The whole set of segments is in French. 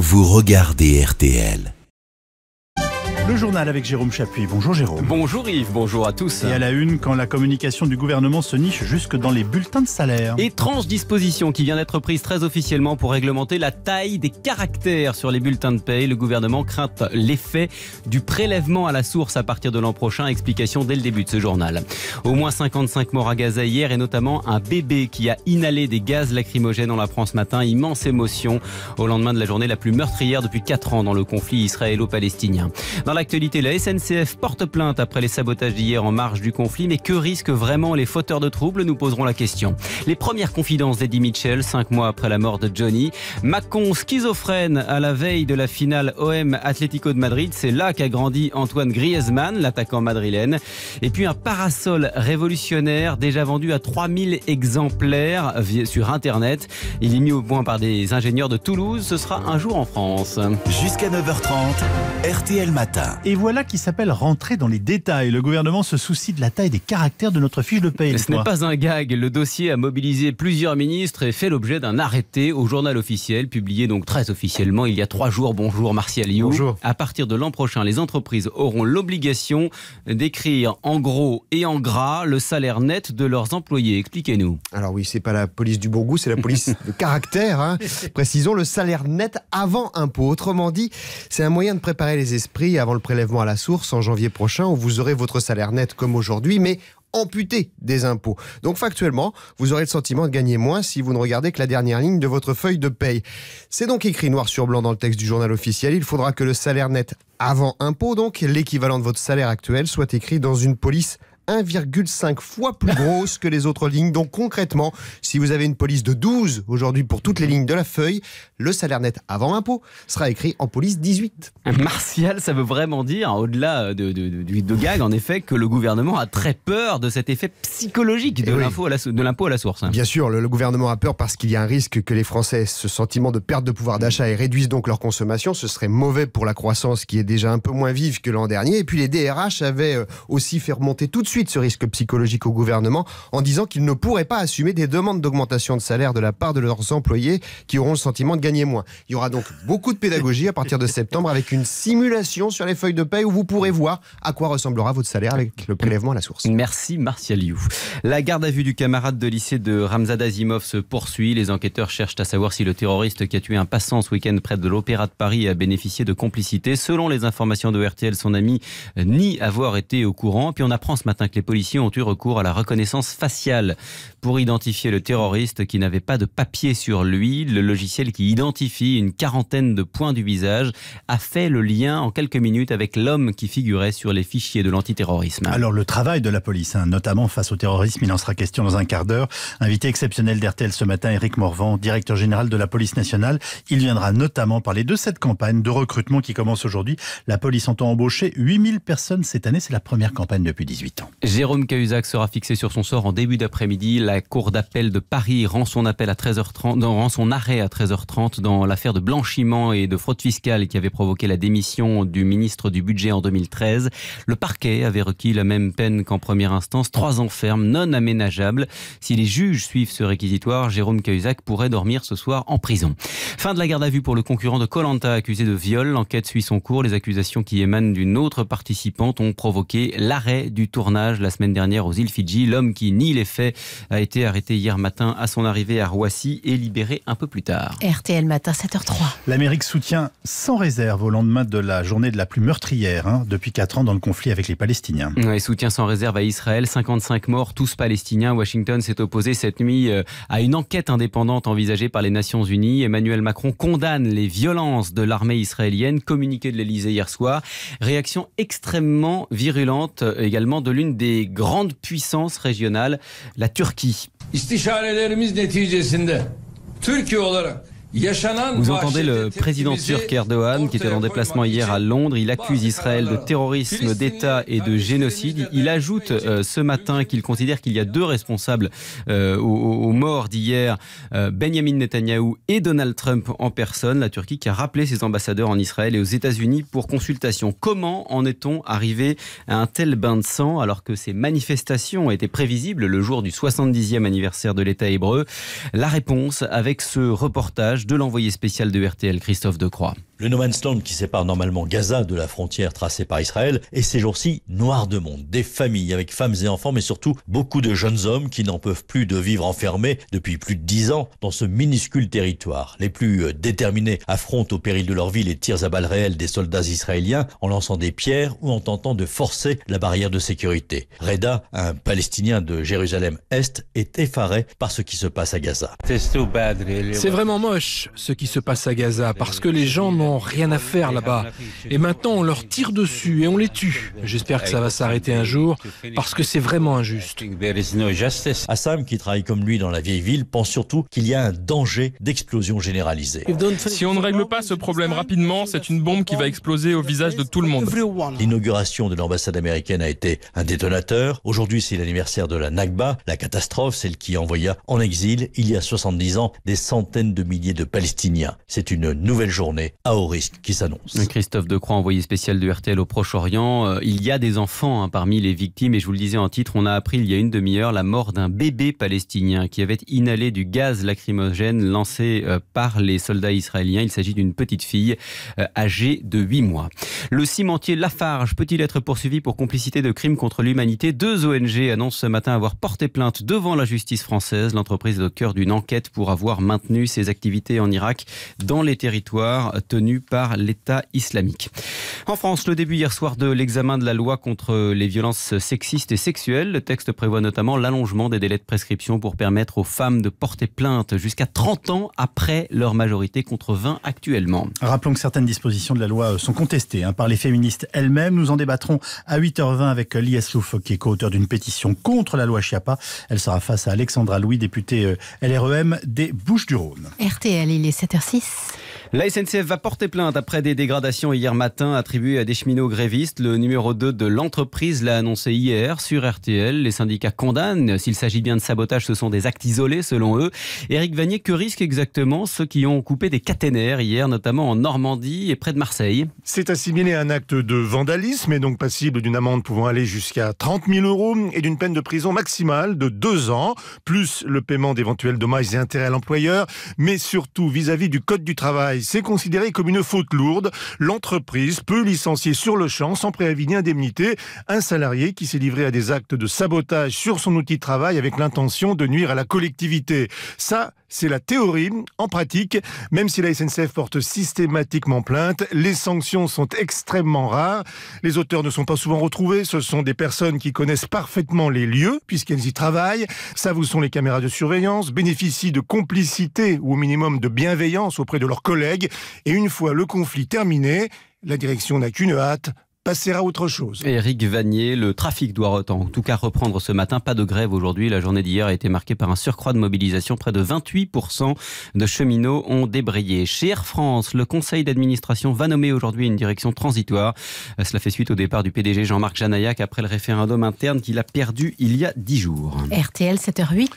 vous regardez RTL. Le journal avec Jérôme Chapuis. Bonjour Jérôme. Bonjour Yves, bonjour à tous. Et à la une, quand la communication du gouvernement se niche jusque dans les bulletins de salaire. Étrange disposition qui vient d'être prise très officiellement pour réglementer la taille des caractères sur les bulletins de paie. Le gouvernement craint l'effet du prélèvement à la source à partir de l'an prochain. Explication dès le début de ce journal. Au moins 55 morts à Gaza hier et notamment un bébé qui a inhalé des gaz lacrymogènes. On l'apprend ce matin. Immense émotion au lendemain de la journée la plus meurtrière depuis 4 ans dans le conflit israélo-palestinien l'actualité, la SNCF porte plainte après les sabotages d'hier en marge du conflit, mais que risquent vraiment les fauteurs de troubles Nous poserons la question. Les premières confidences d'Eddie Mitchell, cinq mois après la mort de Johnny. Macron, schizophrène, à la veille de la finale OM Atlético de Madrid, c'est là qu'a grandi Antoine Griezmann, l'attaquant madrilène. Et puis un parasol révolutionnaire, déjà vendu à 3000 exemplaires sur Internet. Il est mis au point par des ingénieurs de Toulouse. Ce sera un jour en France. Jusqu'à 9h30, RTL Matin. Et voilà qui s'appelle rentrer dans les détails. Le gouvernement se soucie de la taille des caractères de notre fiche de paye. Ce n'est pas un gag. Le dossier a mobilisé plusieurs ministres et fait l'objet d'un arrêté au journal officiel, publié donc très officiellement il y a trois jours. Bonjour Martial Liu. Bonjour. À partir de l'an prochain, les entreprises auront l'obligation d'écrire en gros et en gras le salaire net de leurs employés. Expliquez-nous. Alors oui, c'est pas la police du goût, c'est la police de caractère. Hein. Précisons le salaire net avant impôt. Autrement dit, c'est un moyen de préparer les esprits avant le prélèvement à la source en janvier prochain où vous aurez votre salaire net comme aujourd'hui, mais amputé des impôts. Donc factuellement, vous aurez le sentiment de gagner moins si vous ne regardez que la dernière ligne de votre feuille de paye. C'est donc écrit noir sur blanc dans le texte du journal officiel, il faudra que le salaire net avant impôt, donc l'équivalent de votre salaire actuel, soit écrit dans une police 1,5 fois plus grosse que les autres lignes. Donc concrètement, si vous avez une police de 12 aujourd'hui pour toutes les lignes de la feuille, le salaire net avant impôt sera écrit en police 18. Martial, ça veut vraiment dire, au-delà de, de, de, gag, en effet, que le gouvernement a très peur de cet effet psychologique de eh l'impôt à, la source. Hein. Bien sûr, le, gouvernement a peur parce qu'il y a un risque que les Français, ce sentiment de perte de pouvoir d'achat et réduisent donc leur consommation, ce serait mauvais pour la croissance qui est déjà un peu moins vive que l'an dernier. Et puis les DRH avaient euh, aussi fait remonter tout de suite suite ce risque psychologique au gouvernement en disant qu'ils ne pourraient pas assumer des demandes d'augmentation de salaire de la part de leurs employés qui auront le sentiment de gagner moins. Il y aura donc beaucoup de pédagogie à partir de septembre avec une simulation sur les feuilles de paie où vous pourrez voir à quoi ressemblera votre salaire avec le prélèvement à la source. Merci Martial You. La garde à vue du camarade de lycée de Ramzad Azimov se poursuit. Les enquêteurs cherchent à savoir si le terroriste qui a tué un passant ce week-end près de l'Opéra de Paris a bénéficié de complicité. Selon les informations de RTL, son ami nie avoir été au courant. Puis on apprend ce matin les policiers ont eu recours à la reconnaissance faciale pour identifier le terroriste qui n'avait pas de papier sur lui. Le logiciel qui identifie une quarantaine de points du visage a fait le lien en quelques minutes avec l'homme qui figurait sur les fichiers de l'antiterrorisme. Alors le travail de la police, hein, notamment face au terrorisme, il en sera question dans un quart d'heure. Invité exceptionnel d'RTL ce matin, Eric Morvan, directeur général de la police nationale. Il viendra notamment parler de cette campagne de recrutement qui commence aujourd'hui. La police entend embaucher 8000 personnes cette année. C'est la première campagne depuis 18 ans. Jérôme Cahuzac sera fixé sur son sort en début d'après-midi. La Cour d'appel de Paris rend son, appel à 13h30, rend son arrêt à 13h30 dans l'affaire de blanchiment et de fraude fiscale qui avait provoqué la démission du ministre du Budget en 2013. Le parquet avait requis la même peine qu'en première instance, trois ans non aménageables. Si les juges suivent ce réquisitoire, Jérôme Cahuzac pourrait dormir ce soir en prison. Fin de la garde à vue pour le concurrent de Colanta accusé de viol. L'enquête suit son cours. Les accusations qui émanent d'une autre participante ont provoqué l'arrêt du tournage la semaine dernière aux îles Fidji. L'homme qui nie les faits a été arrêté hier matin à son arrivée à Roissy et libéré un peu plus tard. RTL Matin, 7h03. L'Amérique soutient sans réserve au lendemain de la journée de la plus meurtrière hein, depuis 4 ans dans le conflit avec les Palestiniens. Et soutien sans réserve à Israël, 55 morts, tous palestiniens. Washington s'est opposé cette nuit euh, à une enquête indépendante envisagée par les Nations Unies. Emmanuel Macron condamne les violences de l'armée israélienne, communiqué de l'Elysée hier soir. Réaction extrêmement virulente euh, également de l'une des grandes puissances régionales, la Turquie. İstişarelerimiz neticesinde Türkiye olarak vous entendez le président turc Erdogan qui était en déplacement hier à Londres. Il bah, accuse Israël de terrorisme d'État et de génocide. Il ajoute euh, ce matin qu'il considère qu'il y a deux responsables euh, aux, morts d'hier, Benyamin euh, Benjamin Netanyahou et Donald Trump en personne. La Turquie qui a rappelé ses ambassadeurs en Israël et aux États-Unis pour consultation. Comment en est-on arrivé à un tel bain de sang alors que ces manifestations étaient prévisibles le jour du 70e anniversaire de l'État hébreu La réponse avec ce reportage de l'envoyé spécial de RTL, Christophe Decroix. Le no man's land qui sépare normalement Gaza de la frontière tracée par Israël est ces jours-ci noir de monde. Des familles avec femmes et enfants, mais surtout beaucoup de jeunes hommes qui n'en peuvent plus de vivre enfermés depuis plus de dix ans dans ce minuscule territoire. Les plus euh, déterminés affrontent au péril de leur vie les tirs à balles réelles des soldats israéliens en lançant des pierres ou en tentant de forcer la barrière de sécurité. Reda, un Palestinien de Jérusalem-Est, est effaré par ce qui se passe à Gaza. C'est vraiment moche ce qui se passe à Gaza parce que les gens rien à faire là-bas. Et maintenant, on leur tire dessus et on les tue. J'espère que ça va s'arrêter un jour, parce que c'est vraiment injuste. Assam, qui travaille comme lui dans la vieille ville, pense surtout qu'il y a un danger d'explosion généralisée. Si on ne règle pas ce problème rapidement, c'est une bombe qui va exploser au visage de tout le monde. L'inauguration de l'ambassade américaine a été un détonateur. Aujourd'hui, c'est l'anniversaire de la Nakba, la catastrophe, celle qui envoya en exil, il y a 70 ans, des centaines de milliers de Palestiniens. C'est une nouvelle journée à au risque qui s'annonce. Euh, Christophe Decroix, envoyé spécial de RTL au Proche-Orient. Euh, il y a des enfants hein, parmi les victimes et je vous le disais en titre, on a appris il y a une demi-heure la mort d'un bébé palestinien qui avait inhalé du gaz lacrymogène lancé euh, par les soldats israéliens. Il s'agit d'une petite fille âgée de 8 mois. Le cimentier Lafarge peut-il être poursuivi pour complicité de crimes contre l'humanité Deux ONG annoncent ce matin avoir porté plainte devant la justice française. L'entreprise est au cœur d'une enquête pour avoir maintenu ses activités en Irak dans les territoires tenus par l'État islamique. En France, le début hier soir de l'examen de la loi contre les violences sexistes et sexuelles. Le texte prévoit notamment l'allongement des délais de prescription pour permettre aux femmes de porter plainte jusqu'à 30 ans après leur majorité contre 20 actuellement. Rappelons que certaines dispositions de la loi euh, sont contestées hein, par les féministes elles-mêmes. Nous en débattrons à 8h20 avec euh, Lieslouf qui est co-auteur d'une pétition contre la loi Chiappa. Elle sera face à Alexandra Louis, députée euh, LREM des Bouches-du-Rhône. RTL, il est 7h06. La SNCF va porter plainte après des dégradations hier matin attribuées à des cheminots grévistes. Le numéro 2 de l'entreprise l'a annoncé hier sur RTL. Les syndicats condamnent. S'il s'agit bien de sabotage, ce sont des actes isolés selon eux. Éric Vanier, que risquent exactement ceux qui ont coupé des caténaires hier, notamment en Normandie et près de Marseille C'est assimilé à un acte de vandalisme et donc passible d'une amende pouvant aller jusqu'à 30 000 euros et d'une peine de prison maximale de 2 ans, plus le paiement d'éventuels dommages et intérêts à l'employeur, mais surtout vis à -vis du Code du travail c'est considéré comme une faute lourde. L'entreprise peut licencier sur le champ, sans préavis ni indemnité, un salarié qui s'est livré à des actes de sabotage sur son outil de travail avec l'intention de nuire à la collectivité. Ça, c'est la théorie. En pratique, même si la SNCF porte systématiquement plainte, les sanctions sont extrêmement rares. Les auteurs ne sont pas souvent retrouvés. Ce sont des personnes qui connaissent parfaitement les lieux, puisqu'elles y travaillent, Ça, vous sont les caméras de surveillance, bénéficient de complicité ou au minimum de bienveillance auprès de leurs collègues. Et une fois le conflit terminé, la direction n'a qu'une hâte, passer à autre chose. Éric Vanier, le trafic doit en tout cas reprendre ce matin. Pas de grève aujourd'hui. La journée d'hier a été marquée par un surcroît de mobilisation. Près de 28% de cheminots ont débrayé. Chez Air France, le conseil d'administration va nommer aujourd'hui une direction transitoire. Cela fait suite au départ du PDG Jean-Marc Janaillac après le référendum interne qu'il a perdu il y a 10 jours. RTL 7h08.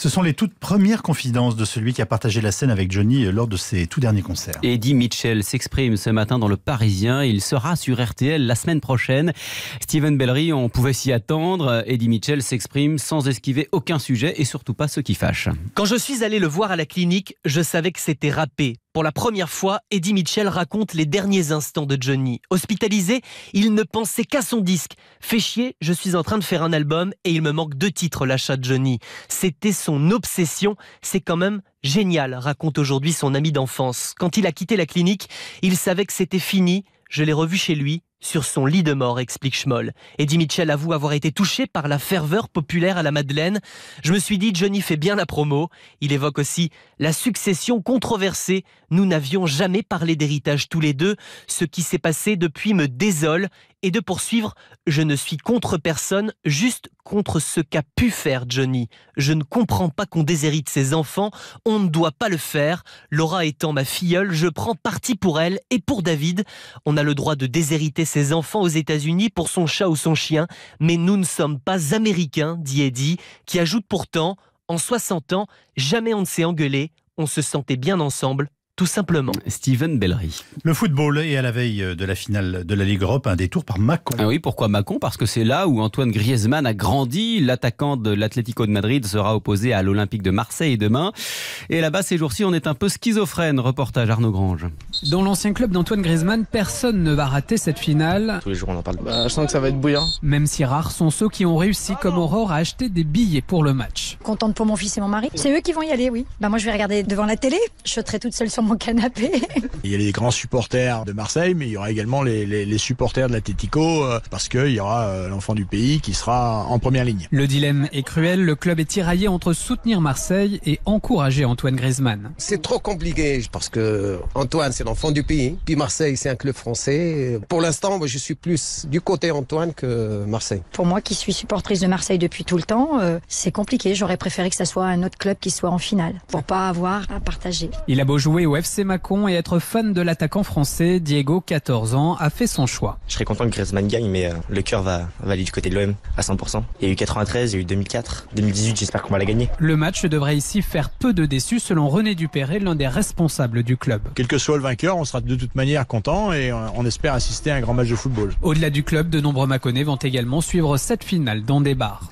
Ce sont les toutes premières confidences de celui qui a partagé la scène avec Johnny euh, lors de ses tout derniers concerts. Eddie Mitchell s'exprime ce matin dans Le Parisien. Il sera sur RTL la semaine prochaine. Stephen Bellery, on pouvait s'y attendre. Eddie Mitchell s'exprime sans esquiver aucun sujet et surtout pas ceux qui fâchent. Quand je suis allé le voir à la clinique, je savais que c'était râpé pour la première fois, Eddie Mitchell raconte les derniers instants de Johnny. Hospitalisé, il ne pensait qu'à son disque. Fait chier, je suis en train de faire un album et il me manque deux titres, l'achat de Johnny. C'était son obsession, c'est quand même génial, raconte aujourd'hui son ami d'enfance. Quand il a quitté la clinique, il savait que c'était fini. Je l'ai revu chez lui, sur son lit de mort, explique Schmoll, Eddie Mitchell avoue avoir été touché par la ferveur populaire à la Madeleine. Je me suis dit, Johnny fait bien la promo. Il évoque aussi la succession controversée. Nous n'avions jamais parlé d'héritage tous les deux. Ce qui s'est passé depuis me désole et de poursuivre Je ne suis contre personne, juste contre ce qu'a pu faire Johnny. Je ne comprends pas qu'on déshérite ses enfants, on ne doit pas le faire. Laura étant ma filleule, je prends parti pour elle et pour David. On a le droit de déshériter ses enfants aux États-Unis pour son chat ou son chien, mais nous ne sommes pas américains, dit Eddie, qui ajoute pourtant en 60 ans, jamais on ne s'est engueulé, on se sentait bien ensemble, tout simplement. Steven Bellery. Le football est à la veille de la finale de la Ligue Europe, un détour par Macon. Ah oui, pourquoi Macon Parce que c'est là où Antoine Griezmann a grandi. L'attaquant de l'Atlético de Madrid sera opposé à l'Olympique de Marseille demain. Et là-bas, ces jours-ci, on est un peu schizophrène. Reportage Arnaud Grange. Dans l'ancien club d'Antoine Griezmann, personne ne va rater cette finale. Tous les jours, on en parle. Bah, je sens que ça va être bouillant. Même si rares sont ceux qui ont réussi, comme Aurore, à acheter des billets pour le match. Contente pour mon fils et mon mari. C'est eux qui vont y aller, oui. Bah, moi, je vais regarder devant la télé. Je serai toute seule sur mon canapé. il y a les grands supporters de Marseille, mais il y aura également les, supporters de l'Atletico, parce euh, parce qu'il y aura euh, l'enfant du pays qui sera en première ligne. Le dilemme est cruel, le club est tiraillé entre soutenir Marseille et encourager Antoine Griezmann. C'est trop compliqué, parce que Antoine, c'est l'enfant du pays, puis Marseille, c'est un club français. Pour l'instant, je suis plus du côté Antoine que Marseille. Pour moi, qui suis supportrice de Marseille depuis tout le temps, euh, c'est compliqué. J'aurais préféré que ça soit un autre club qui soit en finale, pour pas avoir à partager. Il a beau jouer, ouais FC Macon, et être fan de l'attaquant français, Diego, 14 ans, a fait son choix. Je serais content que Griezmann gagne, mais euh, le cœur va, aller du côté de l'OM à 100%. Il y a eu 93, il y a eu 2004, 2018, j'espère qu'on va la gagner. Le match devrait ici faire peu de déçus selon René Dupéré, l'un des responsables du club. Quel que soit le vainqueur, on sera de toute manière content et on espère assister à un grand match de football. Au-delà du club, de nombreux Maconnais vont également suivre cette finale dans des bars.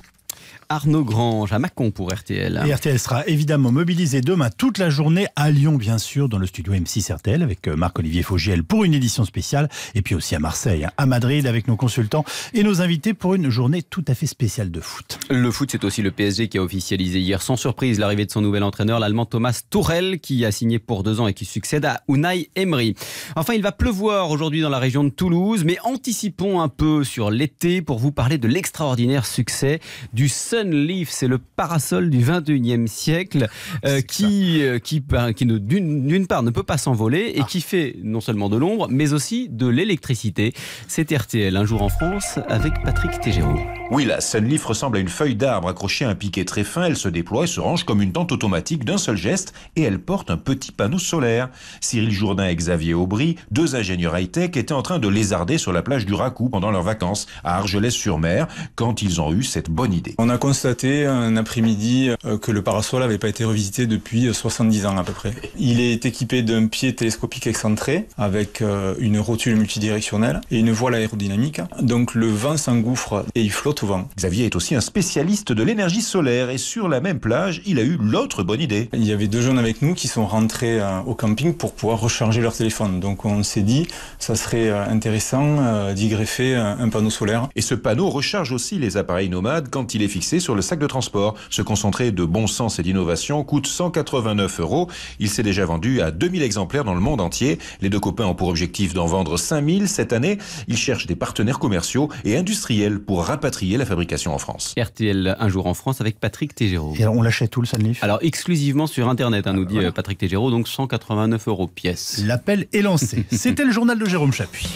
Arnaud Grange à Macon pour RTL. Et RTL sera évidemment mobilisé demain toute la journée à Lyon, bien sûr, dans le studio M6 RTL avec euh, Marc-Olivier Fogiel pour une édition spéciale et puis aussi à Marseille, hein, à Madrid avec nos consultants et nos invités pour une journée tout à fait spéciale de foot. Le foot, c'est aussi le PSG qui a officialisé hier sans surprise l'arrivée de son nouvel entraîneur, l'allemand Thomas Tourel, qui a signé pour deux ans et qui succède à Unai Emery. Enfin, il va pleuvoir aujourd'hui dans la région de Toulouse, mais anticipons un peu sur l'été pour vous parler de l'extraordinaire succès du seul Leaf, c'est le parasol du 21e siècle euh, qui, euh, qui, ben, d'une part ne peut pas s'envoler et ah. qui fait non seulement de l'ombre mais aussi de l'électricité. C'est RTL, un jour en France avec Patrick Tégéraud. Oui, la sunlif ressemble à une feuille d'arbre accrochée à un piquet très fin. Elle se déploie et se range comme une tente automatique d'un seul geste et elle porte un petit panneau solaire. Cyril Jourdain et Xavier Aubry, deux ingénieurs high-tech, étaient en train de lézarder sur la plage du Racou pendant leurs vacances à Argelès-sur-Mer quand ils ont eu cette bonne idée. On a constaté un après-midi euh, que le parasol n'avait pas été revisité depuis 70 euh, ans à peu près. Il est équipé d'un pied télescopique excentré avec euh, une rotule multidirectionnelle et une voile aérodynamique. Donc le vent s'engouffre et il flotte Xavier est aussi un spécialiste de l'énergie solaire et sur la même plage, il a eu l'autre bonne idée. Il y avait deux jeunes avec nous qui sont rentrés euh, au camping pour pouvoir recharger leur téléphone. Donc on s'est dit, ça serait euh, intéressant euh, d'y greffer un panneau solaire. Et ce panneau recharge aussi les appareils nomades quand il est fixé sur le sac de transport. Ce concentré de bon sens et d'innovation coûte 189 euros. Il s'est déjà vendu à 2000 exemplaires dans le monde entier. Les deux copains ont pour objectif d'en vendre 5000 cette année. Ils cherchent des partenaires commerciaux et industriels pour rapatrier et la fabrication en France. RTL Un jour en France avec Patrick Tégéraud. Et on l'achète tout le Sanlif Alors exclusivement sur Internet, hein, nous dit ah, euh, Patrick Tégéraud, donc 189 euros pièce. L'appel est lancé. C'était le journal de Jérôme Chapuis.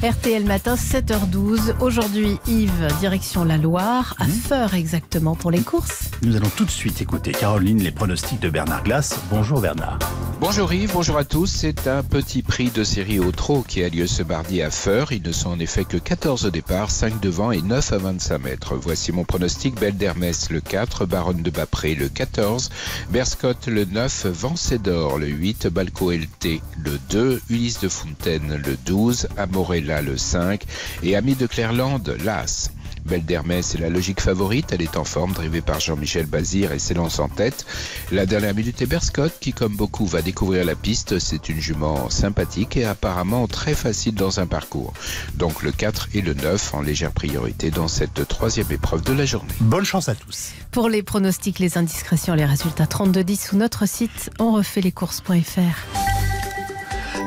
RTL Matin, 7h12. Aujourd'hui, Yves, direction la Loire, à hmm Feur exactement pour les courses. Nous allons tout de suite écouter Caroline, les pronostics de Bernard Glass. Bonjour Bernard. Bonjour Yves, bonjour à tous. C'est un petit prix de série au trot qui a lieu ce mardi à Feur. Ils ne sont en effet que 14 au départ, 5 devant et 9 à 25 mètres. Voici mon pronostic. Belle d'Hermès le 4, Baronne de Bapré le 14, Berscott le 9, Vancédor le 8, Balco LT le 2, Ulysse de Fontaine le 12, Amorel le 5. Et Ami de Clairland, l'As. Belle d'Hermès est la logique favorite, elle est en forme, drivée par Jean-Michel Bazir et s'élance en tête. La dernière minute est Berscott qui, comme beaucoup, va découvrir la piste. C'est une jument sympathique et apparemment très facile dans un parcours. Donc le 4 et le 9 en légère priorité dans cette troisième épreuve de la journée. Bonne chance à tous. Pour les pronostics, les indiscrétions, les résultats 32-10 sous notre site onrefaitlescourses.fr.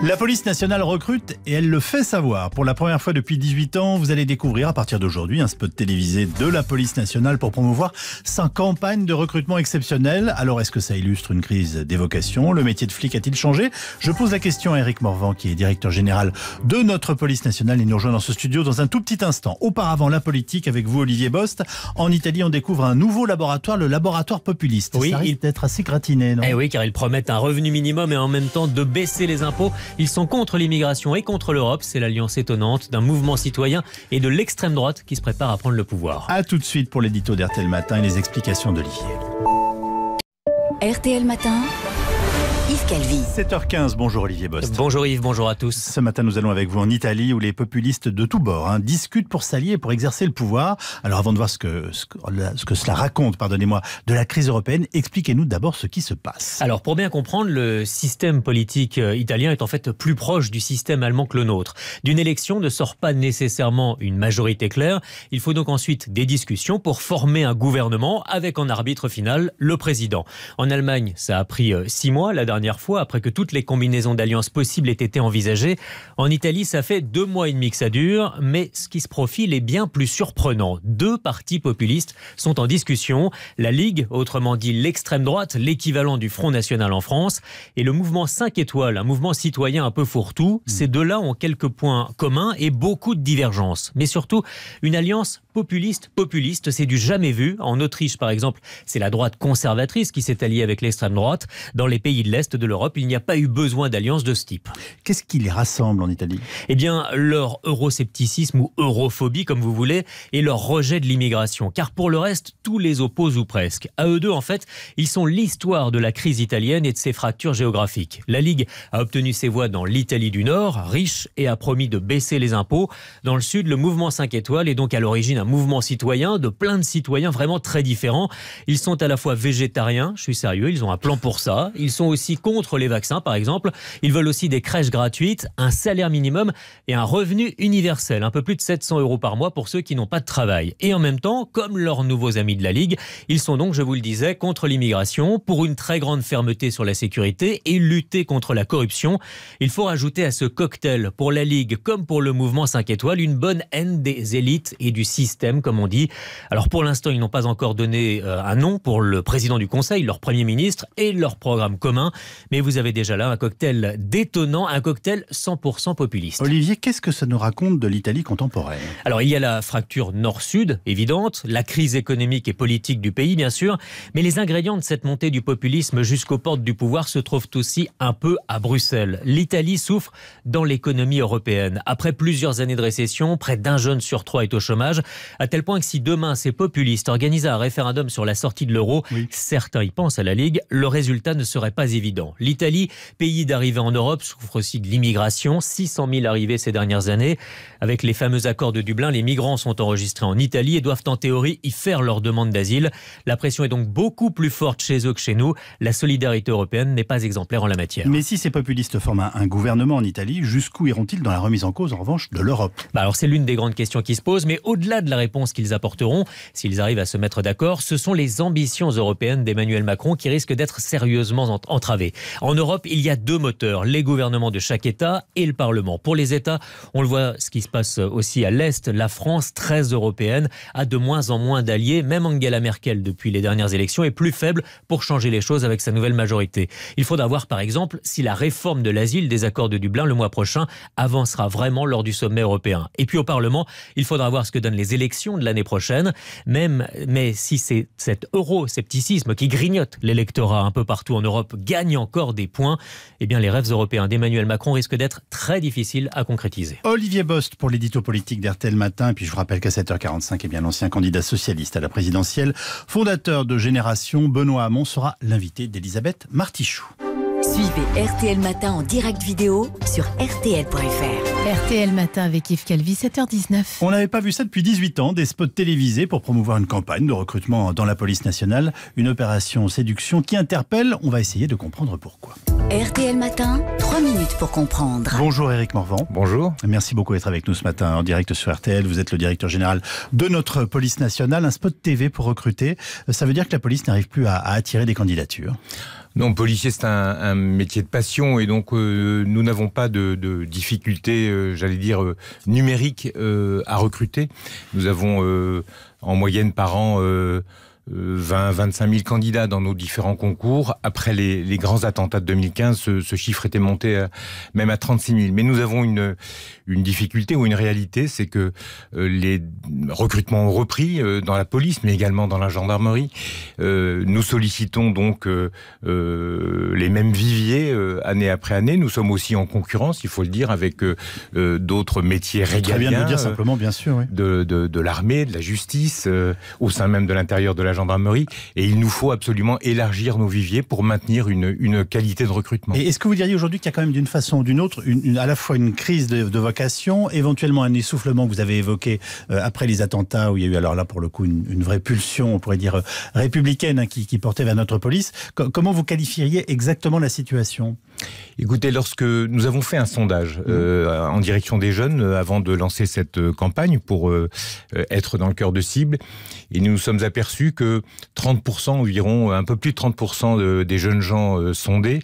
La police nationale recrute et elle le fait savoir. Pour la première fois depuis 18 ans, vous allez découvrir à partir d'aujourd'hui un spot télévisé de la police nationale pour promouvoir sa campagne de recrutement exceptionnelle. Alors est-ce que ça illustre une crise d'évocation Le métier de flic a-t-il changé Je pose la question à Eric Morvan qui est directeur général de notre police nationale et nous rejoint dans ce studio dans un tout petit instant. Auparavant, la politique avec vous Olivier Bost. En Italie, on découvre un nouveau laboratoire, le laboratoire populiste. Oui, ça il peut être assez gratiné, non Eh oui, car ils promettent un revenu minimum et en même temps de baisser les impôts. Ils sont contre l'immigration et contre l'Europe. C'est l'alliance étonnante d'un mouvement citoyen et de l'extrême droite qui se prépare à prendre le pouvoir. A tout de suite pour l'édito d'RTL Matin et les explications de RTL Matin. 7h15, bonjour Olivier Bost. Bonjour Yves, bonjour à tous. Ce matin, nous allons avec vous en Italie où les populistes de tous bords hein, discutent pour s'allier pour exercer le pouvoir. Alors avant de voir ce que, ce que, ce que cela raconte, pardonnez-moi, de la crise européenne, expliquez-nous d'abord ce qui se passe. Alors pour bien comprendre, le système politique euh, italien est en fait plus proche du système allemand que le nôtre. D'une élection ne sort pas nécessairement une majorité claire. Il faut donc ensuite des discussions pour former un gouvernement avec en arbitre final le président. En Allemagne, ça a pris euh, six mois. La dernière dernière fois, après que toutes les combinaisons d'alliances possibles aient été envisagées. En Italie, ça fait deux mois et demi que ça dure, mais ce qui se profile est bien plus surprenant. Deux partis populistes sont en discussion. La Ligue, autrement dit l'extrême droite, l'équivalent du Front National en France, et le mouvement 5 étoiles, un mouvement citoyen un peu fourre-tout. Mm. Ces deux-là ont quelques points communs et beaucoup de divergences, mais surtout une alliance populiste, populiste, c'est du jamais vu. En Autriche, par exemple, c'est la droite conservatrice qui s'est alliée avec l'extrême droite. Dans les pays de l'Est de l'Europe, il n'y a pas eu besoin d'alliance de ce type. Qu'est-ce qui les rassemble en Italie Eh bien, leur euroscepticisme ou europhobie, comme vous voulez, et leur rejet de l'immigration. Car pour le reste, tous les opposent ou presque. À eux deux, en fait, ils sont l'histoire de la crise italienne et de ses fractures géographiques. La Ligue a obtenu ses voix dans l'Italie du Nord, riche, et a promis de baisser les impôts. Dans le Sud, le mouvement 5 étoiles est donc à l'origine un mouvement citoyen de plein de citoyens vraiment très différents. Ils sont à la fois végétariens, je suis sérieux, ils ont un plan pour ça. Ils sont aussi contre les vaccins, par exemple. Ils veulent aussi des crèches gratuites, un salaire minimum et un revenu universel, un peu plus de 700 euros par mois pour ceux qui n'ont pas de travail. Et en même temps, comme leurs nouveaux amis de la Ligue, ils sont donc, je vous le disais, contre l'immigration, pour une très grande fermeté sur la sécurité et lutter contre la corruption. Il faut rajouter à ce cocktail, pour la Ligue comme pour le mouvement 5 étoiles, une bonne haine des élites et du système comme on dit. Alors pour l'instant, ils n'ont pas encore donné euh, un nom pour le président du Conseil, leur Premier ministre et leur programme commun, mais vous avez déjà là un cocktail détonnant, un cocktail 100% populiste. Olivier, qu'est-ce que ça nous raconte de l'Italie contemporaine Alors il y a la fracture nord-sud, évidente, la crise économique et politique du pays, bien sûr, mais les ingrédients de cette montée du populisme jusqu'aux portes du pouvoir se trouvent aussi un peu à Bruxelles. L'Italie souffre dans l'économie européenne. Après plusieurs années de récession, près d'un jeune sur trois est au chômage à tel point que si demain ces populistes organisaient un référendum sur la sortie de l'euro, certains y pensent à la Ligue, le résultat ne serait pas évident. L'Italie, pays d'arrivée en Europe, souffre aussi de l'immigration, 600 000 arrivés ces dernières années. Avec les fameux accords de Dublin, les migrants sont enregistrés en Italie et doivent en théorie y faire leur demande d'asile. La pression est donc beaucoup plus forte chez eux que chez nous. La solidarité européenne n'est pas exemplaire en la matière. Mais si ces populistes forment un gouvernement en Italie, jusqu'où iront-ils dans la remise en cause en revanche de l'Europe bah Alors c'est l'une des grandes questions qui se posent, mais au-delà de la réponse qu'ils apporteront, s'ils arrivent à se mettre d'accord, ce sont les ambitions européennes d'Emmanuel Macron qui risquent d'être sérieusement entravées. En Europe, il y a deux moteurs, les gouvernements de chaque État et le Parlement. Pour les États, on le voit ce qui se passe aussi à l'Est, la France, très européenne, a de moins en moins d'alliés, même Angela Merkel depuis les dernières élections est plus faible pour changer les choses avec sa nouvelle majorité. Il faudra voir par exemple si la réforme de l'asile des accords de Dublin le mois prochain avancera vraiment lors du sommet européen. Et puis au Parlement, il faudra voir ce que donnent les l'élection de l'année prochaine. Même, mais si c'est cet euroscepticisme qui grignote l'électorat un peu partout en Europe gagne encore des points, eh bien les rêves européens d'Emmanuel Macron risquent d'être très difficiles à concrétiser. Olivier Bost pour l'édito politique d'RTL Matin. Et puis je vous rappelle qu'à 7h45, eh bien l'ancien candidat socialiste à la présidentielle, fondateur de Génération, Benoît Hamon, sera l'invité d'Elisabeth Martichoux. Suivez RTL Matin en direct vidéo sur RTL.fr. RTL Matin avec Yves Calvi, 7h19. On n'avait pas vu ça depuis 18 ans, des spots télévisés pour promouvoir une campagne de recrutement dans la police nationale, une opération séduction qui interpelle. On va essayer de comprendre pourquoi. RTL Matin, 3 minutes pour comprendre. Bonjour Eric Morvan. Bonjour. Merci beaucoup d'être avec nous ce matin en direct sur RTL. Vous êtes le directeur général de notre police nationale. Un spot TV pour recruter, ça veut dire que la police n'arrive plus à, à attirer des candidatures non, policier, c'est un, métier de passion et donc euh, nous n'avons pas de, de difficultés, euh, j'allais dire, euh, numériques à recruter. Nous avons en moyenne par an... 20-25 000 candidats dans nos différents concours. Après les, grands attentats de 2015, ce, chiffre était monté même à 36 000. Mais nous avons une, une difficulté ou une réalité, c'est que euh, les recrutements ont repris euh, dans la police, mais également dans la gendarmerie. Euh, nous sollicitons donc les mêmes viviers année après année. Nous sommes aussi en concurrence, il faut le dire, avec d'autres métiers régaliens. bien de dire simplement, bien sûr. De, de, l'armée, de la justice, au sein même de l'intérieur de la gendarmerie. Et il nous faut absolument élargir nos viviers pour maintenir une, une qualité de recrutement. Et est-ce que vous diriez aujourd'hui qu'il y a quand même d'une façon ou d'une autre à la fois une crise de, de vocation éventuellement un essoufflement que vous avez évoqué euh, après les attentats où il y a eu alors là pour le coup une, vraie pulsion, on pourrait dire euh, républicaine hein, qui, portait vers notre police. comment vous qualifieriez exactement la situation Écoutez, lorsque nous avons fait un sondage mmh. euh, en direction des jeunes avant de lancer cette campagne pour être dans le cœur de cible, et nous nous sommes aperçus que 30% environ, un peu plus de 30% des jeunes gens sondés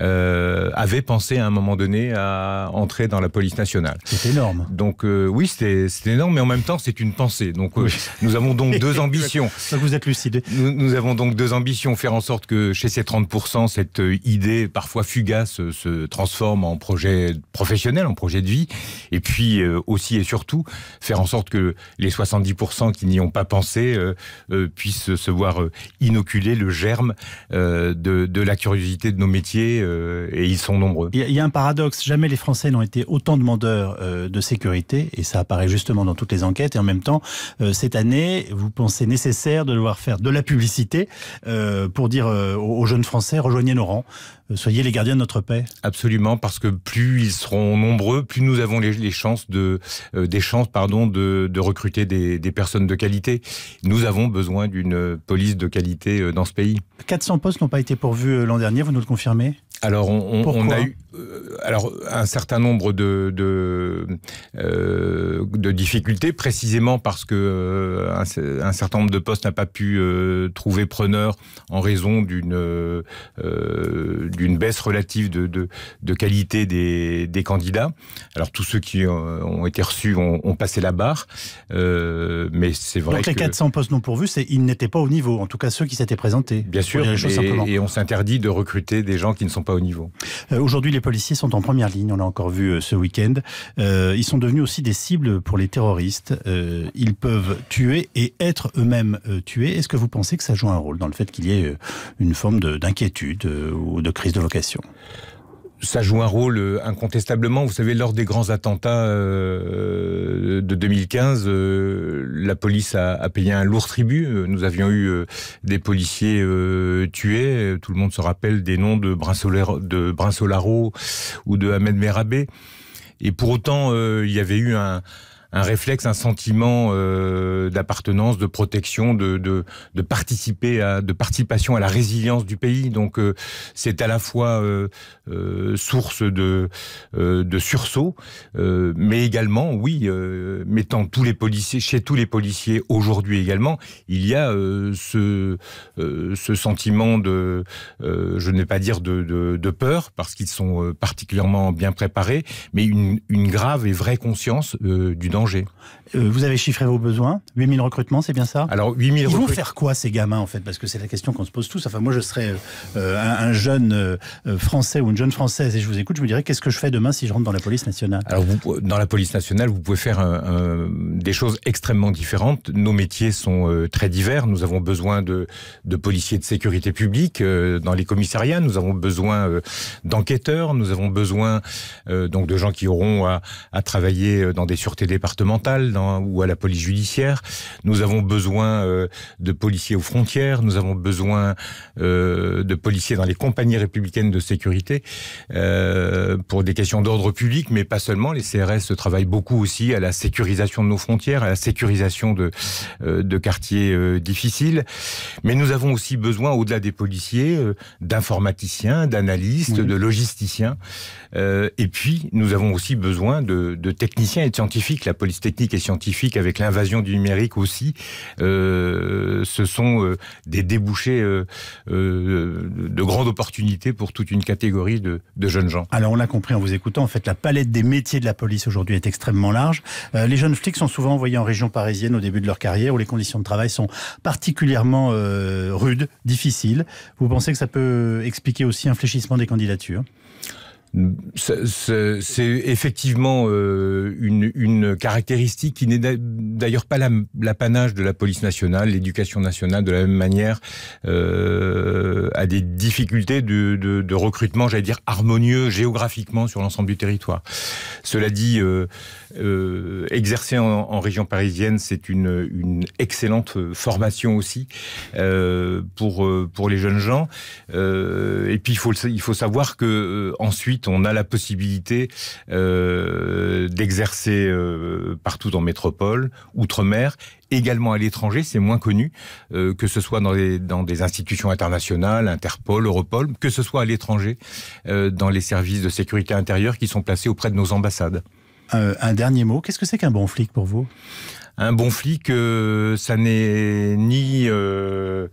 euh, avait pensé à un moment donné à entrer dans la police nationale. C'est énorme. Donc euh, oui, c'est énorme, mais en même temps, c'est une pensée. Donc euh, nous avons donc deux ambitions. vous êtes lucide. Nous, avons donc deux ambitions faire en sorte que chez ces 30%, cette euh, idée parfois fugace se transforme en projet professionnel, en projet de vie, et puis aussi et surtout faire en sorte que les 70% qui n'y ont pas pensé puissent se voir inoculer le germe de, de la curiosité de nos métiers euh, et ils sont nombreux. Il y, a un paradoxe, jamais les Français n'ont été autant demandeurs euh, de sécurité, et ça apparaît justement dans toutes les enquêtes, et en même temps, euh, cette année, vous pensez nécessaire de devoir faire de la publicité pour dire aux jeunes Français, rejoignez nos rangs, soyez les gardiens de notre paix Absolument, parce que plus ils seront nombreux, plus nous avons les, chances de, des chances pardon, de, recruter des, des personnes de qualité. Nous avons besoin d'une police de qualité dans ce pays. 400 postes n'ont pas été pourvus l'an dernier, vous nous le confirmez alors, on, a eu euh, alors un certain nombre de, de, euh, difficultés, précisément parce que euh, un, certain nombre de postes n'a pas pu trouver preneur en raison d'une d'une baisse relative de, qualité des, candidats. Alors, tous ceux qui ont été reçus ont, passé la barre, mais c'est vrai. Donc, les 400 postes non pourvus, ils n'étaient pas au niveau, en tout cas ceux qui s'étaient présentés. Bien sûr, et, et on s'interdit de recruter des gens qui ne sont au niveau. Euh, aujourd'hui, les policiers sont en première ligne, on l'a encore vu euh, ce week-end. Euh, ils sont devenus aussi des cibles pour les terroristes. ils peuvent tuer et être eux-mêmes tués. Est-ce que vous pensez que ça joue un rôle dans le fait qu'il y ait une forme d'inquiétude ou de crise de vocation ça joue un rôle euh, incontestablement. Vous savez, lors des grands attentats euh, de 2015, euh, la police a, payé un lourd tribut. Nous avions eu des policiers tués. Tout le monde se rappelle des noms de Brinsolaro, de Brinsolaro ou de Ahmed Merabé. Et pour autant, il y avait eu un, un réflexe, un sentiment euh, d'appartenance, de protection, de, participer à, de participation à la résilience du pays. Donc euh, c'est à la fois euh, source de, de sursaut, mais également, oui, mettant tous les policiers, chez tous les policiers aujourd'hui également, il y a ce, ce sentiment de, je ne vais pas dire de, peur, parce qu'ils sont particulièrement bien préparés, mais une, grave et vraie conscience du danger. Euh, vous avez chiffré vos besoins, 8000 recrutements, c'est bien ça Alors 8000 Ils vont faire quoi ces gamins en fait Parce que c'est la question qu'on se pose tous. Enfin moi je serais euh, un, jeune euh, français ou une jeune française et je vous écoute, je me dirais qu'est-ce que je fais demain si je rentre dans la police nationale Alors vous, dans la police nationale, vous pouvez faire des choses extrêmement différentes. Nos métiers sont très divers. Nous avons besoin de, de policiers de sécurité publique dans les commissariats, nous avons besoin d'enquêteurs, nous avons besoin donc de gens qui auront à, à travailler dans des sûretés départementales départementale dans, ou à la police judiciaire. Nous avons besoin euh, de policiers aux frontières. Nous avons besoin euh, de policiers dans les compagnies républicaines de sécurité euh, pour des questions d'ordre public, mais pas seulement. Les CRS travaillent beaucoup aussi à la sécurisation de nos frontières, à la sécurisation de, de quartiers difficiles. Mais nous avons aussi besoin, au-delà des policiers, d'informaticiens, d'analystes, de logisticiens. Euh, et puis, nous avons aussi besoin de, techniciens et de scientifiques. La police technique et scientifique, avec l'invasion du numérique aussi, euh, ce sont euh, des débouchés de grandes opportunités pour toute une catégorie de, de jeunes gens. Alors, on l'a compris en vous écoutant, en fait, la palette des métiers de la police aujourd'hui est extrêmement large. les jeunes flics sont souvent envoyés en région parisienne au début de leur carrière, où les conditions de travail sont particulièrement rudes, difficiles. Vous pensez que ça peut expliquer aussi un fléchissement des candidatures c'est effectivement euh, une, caractéristique qui n'est d'ailleurs pas l'apanage de la police nationale, l'éducation nationale, de la même manière, euh, a des difficultés de, recrutement, j'allais dire harmonieux géographiquement sur l'ensemble du territoire. Cela dit, euh, euh, exercer en, région parisienne, c'est une, excellente euh, formation aussi euh, pour pour les jeunes gens. et puis il faut il faut savoir que ensuite on a la possibilité d'exercer partout en métropole, outre-mer également à l'étranger, c'est moins connu, que ce soit dans des, dans des institutions internationales, Interpol, Europol, que ce soit à l'étranger, dans les services de sécurité intérieure qui sont placés auprès de nos ambassades. Euh, un, dernier mot. Qu'est-ce que c'est qu'un bon flic pour vous un bon flic, euh, ça n'est ni euh,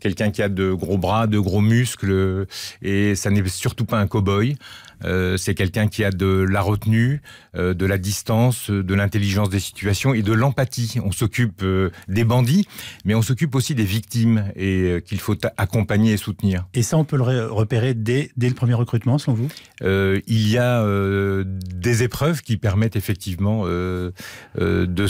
quelqu'un qui a de gros bras, de gros muscles, et ça n'est surtout pas un cow-boy. Euh, c'est quelqu'un qui a de la retenue, euh, de la distance, euh, de l'intelligence des situations et de l'empathie. On s'occupe des bandits, mais on s'occupe aussi des victimes et qu'il faut accompagner et soutenir. Et ça, on peut le repérer dès, le premier recrutement, selon vous Il y a des épreuves qui permettent effectivement de,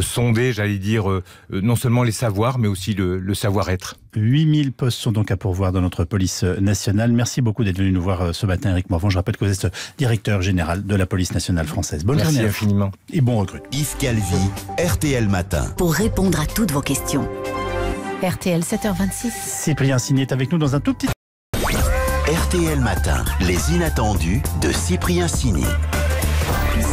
sonder, j'allais dire, non seulement les savoirs, mais aussi le, savoir-être. 8000 postes sont donc à pourvoir dans notre police nationale. Merci beaucoup d'être venu nous voir ce matin, Eric Morvan rappelle que vous êtes directeur général de la police nationale française. Bonne Merci infiniment. Et bon recrut. Yves Calvi, RTL Matin. Pour répondre à toutes vos questions. RTL 7h26. Cyprien Signé est avec nous dans un tout petit. RTL Matin, les inattendus de Cyprien Signé.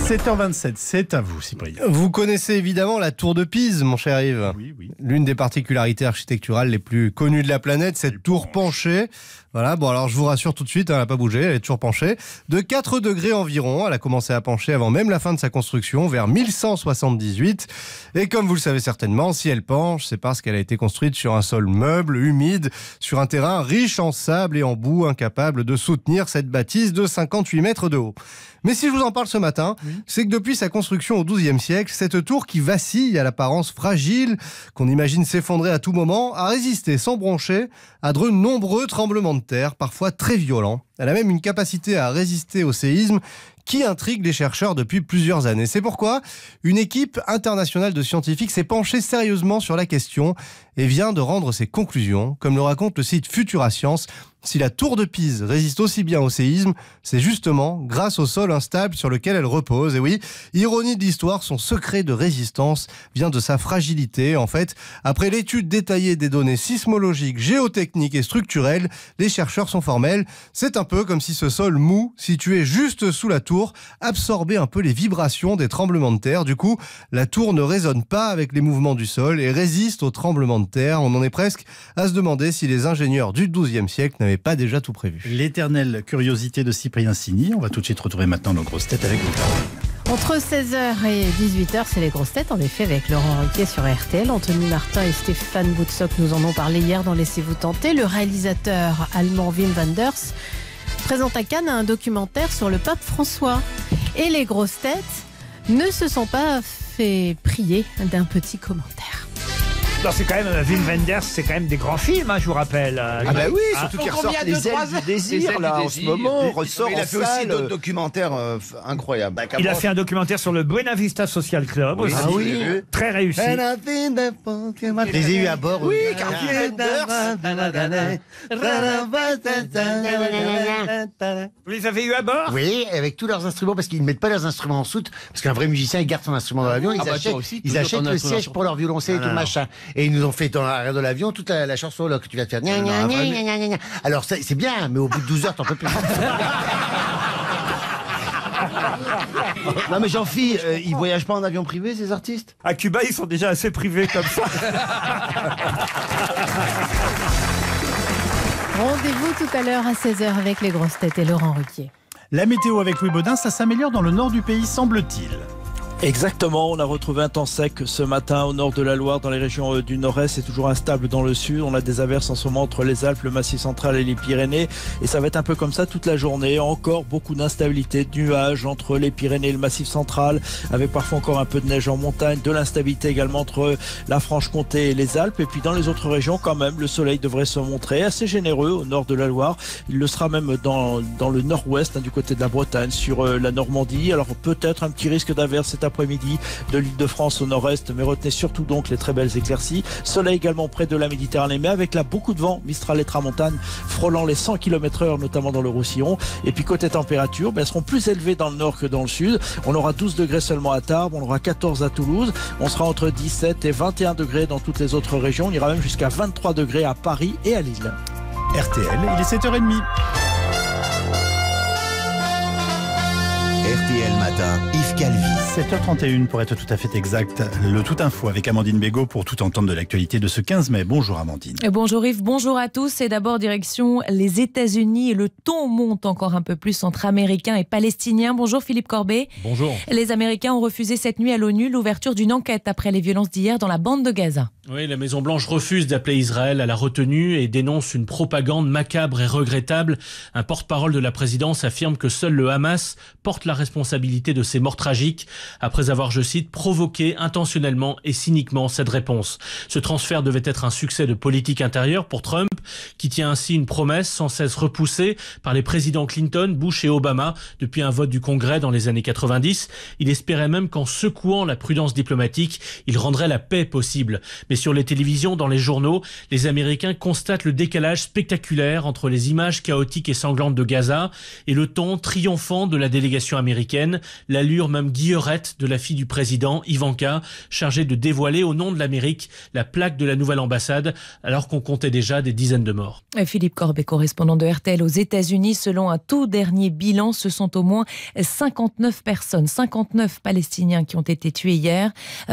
7h27, c'est à vous, Cyprien. Vous connaissez évidemment la Tour de Pise, mon cher Yves. Oui, oui. L'une des particularités architecturales les plus connues de la planète, cette tour penchée voilà, bon alors je vous rassure tout de suite, hein, elle n'a pas bougé, elle est toujours penchée. De 4 degrés environ, elle a commencé à pencher avant même la fin de sa construction, vers 1178. Et comme vous le savez certainement, si elle penche, c'est parce qu'elle a été construite sur un sol meuble, humide, sur un terrain riche en sable et en boue, incapable de soutenir cette bâtisse de 58 mètres de haut. Mais si je vous en parle ce matin, c'est que depuis sa construction au XIIe siècle, cette tour qui vacille à l'apparence fragile, qu'on imagine s'effondrer à tout moment, a résisté sans broncher à de nombreux tremblements de parfois très violents elle a même une capacité à résister au séisme qui intrigue les chercheurs depuis plusieurs années. C'est pourquoi une équipe internationale de scientifiques s'est penchée sérieusement sur la question et vient de rendre ses conclusions, comme le raconte le site Futura Science. Si la tour de Pise résiste aussi bien au séisme, c'est justement grâce au sol instable sur lequel elle repose. Et oui, ironie de l'histoire, son secret de résistance vient de sa fragilité. En fait, après l'étude détaillée des données sismologiques, géotechniques et structurelles, les chercheurs sont formels. C'est un peu comme si ce sol mou, situé juste sous la tour, absorbait un peu les vibrations des tremblements de terre. Du coup, la tour ne résonne pas avec les mouvements du sol et résiste aux tremblements de terre. On en est presque à se demander si les ingénieurs du XIIe siècle n'avaient pas déjà tout prévu. L'éternelle curiosité de Cyprien Sini. On va tout de suite retrouver maintenant nos grosses têtes avec vous, entre 16h et 18h, c'est les grosses têtes, en effet, avec Laurent Riquet sur RTL. Anthony Martin et Stéphane Boutsock nous en ont parlé hier dans Laissez-vous tenter. Le réalisateur allemand Wim Wenders présente à Cannes un documentaire sur le pape François. Et les grosses têtes ne se sont pas fait prier d'un petit commentaire. Non, c'est quand même, euh, Wim Wenders, c'est quand même des grands films, hein, je vous rappelle. Ah bah oui, ah. surtout qu'il ressort les ailes du désir, là, en ce moment, il ressort il a fait aussi d'autres documentaires euh, incroyables. Bah, il a fait un documentaire sur le Buena Vista Social Club Ah oui. Très réussi. Je les ai eu à bord. Oui, euh, Vous les avez eu à bord Oui, avec tous leurs instruments, parce qu'ils ne mettent pas leurs instruments en soute, parce qu'un vrai musicien, il garde son instrument dans l'avion, ah ils bah achètent, ils achètent le siège pour leur violoncelle et ah tout le machin et ils nous ont fait dans l'arrière de l'avion toute la, chanson là, que tu vas de faire. Alors c'est bien, mais au bout de 12 heures, t'en peux plus. Non mais jean philippe euh, ils voyagent pas en avion privé ces artistes À Cuba, ils sont déjà assez privés comme ça. Rendez-vous tout à l'heure à 16h avec les grosses têtes et Laurent Ruquier. La météo avec Louis Baudin, ça s'améliore dans le nord du pays, semble-t-il. Exactement, on a retrouvé un temps sec ce matin au nord de la Loire, dans les régions euh, du nord-est, c'est toujours instable dans le sud. On a des averses en ce moment entre les Alpes, le Massif central et les Pyrénées. Et ça va être un peu comme ça toute la journée. Encore beaucoup d'instabilité, de nuages entre les Pyrénées et le Massif central, avec parfois encore un peu de neige en montagne, de l'instabilité également entre euh, la Franche-Comté et les Alpes. Et puis dans les autres régions, quand même, le soleil devrait se montrer assez généreux au nord de la Loire. Il le sera même dans, dans le nord-ouest, hein, du côté de la Bretagne, sur euh, la Normandie. Alors peut-être un petit risque d'averses après-midi de l'île de France au nord-est. Mais retenez surtout donc les très belles éclaircies. Soleil également près de la Méditerranée, mais avec là beaucoup de vent, Mistral et Tramontane, frôlant les 100 km h notamment dans le Roussillon. Et puis côté température, ben, elles seront plus élevées dans le nord que dans le sud. On aura 12 degrés seulement à Tarbes, on aura 14 à Toulouse, on sera entre 17 et 21 degrés dans toutes les autres régions. On ira même jusqu'à 23 degrés à Paris et à Lille. RTL, il est 7h30. RTL Matin, 7h31 pour être tout à fait exact, le tout info avec Amandine Bégaud pour tout entendre de l'actualité de ce 15 mai. Bonjour Amandine. Bonjour Yves, bonjour à tous. Et d'abord direction les États-Unis et le ton monte encore un peu plus entre Américains et Palestiniens. Bonjour Philippe Corbet. Bonjour. Les Américains ont refusé cette nuit à l'ONU l'ouverture d'une enquête après les violences d'hier dans la bande de Gaza. Oui, la Maison-Blanche refuse d'appeler Israël à la retenue et dénonce une propagande macabre et regrettable. Un porte-parole de la présidence affirme que seul le Hamas porte la responsabilité de ces morts tragiques après avoir, je cite, provoqué intentionnellement et cyniquement cette réponse. Ce transfert devait être un succès de politique intérieure pour Trump, qui tient ainsi une promesse sans cesse repoussée par les présidents Clinton, Bush et Obama depuis un vote du Congrès dans les années 90. Il espérait même qu'en secouant la prudence diplomatique, il rendrait la paix possible. Mais sur les télévisions, dans les journaux, les Américains constatent le décalage spectaculaire entre les images chaotiques et sanglantes de Gaza et le ton triomphant de la délégation américaine, l'allure même guillerette de la fille du président, Ivanka, chargée de dévoiler au nom de l'Amérique la plaque de la nouvelle ambassade, alors qu'on comptait déjà des dizaines de morts. Philippe Corbet, correspondant de RTL aux États-Unis, selon un tout dernier bilan, ce sont au moins 59 personnes, 59 Palestiniens qui ont été tués hier,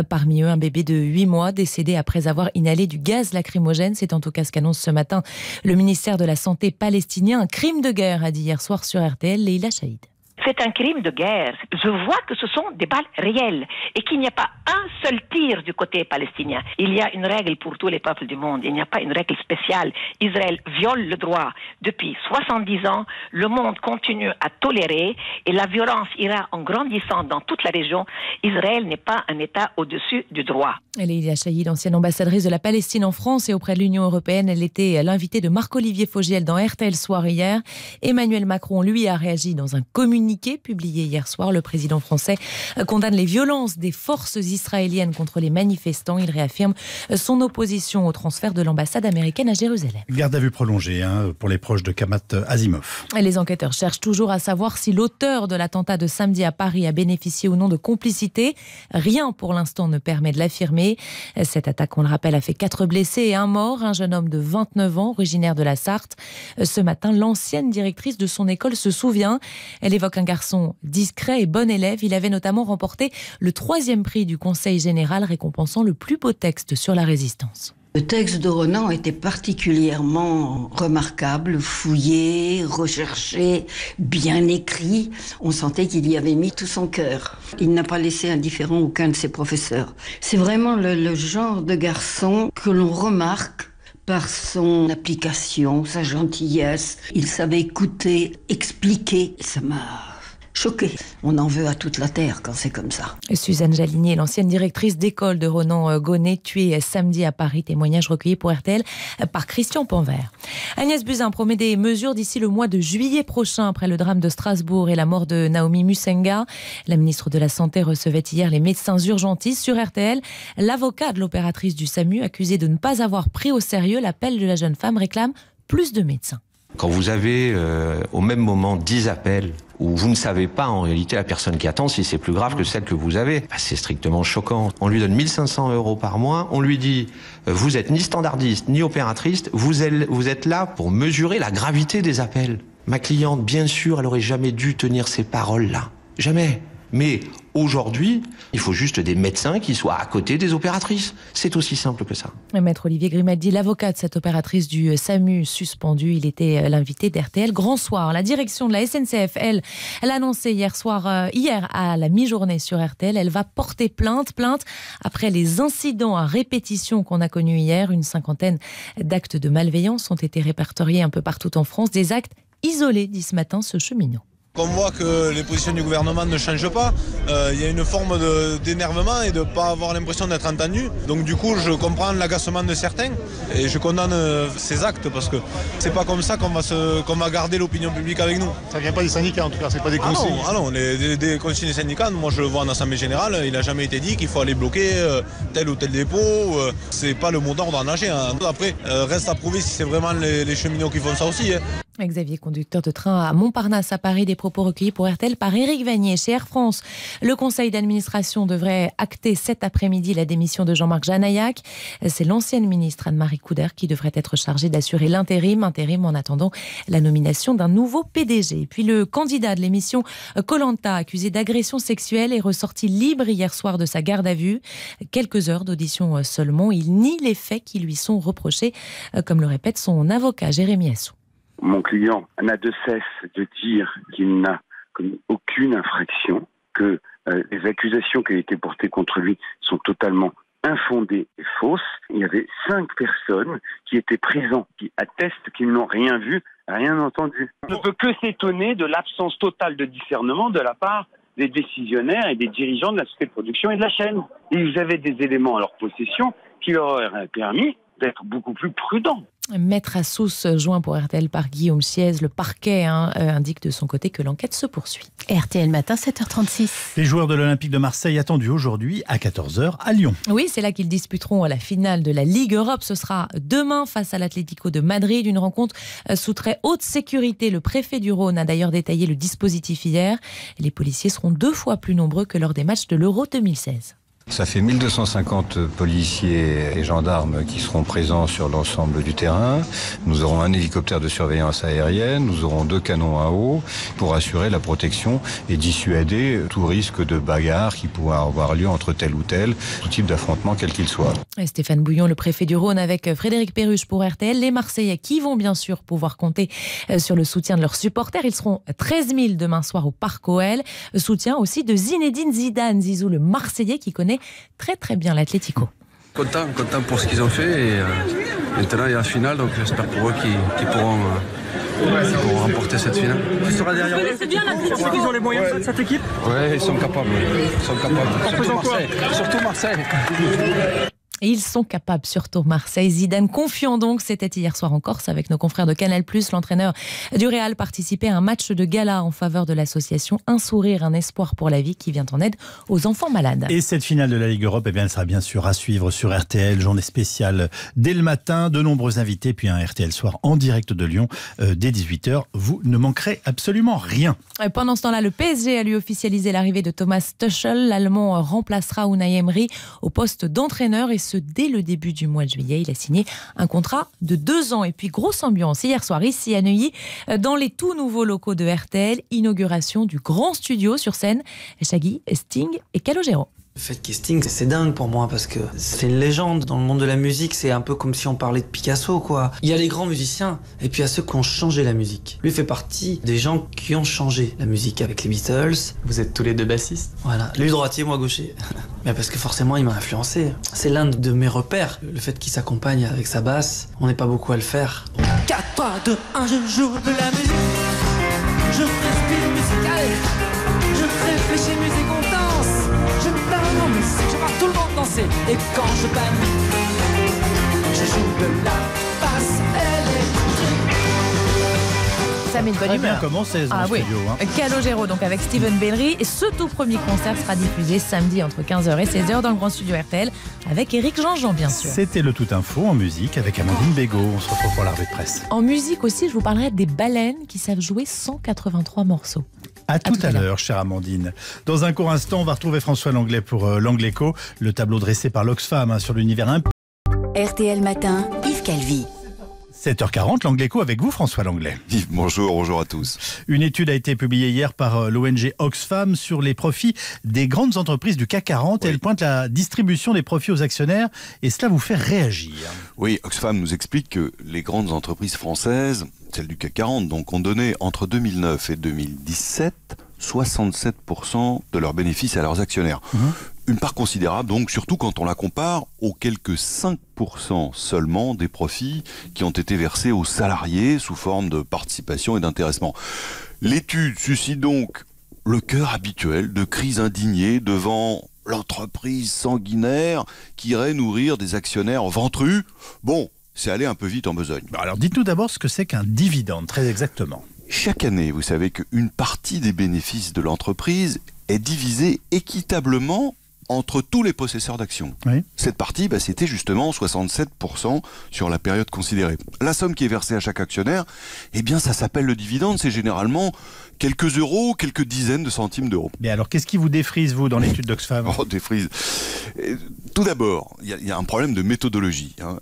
parmi eux un bébé de 8 mois décédé après après avoir inhalé du gaz lacrymogène. C'est en tout cas ce qu'annonce ce matin le ministère de la Santé palestinien. Un crime de guerre, a dit hier soir sur RTL Leila Chaïd. C'est un crime de guerre. Je vois que ce sont des balles réelles et qu'il n'y a pas un seul tir du côté palestinien. Il y a une règle pour tous les peuples du monde. Il n'y a pas une règle spéciale. Israël viole le droit. Depuis 70 ans, le monde continue à tolérer et la violence ira en grandissant dans toute la région. Israël n'est pas un État au-dessus du droit. Lélia Chahid, ancienne ambassadrice de la Palestine en France et auprès de l'Union européenne, elle était l'invitée de Marc-Olivier Fogiel dans RTL Soir hier. Emmanuel Macron, lui, a réagi dans un communiqué publié hier soir, le président français condamne les violences des forces israéliennes contre les manifestants. Il réaffirme son opposition au transfert de l'ambassade américaine à Jérusalem. Garde à vue prolongée hein, pour les proches de Kamat Azimov. Et les enquêteurs cherchent toujours à savoir si l'auteur de l'attentat de samedi à Paris a bénéficié ou non de complicité. Rien pour l'instant ne permet de l'affirmer. Cette attaque, on le rappelle, a fait quatre blessés et un mort. Un jeune homme de 29 ans, originaire de la Sarthe. Ce matin, l'ancienne directrice de son école se souvient. Elle évoque garçon discret et bon élève. Il avait notamment remporté le troisième prix du Conseil général récompensant le plus beau texte sur la résistance. Le texte de Renan était particulièrement remarquable, fouillé, recherché, bien écrit. On sentait qu'il y avait mis tout son cœur. Il n'a pas laissé indifférent aucun de ses professeurs. C'est vraiment le genre de garçon que l'on remarque par son application, sa gentillesse. Il savait écouter, expliquer. sa m'a Choqué, On en veut à toute la terre quand c'est comme ça. Suzanne Jalinier, l'ancienne directrice d'école de Ronan euh, Gonnet, tuée euh, samedi à Paris, témoignage recueilli pour RTL euh, par Christian Panvert. Agnès Buzyn promet des mesures d'ici le mois de juillet prochain après le drame de Strasbourg et la mort de Naomi Musenga. La ministre de la Santé recevait hier les médecins urgentistes sur RTL. L'avocat de l'opératrice du SAMU, accusé de ne pas avoir pris au sérieux l'appel de la jeune femme, réclame plus de médecins. Quand vous avez euh, au même moment 10 appels où vous ne savez pas en réalité la personne qui attend si c'est plus grave que celle que vous avez, bah, c'est strictement choquant. On lui donne 1500 euros par mois, on lui dit euh, vous êtes ni standardiste ni opératrice, vous vous êtes là pour mesurer la gravité des appels. Ma cliente, bien sûr, elle aurait jamais dû tenir ces paroles-là. Jamais. Mais aujourd'hui, il faut juste des médecins qui soient à côté des opératrices. C'est aussi simple que ça. Maître Olivier Grimaldi, l'avocat de cette opératrice du euh, SAMU suspendu, il était euh, l'invité d'RTL Grand Soir. La direction de la SNCF, elle, elle annoncé hier soir, euh, hier à la mi-journée sur RTL, elle va porter plainte, plainte après les incidents à répétition qu'on a connus hier. Une cinquantaine d'actes de malveillance ont été répertoriés un peu partout en France, des actes isolés, dit ce matin ce cheminot. On voit que les positions du gouvernement ne changent pas. Euh, il y a une forme d'énervement et de ne pas avoir l'impression d'être entendu. Donc du coup, je comprends l'agacement de certains et je condamne euh, ces actes parce que c'est pas comme ça qu'on va, garder l'opinion publique avec nous. Ça vient pas des syndicats en tout cas, c'est pas des ah consignes. Ah non, des, consignes des moi je le vois en assemblée générale, il n'a jamais été dit qu'il faut aller bloquer euh, tel ou tel dépôt. Ce c'est pas le mot d'ordre à nager. Hein. Après, reste à prouver si c'est vraiment les, cheminots qui font ça aussi. Hein. Xavier, conducteur de train à Montparnasse, à Paris, des propos recueillis pour RTL par Éric Vanier. Chez Air France, le conseil d'administration devrait acter cet après-midi la démission de Jean-Marc Janaillac. C'est l'ancienne ministre Anne-Marie Couder qui devrait être chargée d'assurer l'intérim, intérim en attendant la nomination d'un nouveau PDG. puis le candidat de l'émission Colanta, accusé d'agression sexuelle, est ressorti libre hier soir de sa garde à vue. Quelques heures d'audition seulement, il nie les faits qui lui sont reprochés, comme le répète son avocat Jérémy Assou mon client n'a de cesse de dire qu'il n'a aucune infraction, que euh, les accusations qui ont été portées contre lui sont totalement infondées et fausses. Il y avait cinq personnes qui étaient présentes, qui attestent qu'ils n'ont rien vu, rien entendu. On ne peut que s'étonner de l'absence totale de discernement de la part des décisionnaires et des dirigeants de la société de production et de la chaîne. Ils avaient des éléments à leur possession qui leur auraient permis d'être beaucoup plus prudents. Maître à joint pour RTL par Guillaume Siez. le parquet hein, euh, indique de son côté que l'enquête se poursuit. RTL matin, 7h36. Les joueurs de l'Olympique de Marseille attendus aujourd'hui à 14h à Lyon. Oui, c'est là qu'ils disputeront la finale de la Ligue Europe. Ce sera demain face à l'Atlético de Madrid, une rencontre euh, sous très haute sécurité. Le préfet du Rhône a d'ailleurs détaillé le dispositif hier. Les policiers seront deux fois plus nombreux que lors des matchs de l'Euro 2016. Ça fait 1250 policiers et gendarmes qui seront présents sur l'ensemble du terrain. Nous aurons un hélicoptère de surveillance aérienne, nous aurons deux canons à eau pour assurer la protection et dissuader tout risque de bagarre qui pourra avoir lieu entre tel ou tel, type d'affrontement quel qu'il soit. Stéphane Bouillon, le préfet du Rhône, avec Frédéric Perruche pour RTL. Les Marseillais qui vont bien sûr pouvoir compter euh, sur le soutien de leurs supporters. Ils seront 13 000 demain soir au Parc OL. Soutien aussi de Zinedine Zidane, Zizou, le Marseillais qui connaît très très bien l'Atlético. Content, content pour ce qu'ils ont fait. Et, maintenant, il y a la finale, donc j'espère pour eux euh, qu'ils pourront, remporter cette finale. Tu seras derrière ils ont les moyens de cette équipe Oui, ils sont capables. sont capables. Surtout Marseille. Et ils sont capables, surtout Marseille. Zidane, confiant donc, c'était hier soir en Corse avec nos confrères de Canal+. L'entraîneur du Real participait à un match de gala en faveur de l'association Un sourire, un espoir pour la vie qui vient en aide aux enfants malades. Et cette finale de la Ligue Europe, eh bien, elle sera bien sûr à suivre sur RTL, journée spéciale dès le matin, de nombreux invités, puis un RTL soir en direct de Lyon euh, dès 18h. Vous ne manquerez absolument rien. Et pendant ce temps-là, le PSG a lui officialisé l'arrivée de Thomas Tuchel. L'Allemand remplacera Unai Emery au poste d'entraîneur et ce dès le début du mois de juillet. Il a signé un contrat de deux ans. Et puis, grosse ambiance hier soir ici à Neuilly, euh, dans les tout nouveaux locaux de RTL, inauguration du grand studio sur scène. Shaggy, Sting et Calogero. Le fait que Sting, c'est dingue pour moi parce que c'est une légende. Dans le monde de la musique, c'est un peu comme si on parlait de Picasso, quoi. Il y a les grands musiciens et puis il y a ceux qui ont changé la musique. Lui fait partie des gens qui ont changé la musique avec les Beatles. Vous êtes tous les deux bassistes Voilà. Lui droitier, moi gaucher. Mais parce que forcément, il m'a influencé. C'est l'un de mes repères. Le fait qu'il s'accompagne avec sa basse, on n'est pas beaucoup à le faire. 4, 3, 2, 1, je de la musique. Je respire Je réfléchis tout le monde danser. Et quand je panique, je joue de la basse électrique. Ça met une bonne humeur. bien commencé ah, oui. Hein. Calogero, donc avec Steven Bellery. Et ce tout premier concert sera diffusé samedi entre 15h et 16h dans le grand studio RTL avec Eric Jean-Jean, bien sûr. C'était le Tout Info en musique avec Amandine Bégaud. On se retrouve pour l'arrêt de presse. En musique aussi, je vous parlerai des baleines qui savent jouer 183 morceaux. À, tout, à l'heure, chère Amandine. Dans un court instant, on va retrouver François Langlais pour euh, le tableau dressé par l'Oxfam hein, sur l'univers imp. RTL Matin, Yves Calvi. 7h40, Langléco avec vous, François Langlais. bonjour, bonjour à tous. Une étude a été publiée hier par euh, l'ONG Oxfam sur les profits des grandes entreprises du CAC 40. Elle pointe la distribution des profits aux actionnaires et cela vous fait réagir. Oui, Oxfam nous explique que les grandes entreprises françaises, celles du CAC 40, donc, ont donné entre 2009 et 2017 67% de leurs bénéfices à leurs actionnaires. Mhm. Une part considérable, donc, surtout quand on la compare aux quelques 5% seulement des profits qui ont été versés aux salariés sous forme de participation et d'intéressement. L'étude suscite donc le cœur habituel de crise indignée devant l'entreprise sanguinaire qui irait nourrir des actionnaires ventrus. Bon, c'est aller un peu vite en besogne. Alors dites-nous d'abord ce que c'est qu'un dividende, très exactement. Chaque année, vous savez qu'une partie des bénéfices de l'entreprise est divisée équitablement entre tous les possesseurs d'actions. Cette partie, bah, c'était justement 67% sur la période considérée. La somme qui est versée à chaque actionnaire, eh bien, ça s'appelle le dividende. C'est généralement quelques euros, quelques dizaines de centimes d'euros. Mais alors, qu'est-ce qui vous défrise, vous, dans l'étude d'Oxfam oh, défrise. Euh, tout d'abord, il y, a un problème de méthodologie. Hein.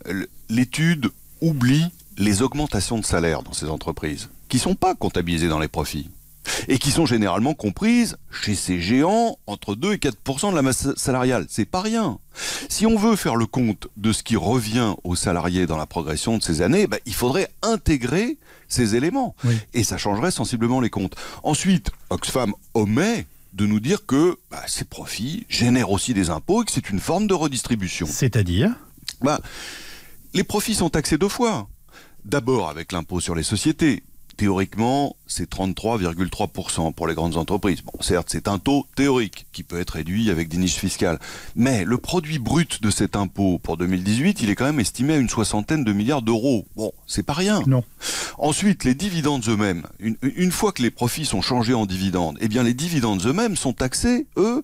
L'étude oublie les augmentations de salaire dans ces entreprises, qui ne sont pas comptabilisées dans les profits et qui sont généralement comprises chez ces géants entre 2 et 4 de la masse salariale. C'est pas rien. Si on veut faire le compte de ce qui revient aux salariés dans la progression de ces années, bah, il faudrait intégrer ces éléments. Et ça changerait sensiblement les comptes. Ensuite, Oxfam omet de nous dire que ces bah, profits génèrent aussi des impôts et que c'est une forme de redistribution. C'est-à-dire bah, Les profits sont taxés deux fois. D'abord avec l'impôt sur les sociétés, théoriquement, c'est 33,3% pour les grandes entreprises. Bon, certes, c'est un taux théorique qui peut être réduit avec des niches fiscales. Mais le produit brut de cet impôt pour 2018, il est quand même estimé à une soixantaine de milliards d'euros. Bon, c'est pas rien. Non. Ensuite, les dividendes eux-mêmes. Une, fois que les profits sont changés en dividendes, eh bien, les dividendes eux-mêmes sont taxés, eux,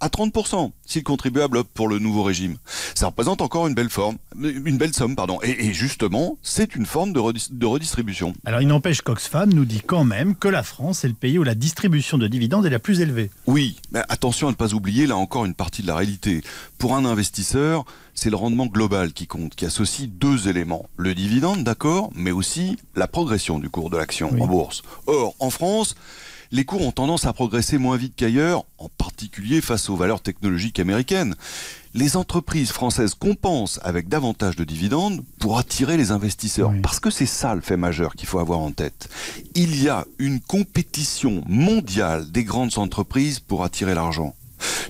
à 30% s'il le contribuable pour le nouveau régime. Ça représente encore une belle forme, euh, une belle somme, pardon. Et, justement, c'est une forme de, de, redistribution. Alors il n'empêche qu'Oxfam nous dit quand même que la France est le pays où la distribution de dividendes est la plus élevée. Oui, mais attention à ne pas oublier là encore une partie de la réalité. Pour un investisseur, c'est le rendement global qui compte, qui associe deux éléments. Le dividende, d'accord, mais aussi la progression du cours de l'action en bourse. Or, en France, les cours ont tendance à progresser moins vite qu'ailleurs, en particulier face aux valeurs technologiques américaines. Les entreprises françaises compensent avec davantage de dividendes pour attirer les investisseurs. Parce que c'est ça le fait majeur qu'il faut avoir en tête. Il y a une compétition mondiale des grandes entreprises pour attirer l'argent.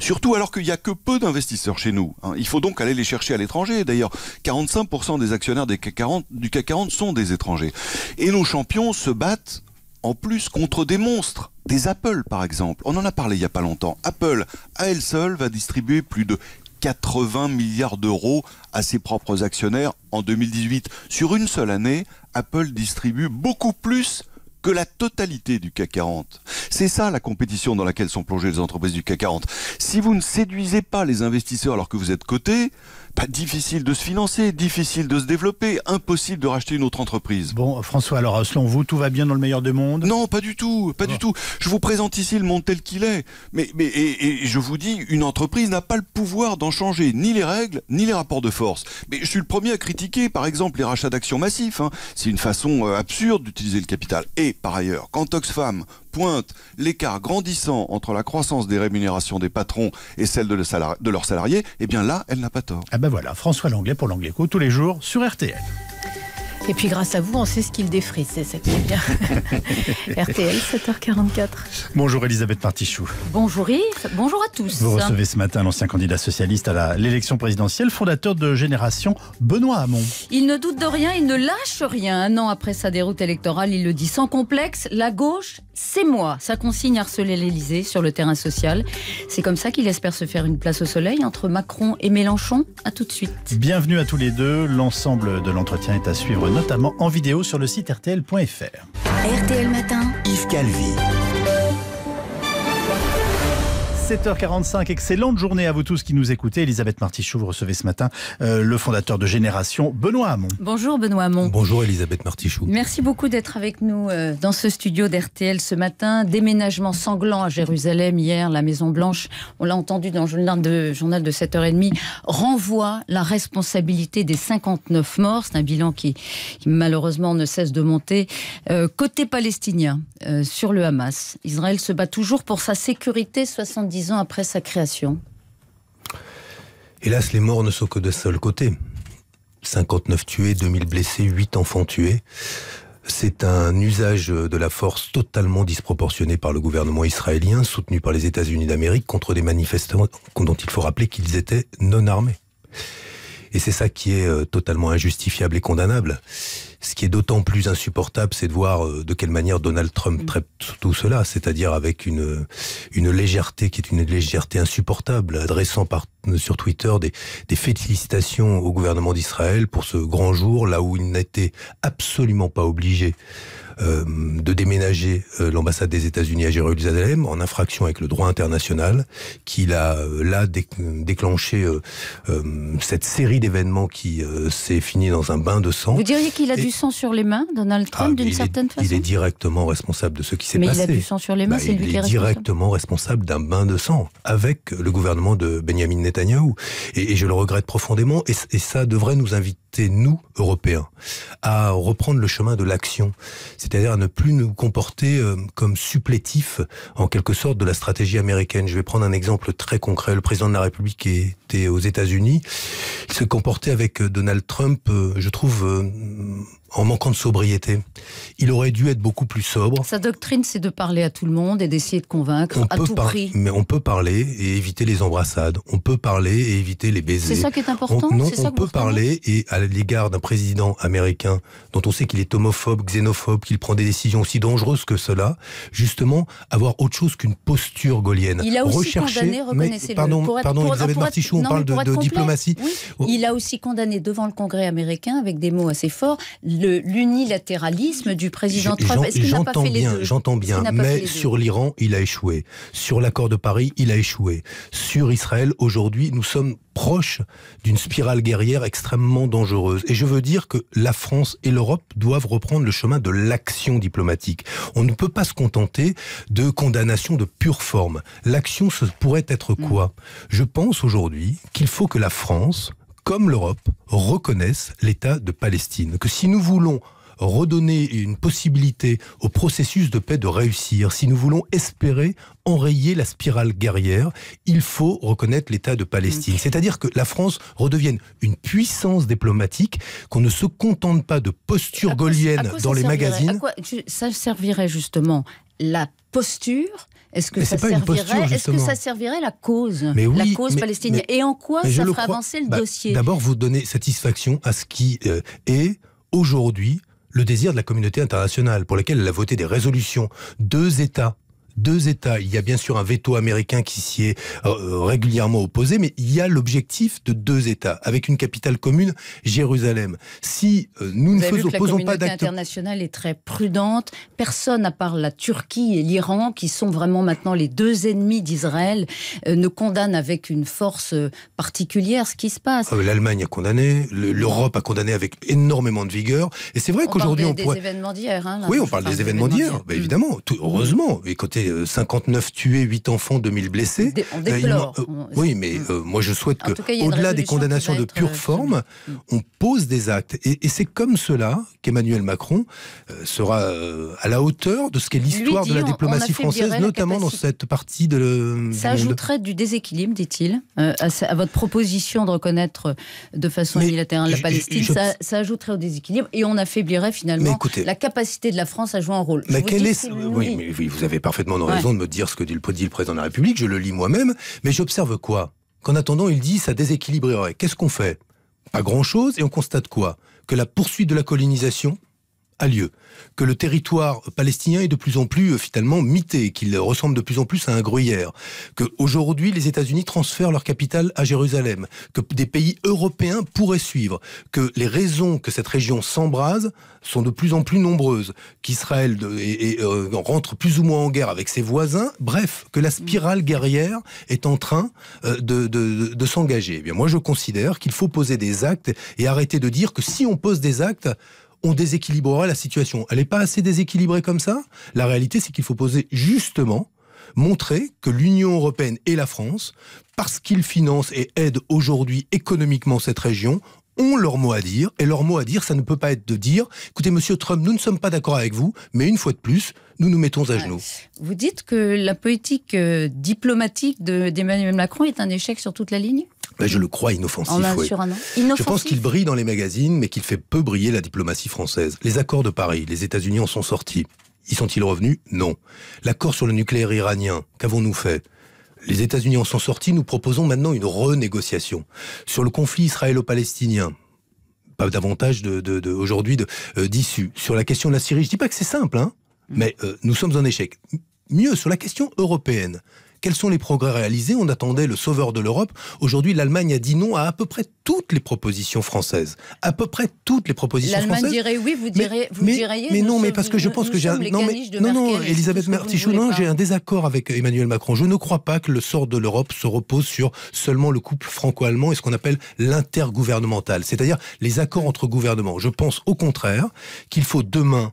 Surtout alors qu'il n'y a que peu d'investisseurs chez nous. Hein. Il faut donc aller les chercher à l'étranger. D'ailleurs, 45% des actionnaires du CAC 40 sont des étrangers. Et nos champions se battent en plus contre des monstres, des Apple par exemple. On en a parlé il n'y a pas longtemps. Apple, à elle seule, va distribuer plus de 80 milliards d'euros à ses propres actionnaires en 2018. Sur une seule année, Apple distribue beaucoup plus que la totalité du CAC 40. C'est ça la compétition dans laquelle sont plongées les entreprises du CAC 40. Si vous ne séduisez pas les investisseurs alors que vous êtes cotés, pas difficile de se financer, difficile de se développer, impossible de racheter une autre entreprise. Bon, François, alors selon vous, tout va bien dans le meilleur des mondes Non, pas du tout, pas du oh. tout. Je vous présente ici le monde tel qu'il est. Mais, et, je vous dis, une entreprise n'a pas le pouvoir d'en changer ni les règles, ni les rapports de force. Mais je suis le premier à critiquer, par exemple, les rachats d'actions massifs. Hein. C'est une façon euh, absurde d'utiliser le capital. Et par ailleurs, quand Oxfam pointe l'écart grandissant entre la croissance des rémunérations des patrons et celle de, leurs salariés, eh bien là, elle n'a pas tort. Ah ben voilà, François Langlais pour l'Anglais tous les jours sur RTL. Et puis grâce à vous, on sait ce qu'il défrise, c'est ça qui est bien. RTL, 7h44. Bonjour Elisabeth Partichou. Bonjour Yves, bonjour à tous. Vous recevez ce matin l'ancien candidat socialiste à l'élection présidentielle, fondateur de Génération, Benoît Hamon. Il ne doute de rien, il ne lâche rien. Un an après sa déroute électorale, il le dit sans complexe, la gauche, c'est moi. Sa consigne harceler l'Elysée sur le terrain social. C'est comme ça qu'il espère se faire une place au soleil entre Macron et Mélenchon. À tout de suite. Bienvenue à tous les deux. L'ensemble de l'entretien est à suivre notamment en vidéo sur le site rtl.fr. RTL Matin, Yves Calvi. 7h45, excellente journée à vous tous qui nous écoutez. Elisabeth Martichoux, vous recevez ce matin euh, le fondateur de Génération, Benoît Hamon. Bonjour Benoît Hamon. Bonjour Elisabeth Martichoux. Merci beaucoup d'être avec nous euh, dans ce studio d'RTL ce matin. Déménagement sanglant à Jérusalem hier, la Maison Blanche, on l'a entendu dans le journal de, 7h30, renvoie la responsabilité des 59 morts. C'est un bilan qui, malheureusement ne cesse de monter. Euh, côté palestinien, sur le Hamas, Israël se bat toujours pour sa sécurité 70 ans après sa création Hélas, les morts ne sont que d'un seul côté. 59 tués, 2000 blessés, 8 enfants tués. C'est un usage de la force totalement disproportionné par le gouvernement israélien, soutenu par les États-Unis d'Amérique, contre des manifestants dont il faut rappeler qu'ils étaient non armés. Et c'est ça qui est euh, totalement injustifiable et condamnable. Ce qui est d'autant plus insupportable, c'est de voir euh, de quelle manière Donald Trump mm. traite tout cela, c'est-à-dire avec une, une légèreté qui est une légèreté insupportable, adressant par, sur Twitter des, des félicitations au gouvernement d'Israël pour ce grand jour, là où il n'était absolument pas obligé euh, de déménager euh, l'ambassade des États-Unis à Jérusalem en infraction avec le droit international, qu'il a euh, là déclenché cette série d'événements qui s'est finie dans un bain de sang. Vous diriez qu'il a du sang sur les mains, Donald Trump, ah, d'une certaine façon Il est directement responsable de ce qui s'est passé. Mais il a du sang sur les mains, bah, c'est lui qui est directement responsable d'un bain de sang avec le gouvernement de Benjamin Netanyahu. Et, je le regrette profondément. et ça devrait nous inviter nous, Européens, à reprendre le chemin de l'action, c'est-à-dire à ne plus nous comporter euh, comme supplétifs, en quelque sorte, de la stratégie américaine. Je vais prendre un exemple très concret. Le président de la République était aux États-Unis. Il se comportait avec euh, Donald Trump, euh, je trouve, en manquant de sobriété. Il aurait dû être beaucoup plus sobre. Sa doctrine, c'est de parler à tout le monde et d'essayer de convaincre on à tout prix. Mais on peut parler et éviter les embrassades. On peut parler et éviter les baisers. C'est ça qui est important. On, non, on peut parler et à l'égard d'un président américain dont on sait qu'il est homophobe, xénophobe, qu'il prend des décisions aussi dangereuses que cela, justement avoir autre chose qu'une posture gaulienne. Il a aussi condamné, reconnaissez-le. Pardon, pardon on parle de, diplomatie. Il a aussi condamné devant le Congrès américain avec des mots assez forts l'unilatéralisme du président Trump. J'entends bien, j'entends bien, mais sur l'Iran, il a échoué. Sur l'accord de Paris, il a échoué. Sur Israël, aujourd'hui, nous sommes proches d'une spirale guerrière extrêmement dangereuse. Et je veux dire que la France et l'Europe doivent reprendre le chemin de l'action diplomatique. On ne peut pas se contenter de condamnations de pure forme. L'action, ce pourrait être quoi hmm. Je pense aujourd'hui qu'il faut que la France comme l'Europe, reconnaissent l'État de Palestine. Que si nous voulons redonner une possibilité au processus de paix de réussir, si nous voulons espérer enrayer la spirale guerrière, il faut reconnaître l'État de Palestine. Mm. C'est-à-dire que la France redevienne une puissance diplomatique, qu'on ne se contente pas de posture gaulienne dans les magazines. ça servirait justement la posture est-ce que, ça servirait, la cause, la cause palestinienne Et en quoi ça ferait avancer le bah, dossier D'abord, vous donnez satisfaction à ce qui euh, est aujourd'hui le désir de la communauté internationale, pour laquelle elle a voté des résolutions. Deux États, deux États. Il y a bien sûr un veto américain qui s'y est euh, régulièrement opposé, mais il y a l'objectif de deux États, avec une capitale commune, Jérusalem. Si euh, nous ne faisons opposons pas d'acte... La communauté internationale est très prudente. Personne, à part la Turquie et l'Iran, qui sont vraiment maintenant les deux ennemis d'Israël, euh, ne condamne avec une force particulière ce qui se passe. L'Allemagne a condamné, l'Europe a condamné avec énormément de vigueur. Et c'est vrai qu'aujourd'hui, on, parle des, événements d'hier. Hein, oui, on parle, des, événements d'hier, bah, évidemment. heureusement. Écoutez, 59 euh, tués, 8 enfants, 2000 blessés. Euh, euh, on oui, mais moi je souhaite quau delà des condamnations de pure forme, mm. on pose des actes. Et, c'est comme cela qu'Emmanuel Macron sera à la hauteur de ce qu'est l'histoire de la diplomatie française, notamment dans cette partie de. Ça ajouterait du déséquilibre, dit-il, à, votre proposition de reconnaître de façon unilatérale la Palestine. Ça, ajouterait au déséquilibre et on affaiblirait finalement la capacité de la France à jouer un rôle. Mais quelle est... Oui, mais vous avez parfaitement on raison de me dire ce que dit le, dit le président de la République, je le lis moi-même, mais j'observe quoi Qu'en attendant, il dit ça déséquilibrerait. Qu'est-ce qu'on fait Pas grand-chose, et on constate quoi Que la poursuite de la colonisation, a lieu, que le territoire palestinien est de plus en plus euh, finalement mité, qu'il ressemble de plus en plus à un gruyère, que aujourd'hui les États-Unis transfèrent leur capitale à Jérusalem, que des pays européens pourraient suivre, que les raisons que cette région s'embrase sont de plus en plus nombreuses, qu'Israël euh, rentre plus ou moins en guerre avec ses voisins, bref, que la spirale guerrière est en train euh, de, s'engager. Eh bien, moi, je considère qu'il faut poser des actes et arrêter de dire que si on pose des actes, on déséquilibrera la situation. Elle n'est pas assez déséquilibrée comme ça. La réalité, c'est qu'il faut poser justement montrer que l'Union européenne et la France, parce qu'ils financent et aident aujourd'hui économiquement cette région, ont leur mot à dire, et leur mot à dire, ça ne peut pas être de dire, écoutez, monsieur Trump, nous ne sommes pas d'accord avec vous, mais une fois de plus, nous nous mettons à genoux. Vous dites que la politique euh, diplomatique d'Emmanuel Macron est un échec sur toute la ligne ben, Je le crois inoffensif. inoffensif. Je pense qu'il brille dans les magazines, mais qu'il fait peu briller la diplomatie française. Les accords de Paris, les États-Unis en sont sortis. Y sont-ils revenus Non. L'accord sur le nucléaire iranien, qu'avons-nous fait les États-Unis en sont sortis, nous proposons maintenant une renégociation. Sur le conflit israélo-palestinien, pas davantage aujourd'hui euh, d'issue. sur la question de la Syrie, je ne dis pas que c'est simple, hein, mm. mais euh, nous sommes en échec. Mieux, sur la question européenne, quels sont les progrès réalisés On attendait le sauveur de l'Europe. Aujourd'hui, l'Allemagne a dit non à à peu près toutes les propositions françaises. À peu près toutes les propositions françaises. L'Allemagne dirait oui, vous mais, diriez. non, mais parce que je pense que j'ai un. Non, non, non, Elisabeth j'ai un désaccord avec Emmanuel Macron. Je ne crois pas que le sort de l'Europe se repose sur seulement le couple franco-allemand et ce qu'on appelle l'intergouvernemental, c'est-à-dire les accords entre gouvernements. Je pense au contraire qu'il faut demain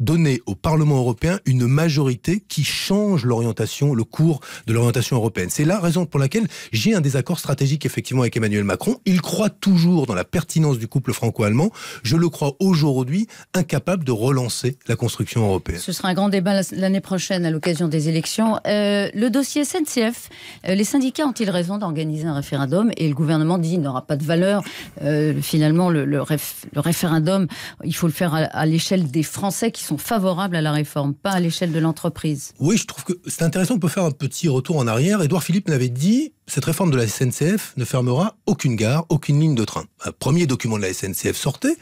donner au Parlement européen une majorité qui change l'orientation, le cours de l'orientation européenne. C'est la raison pour laquelle j'ai un désaccord stratégique effectivement avec Emmanuel Macron. Il croit toujours dans la pertinence du couple franco-allemand. Je le crois aujourd'hui incapable de relancer la construction européenne. Ce sera un grand débat l'année prochaine à l'occasion des élections. Euh, le dossier SNCF, euh, les syndicats ont-ils raison d'organiser un référendum Et le gouvernement dit qu'il n'aura pas de valeur. Euh, finalement, le, référendum, il faut le faire à l'échelle des Français qui sont favorables à la réforme, pas à l'échelle de l'entreprise. Oui, je trouve que c'est intéressant, on peut faire un petit retour en arrière. Édouard Philippe l'avait dit, cette réforme de la SNCF ne fermera aucune gare, aucune ligne de train. Un premier document de la SNCF sortait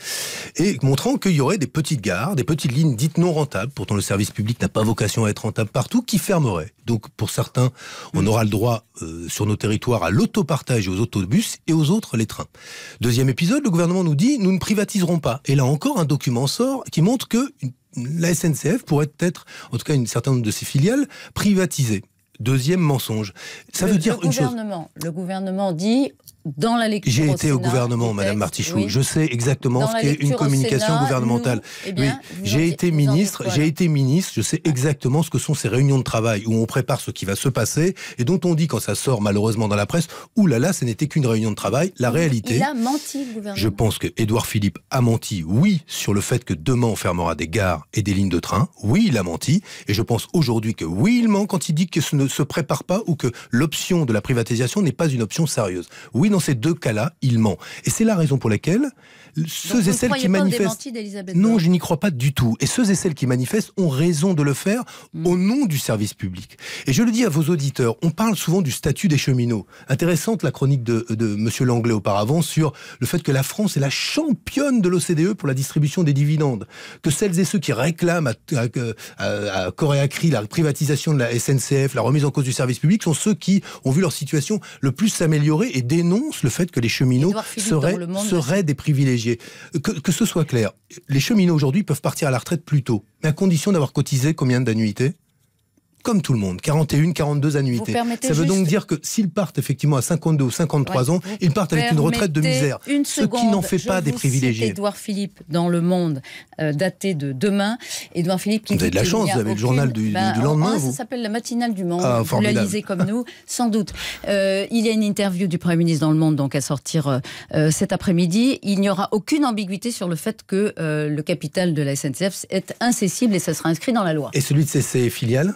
et montrant qu'il y aurait des petites gares, des petites lignes dites non rentables, pourtant le service public n'a pas vocation à être rentable partout, qui fermeraient. Donc pour certains, on mm. aura le droit euh, sur nos territoires à l'autopartage aux autobus et aux autres les trains. Deuxième épisode, le gouvernement nous dit nous ne privatiserons pas. Et là encore, un document sort qui montre que la SNCF pourrait être, en tout cas une certain nombre de ses filiales, privatisée. Deuxième mensonge. Ça veut dire Le gouvernement dit dans la lecture. J'ai été au, gouvernement, Madame Martichoux. Je sais exactement ce qu'est une communication gouvernementale. Eh oui, j'ai été ministre. J'ai été ministre. Je sais exactement ce que sont ces réunions de travail où on prépare ce qui va se passer et dont on dit quand ça sort malheureusement dans la presse. oulala, là là, ce n'était qu'une réunion de travail. La réalité. Il a menti, le gouvernement. Je pense que Édouard Philippe a menti. Oui, sur le fait que demain on fermera des gares et des lignes de train. Oui, il a menti. Et je pense aujourd'hui que oui, il ment quand il dit que ce ne se prépare pas ou que l'option de la privatisation n'est pas une option sérieuse. Oui, dans ces deux cas-là, il ment. Et c'est la raison pour laquelle ceux et celles qui manifestent. Non, je n'y crois pas du tout. Et ceux et celles qui manifestent ont raison de le faire hmm. au nom du service public. Et je le dis à vos auditeurs, on parle souvent du statut des cheminots. Intéressante la chronique de, M. Langlais auparavant sur le fait que la France est la championne de l'OCDE pour la distribution des dividendes. Que celles et ceux qui réclament à, Corée à, la privatisation de la SNCF, la remise en cause du service public, sont ceux qui ont vu leur situation le plus s'améliorer et dénoncent le fait que les cheminots seraient des privilégiés. Que, que ce soit clair, les cheminots aujourd'hui peuvent partir à la retraite plus tôt, mais à condition d'avoir cotisé combien d'annuités comme tout le monde, 41, 42 annuités. Ça veut donc dire que s'ils partent effectivement à 52 ou 53 ans, ils partent avec une retraite de misère. Une ce qui n'en fait pas des privilégiés. Édouard Philippe dans Le Monde, euh, daté de demain. Édouard Philippe qui Vous avez de la chance, vous avez le journal du, ben, lendemain. Ah, ça s'appelle la matinale du Monde. Ah, vous la lisez comme nous, sans doute. Euh, il y a une interview du Premier ministre dans Le Monde, donc à sortir euh, cet après-midi. Il n'y aura aucune ambiguïté sur le fait que le capital de la SNCF est incessible et ça sera inscrit dans la loi. Et celui de ses filiales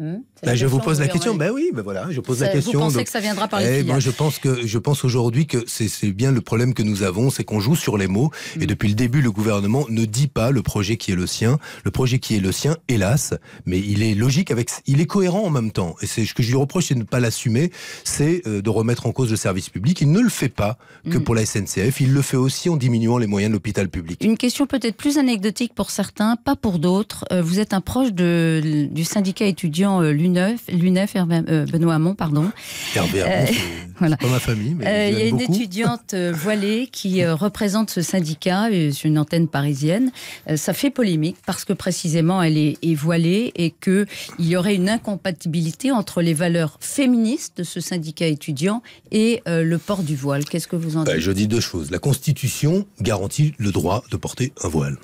Hmm bah, je vous pose la question. Ben oui, ben voilà, je pose la question. Vous pensez que ça viendra par les eh, je pense que je pense aujourd'hui que c'est bien le problème que nous avons, c'est qu'on joue sur les mots. Et hmm. depuis le début, le gouvernement ne dit pas le projet qui est le sien. Le projet qui est le sien, hélas, mais il est logique avec, il est cohérent en même temps. Et c'est ce que je lui reproche, c'est de ne pas l'assumer, c'est euh, de remettre en cause le service public. Il ne le fait pas que hmm. pour la SNCF. Il le fait aussi en diminuant les moyens de l'hôpital public. Une question peut-être plus anecdotique pour certains, pas pour d'autres. Euh, vous êtes un proche du syndicat étudiant euh, Lunef, euh, Benoît Hamon, pardon. Euh, pas ma famille, mais Il y a une étudiante voilée qui représente ce syndicat, sur une antenne parisienne. Ça fait polémique parce que précisément elle est, voilée et qu'il y aurait une incompatibilité entre les valeurs féministes de ce syndicat étudiant et le port du voile. Qu'est-ce que vous en bah, dites Je dis deux choses. La Constitution garantit le droit de porter un voile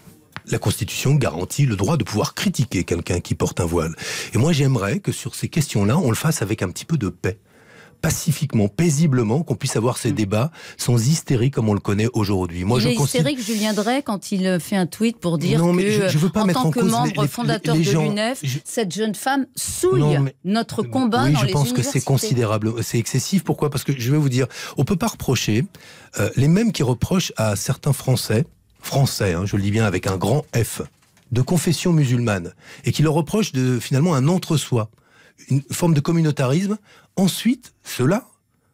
la Constitution garantit le droit de pouvoir critiquer quelqu'un qui porte un voile. Et moi, j'aimerais que sur ces questions-là, on le fasse avec un petit peu de paix pacifiquement, paisiblement, qu'on puisse avoir ces mm. débats sans hystérie comme on le connaît aujourd'hui. Moi, je est considère... hystérique Julien Drey quand il euh, fait un tweet pour dire mais que, je, veux pas en tant que membre fondateur de l'UNEF, cette jeune femme souille notre combat oui, je pense que c'est considérable, c'est excessif. Pourquoi Parce que je vais vous dire, on peut pas reprocher euh, les mêmes qui reprochent à certains Français français, hein, je le dis bien avec un grand F, de confession musulmane, et qui leur reproche de finalement un entre-soi, une forme de communautarisme. Ensuite, ceux-là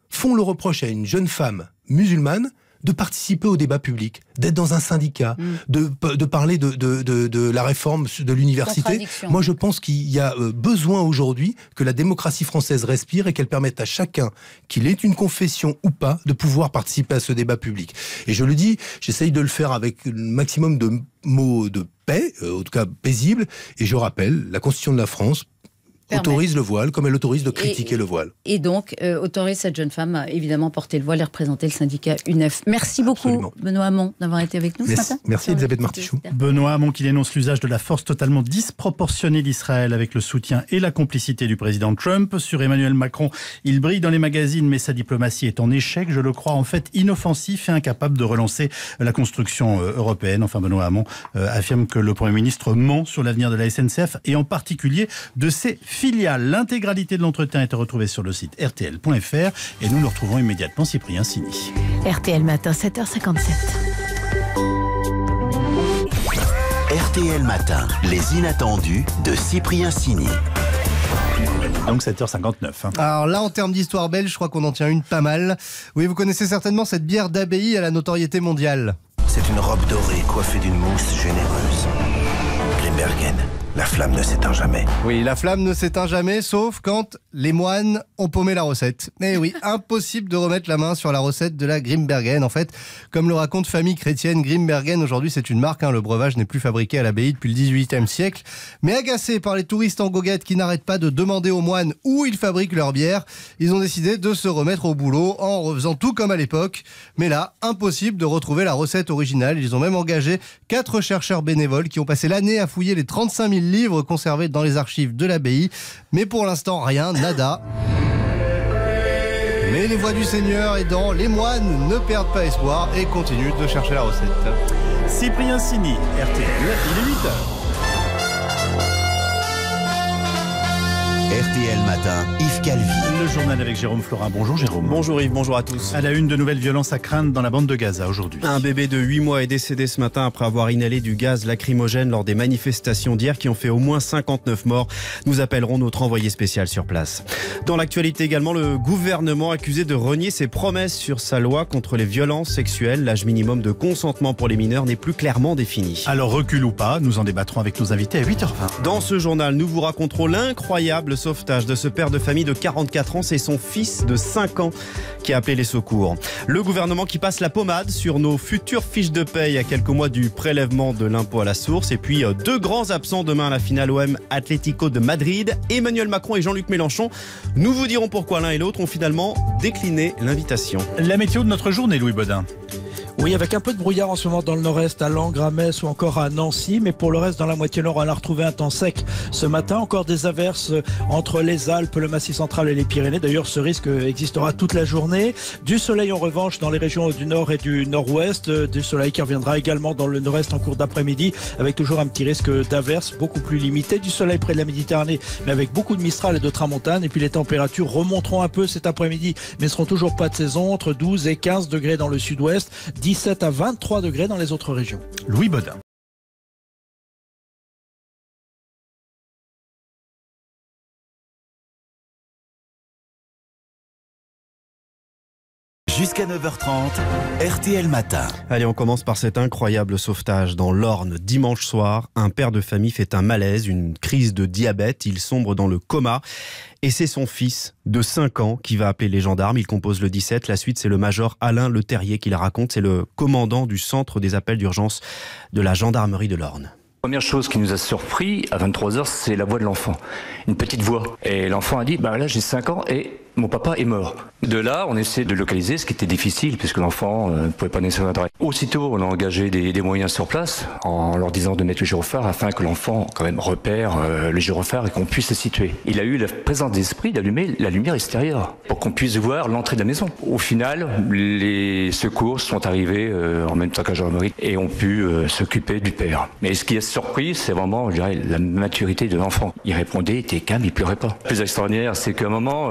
font le reproche à une jeune femme musulmane de participer au débat public, d'être dans un syndicat, mm. de, parler de, la réforme de l'université. Moi, je pense qu'il y a euh, besoin aujourd'hui que la démocratie française respire et qu'elle permette à chacun, qu'il ait une confession ou pas, de pouvoir participer à ce débat public. Et je le dis, j'essaye de le faire avec le maximum de mots de paix, euh, en tout cas paisible. Et je rappelle, la Constitution de la France autorise le voile, comme elle autorise de critiquer le voile. Et donc, euh, autorise cette jeune femme à évidemment porter le voile et représenter le syndicat UNEF. Merci beaucoup, Benoît Hamon, d'avoir été avec nous merci, ce matin. Merci, Elisabeth Martichoux. Benoît Hamon qui dénonce l'usage de la force totalement disproportionnée d'Israël avec le soutien et la complicité du président Trump. Sur Emmanuel Macron, il brille dans les magazines, mais sa diplomatie est en échec. Je le crois en fait inoffensif et incapable de relancer la construction euh, européenne. Enfin, Benoît Hamon euh, affirme que le Premier ministre ment sur l'avenir de la SNCF et en particulier de ses filiale. L'intégralité de l'entretien est à retrouver sur le site rtl.fr et nous nous retrouvons immédiatement Cyprien Sini. RTL Matin, 7h57. RTL Matin, les inattendus de Cyprien Sini. Donc 7h59. Hein. Alors là, en termes d'histoire belge, je crois qu'on en tient une pas mal. Oui, vous connaissez certainement cette bière d'abbaye à la notoriété mondiale. C'est une robe dorée coiffée d'une mousse généreuse. Grimbergen. La flamme ne s'éteint jamais. Oui, la flamme ne s'éteint jamais, sauf quand les moines ont paumé la recette. Mais eh oui, impossible de remettre la main sur la recette de la Grimbergen. En fait, comme le raconte Famille Chrétienne, Grimbergen aujourd'hui c'est une marque. Hein. le breuvage n'est plus fabriqué à l'abbaye depuis le 18e siècle. Mais agacés par les touristes en goguette qui n'arrêtent pas de demander aux moines où ils fabriquent leur bière, ils ont décidé de se remettre au boulot en refaisant tout comme à l'époque. Mais là, impossible de retrouver la recette originale. Ils ont même engagé quatre chercheurs bénévoles qui ont passé l'année à fouiller les 35 000 livres conservés dans les archives de l'abbaye. Mais pour l'instant, rien, nada. Mais les voix du Seigneur aidant, les moines ne perdent pas espoir et continuent de chercher la recette. Cyprien Sini, RTL, il est 8h. RTL Matin, Yves Calvi. Le journal avec Jérôme Florin. Bonjour Jérôme. Bonjour Yves, bonjour à tous. À la une de nouvelles violences à craindre dans la bande de Gaza aujourd'hui. Un bébé de 8 mois est décédé ce matin après avoir inhalé du gaz lacrymogène lors des manifestations d'hier qui ont fait au moins 59 morts. Nous appellerons notre envoyé spécial sur place. Dans l'actualité également, le gouvernement accusé de renier ses promesses sur sa loi contre les violences sexuelles. L'âge minimum de consentement pour les mineurs n'est plus clairement défini. Alors recul ou pas, nous en débattrons avec nos invités à 8h20. Dans ce journal, nous vous raconterons l'incroyable sauvetage de ce père de famille de 44 ans. C'est son fils de 5 ans qui a appelé les secours. Le gouvernement qui passe la pommade sur nos futures fiches de paye à quelques mois du prélèvement de l'impôt à la source. Et puis euh, deux grands absents demain à la finale OM Atlético de Madrid. Emmanuel Macron et Jean-Luc Mélenchon. Nous vous dirons pourquoi l'un et l'autre ont finalement décliné l'invitation. La météo de notre journée, Louis Baudin. Oui, avec un peu de brouillard en ce moment dans le nord-est, à Langres, à Metz ou encore à Nancy. Mais pour le reste, dans la moitié nord, on a retrouvé un temps sec ce matin. Encore des averses entre les Alpes, le Massif central et les Pyrénées. D'ailleurs, ce risque existera toute la journée. Du soleil, en revanche, dans les régions du nord et du nord-ouest. Du soleil qui reviendra également dans le nord-est en cours d'après-midi, avec toujours un petit risque d'averses beaucoup plus limité. Du soleil près de la Méditerranée, mais avec beaucoup de Mistral et de Tramontane. Et puis les températures remonteront un peu cet après-midi, mais seront toujours pas de saison, entre 12 et 15 degrés dans le sud-ouest, 10 17 à 23 degrés dans les autres régions. Louis Bodin. jusqu'à 9h30, RTL Matin. Allez, on commence par cet incroyable sauvetage dans l'Orne. Dimanche soir, un père de famille fait un malaise, une crise de diabète, il sombre dans le coma. Et c'est son fils de 5 ans qui va appeler les gendarmes. Il compose le 17. La suite, c'est le major Alain Leterrier qui la raconte. C'est le commandant du centre des appels d'urgence de la gendarmerie de l'Orne. première chose qui nous a surpris à 23h, c'est la voix de l'enfant. Une petite voix. Et l'enfant a dit, bah là j'ai 5 ans et mon papa est mort. De là, on essaie de localiser, ce qui était difficile, puisque l'enfant euh, ne pouvait pas nécessairement travailler. Aussitôt, on a engagé des, moyens sur place, en leur disant de mettre le gyrophare, afin que l'enfant, quand même, repère euh, le gyrophare et qu'on puisse se situer. Il a eu la présence d'esprit d'allumer la lumière extérieure, pour qu'on puisse voir l'entrée de la maison. Au final, les secours sont arrivés euh, en même temps qu'à gendarmerie et ont pu s'occuper du père. Mais ce qui est surpris, c'est vraiment, la maturité de l'enfant. Il répondait, il était calme, il pleurait pas. plus extraordinaire, c'est qu'à un moment,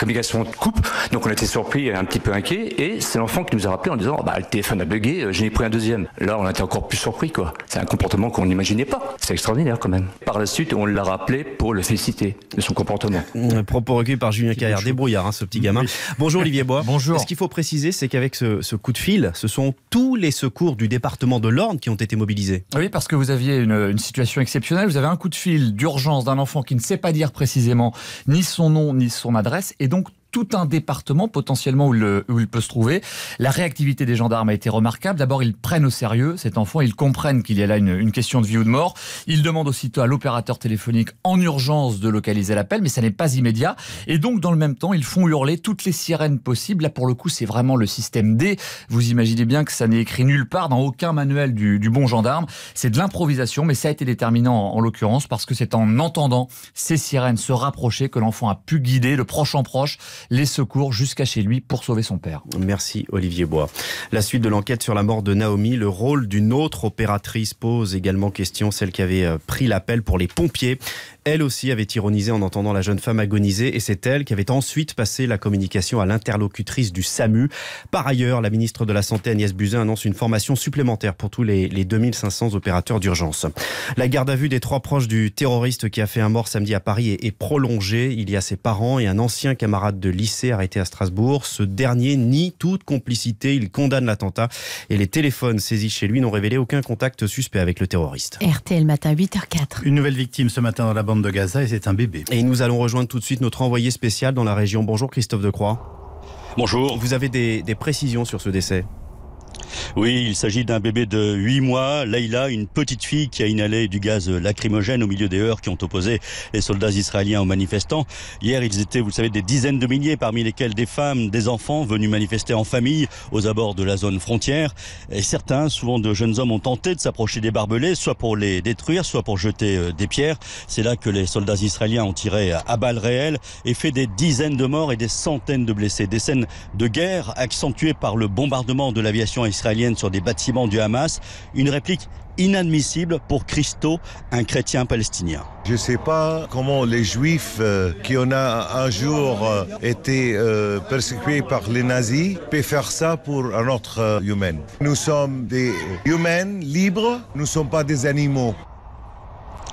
communication de coupe. Donc on été surpris, et un petit peu inquiet. Et c'est l'enfant qui nous a rappelé en disant bah, le téléphone a bugué, euh, j'en ai pris un deuxième. Là, on été encore plus surpris, quoi. C'est un comportement qu'on n'imaginait pas. C'est extraordinaire, quand même. Par la suite, on l'a rappelé pour le féliciter de son comportement. Euh, propos recueilli par Julien Carrière, débrouillard, hein, ce petit gamin. Bonjour, Olivier Bois. Bonjour. Ce qu'il faut préciser, c'est qu'avec ce, coup de fil, ce sont tous les secours du département de l'Orne qui ont été mobilisés. Oui, parce que vous aviez une, une situation exceptionnelle. Vous avez un coup de fil d'urgence d'un enfant qui ne sait pas dire précisément ni son nom ni son adresse donc tout un département potentiellement où, le, il peut se trouver. La réactivité des gendarmes a été remarquable. D'abord, ils prennent au sérieux cet enfant, ils comprennent qu'il y a là une, question de vie ou de mort. Ils demandent aussitôt à l'opérateur téléphonique en urgence de localiser l'appel, mais ça n'est pas immédiat. Et donc, dans le même temps, ils font hurler toutes les sirènes possibles. Là, pour le coup, c'est vraiment le système D. Vous imaginez bien que ça n'est écrit nulle part dans aucun manuel du, bon gendarme. C'est de l'improvisation, mais ça a été déterminant en, l'occurrence parce que c'est en entendant ces sirènes se rapprocher que l'enfant a pu guider le proche en proche les secours jusqu'à chez lui pour sauver son père. Merci Olivier Bois. La suite de l'enquête sur la mort de Naomi, le rôle d'une autre opératrice pose également question, celle qui avait euh, pris l'appel pour les pompiers. Elle aussi avait ironisé en entendant la jeune femme agoniser et c'est elle qui avait ensuite passé la communication à l'interlocutrice du SAMU. Par ailleurs, la ministre de la Santé Agnès Buzyn annonce une formation supplémentaire pour tous les, 2500 opérateurs d'urgence. La garde à vue des trois proches du terroriste qui a fait un mort samedi à Paris est, prolongée. Il y a ses parents et un ancien camarade de lycée arrêté à Strasbourg. Ce dernier nie toute complicité. Il condamne l'attentat et les téléphones saisis chez lui n'ont révélé aucun contact suspect avec le terroriste. RTL Matin, 8h04. Une nouvelle victime ce matin dans la de Gaza et c'est un bébé. Et nous allons rejoindre tout de suite notre envoyé spécial dans la région. Bonjour Christophe Decroix. Bonjour. Vous avez des précisions sur ce décès oui, il s'agit d'un bébé de 8 mois, Leïla, une petite fille qui a inhalé du gaz lacrymogène au milieu des heures qui ont opposé les soldats israéliens aux manifestants. Hier, ils étaient, vous le savez, des dizaines de milliers, parmi lesquels des femmes, des enfants venus manifester en famille aux abords de la zone frontière. Et certains, souvent de jeunes hommes, ont tenté de s'approcher des barbelés, soit pour les détruire, soit pour jeter euh, des pierres. C'est là que les soldats israéliens ont tiré euh, à balles réelles et fait des dizaines de morts et des centaines de blessés. Des scènes de guerre accentuées par le bombardement de l'aviation israélienne sur des bâtiments du Hamas, une réplique inadmissible pour Christo, un chrétien palestinien. Je ne sais pas comment les juifs euh, qui ont un jour euh, été euh, persécutés par les nazis peuvent faire ça pour un autre humain. Nous sommes des humains libres, nous ne sommes pas des animaux.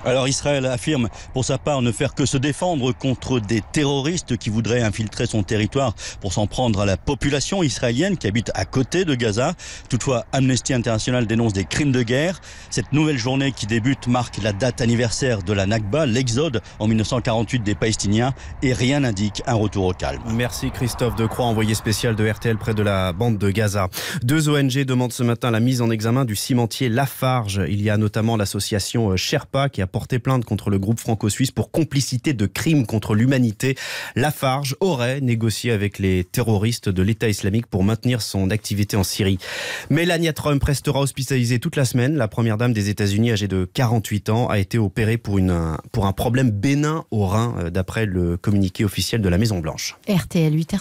Alors Israël affirme pour sa part ne faire que se défendre contre des terroristes qui voudraient infiltrer son territoire pour s'en prendre à la population israélienne qui habite à côté de Gaza. Toutefois, Amnesty International dénonce des crimes de guerre. Cette nouvelle journée qui débute marque la date anniversaire de la Nakba, l'exode en 1948 des Palestiniens et rien n'indique un retour au calme. Merci Christophe Decroix, envoyé spécial de RTL près de la bande de Gaza. Deux ONG demandent ce matin la mise en examen du cimentier Lafarge. Il y a notamment l'association euh, Sherpa qui a a porté plainte contre le groupe franco-suisse pour complicité de crimes contre l'humanité. Lafarge aurait négocié avec les terroristes de l'État islamique pour maintenir son activité en Syrie. Melania Trump restera hospitalisée toute la semaine. La première dame des États-Unis, âgée de 48 ans, a été opérée pour, une, pour un problème bénin au rein, euh, d'après le communiqué officiel de la Maison-Blanche. RTL 8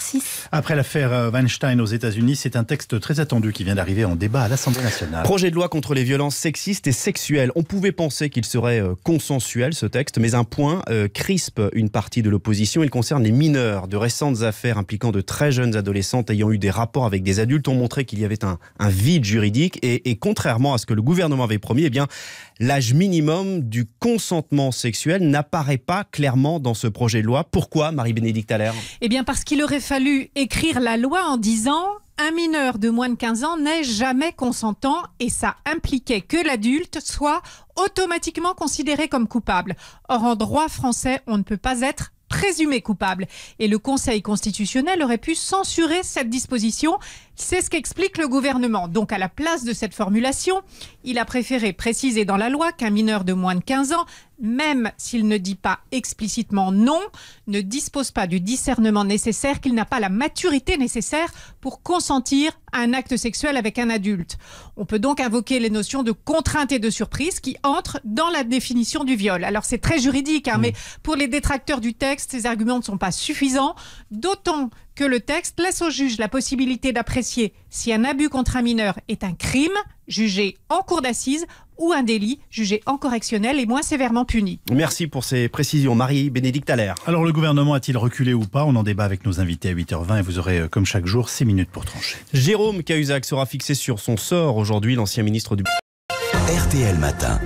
Après l'affaire euh, Weinstein aux États-Unis, c'est un texte très attendu qui vient d'arriver en débat à l'Assemblée nationale. Projet de loi contre les violences sexistes et sexuelles. On pouvait penser qu'il serait euh, euh, consensuel ce texte, mais un point euh, crispe une partie de l'opposition. Il concerne les mineurs. De récentes affaires impliquant de très jeunes adolescentes ayant eu des rapports avec des adultes ont montré qu'il y avait un, vide juridique et, contrairement à ce que le gouvernement avait promis, eh bien l'âge minimum du consentement sexuel n'apparaît pas clairement dans ce projet de loi. Pourquoi, Marie-Bénédicte Allaire Eh bien parce qu'il aurait fallu écrire la loi en disant un mineur de moins de 15 ans n'est jamais consentant et ça impliquait que l'adulte soit automatiquement considéré comme coupable. Or, en droit français, on ne peut pas être présumé coupable. Et le Conseil constitutionnel aurait pu censurer cette disposition. C'est ce qu'explique le gouvernement. Donc à la place de cette formulation, il a préféré préciser dans la loi qu'un mineur de moins de 15 ans même s'il ne dit pas explicitement non, ne dispose pas du discernement nécessaire, qu'il n'a pas la maturité nécessaire pour consentir à un acte sexuel avec un adulte. On peut donc invoquer les notions de contrainte et de surprise qui entrent dans la définition du viol. Alors c'est très juridique, hein, mais pour les détracteurs du texte, ces arguments ne sont pas suffisants, d'autant que le texte laisse au juge la possibilité d'apprécier si un abus contre un mineur est un crime jugé en cour d'assises ou un délit jugé en correctionnel et moins sévèrement puni. Merci pour ces précisions, Marie-Bénédicte Allaire. Alors le gouvernement a-t-il reculé ou pas On en débat avec nos invités à 8h20 et vous aurez euh, comme chaque jour 6 minutes pour trancher. Jérôme Cahuzac sera fixé sur son sort aujourd'hui, l'ancien ministre du... RTL Matin.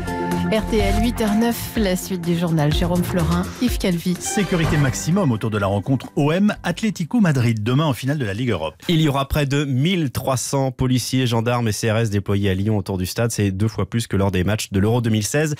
RTL 8h09, la suite du journal Jérôme Florin, Yves Calvi. Sécurité maximum autour de la rencontre OM atletico Madrid demain en finale de la Ligue Europe. Il y aura près de 1300 policiers, gendarmes et CRS déployés à Lyon autour du stade. C'est deux fois plus que lors des matchs de l'Euro 2016.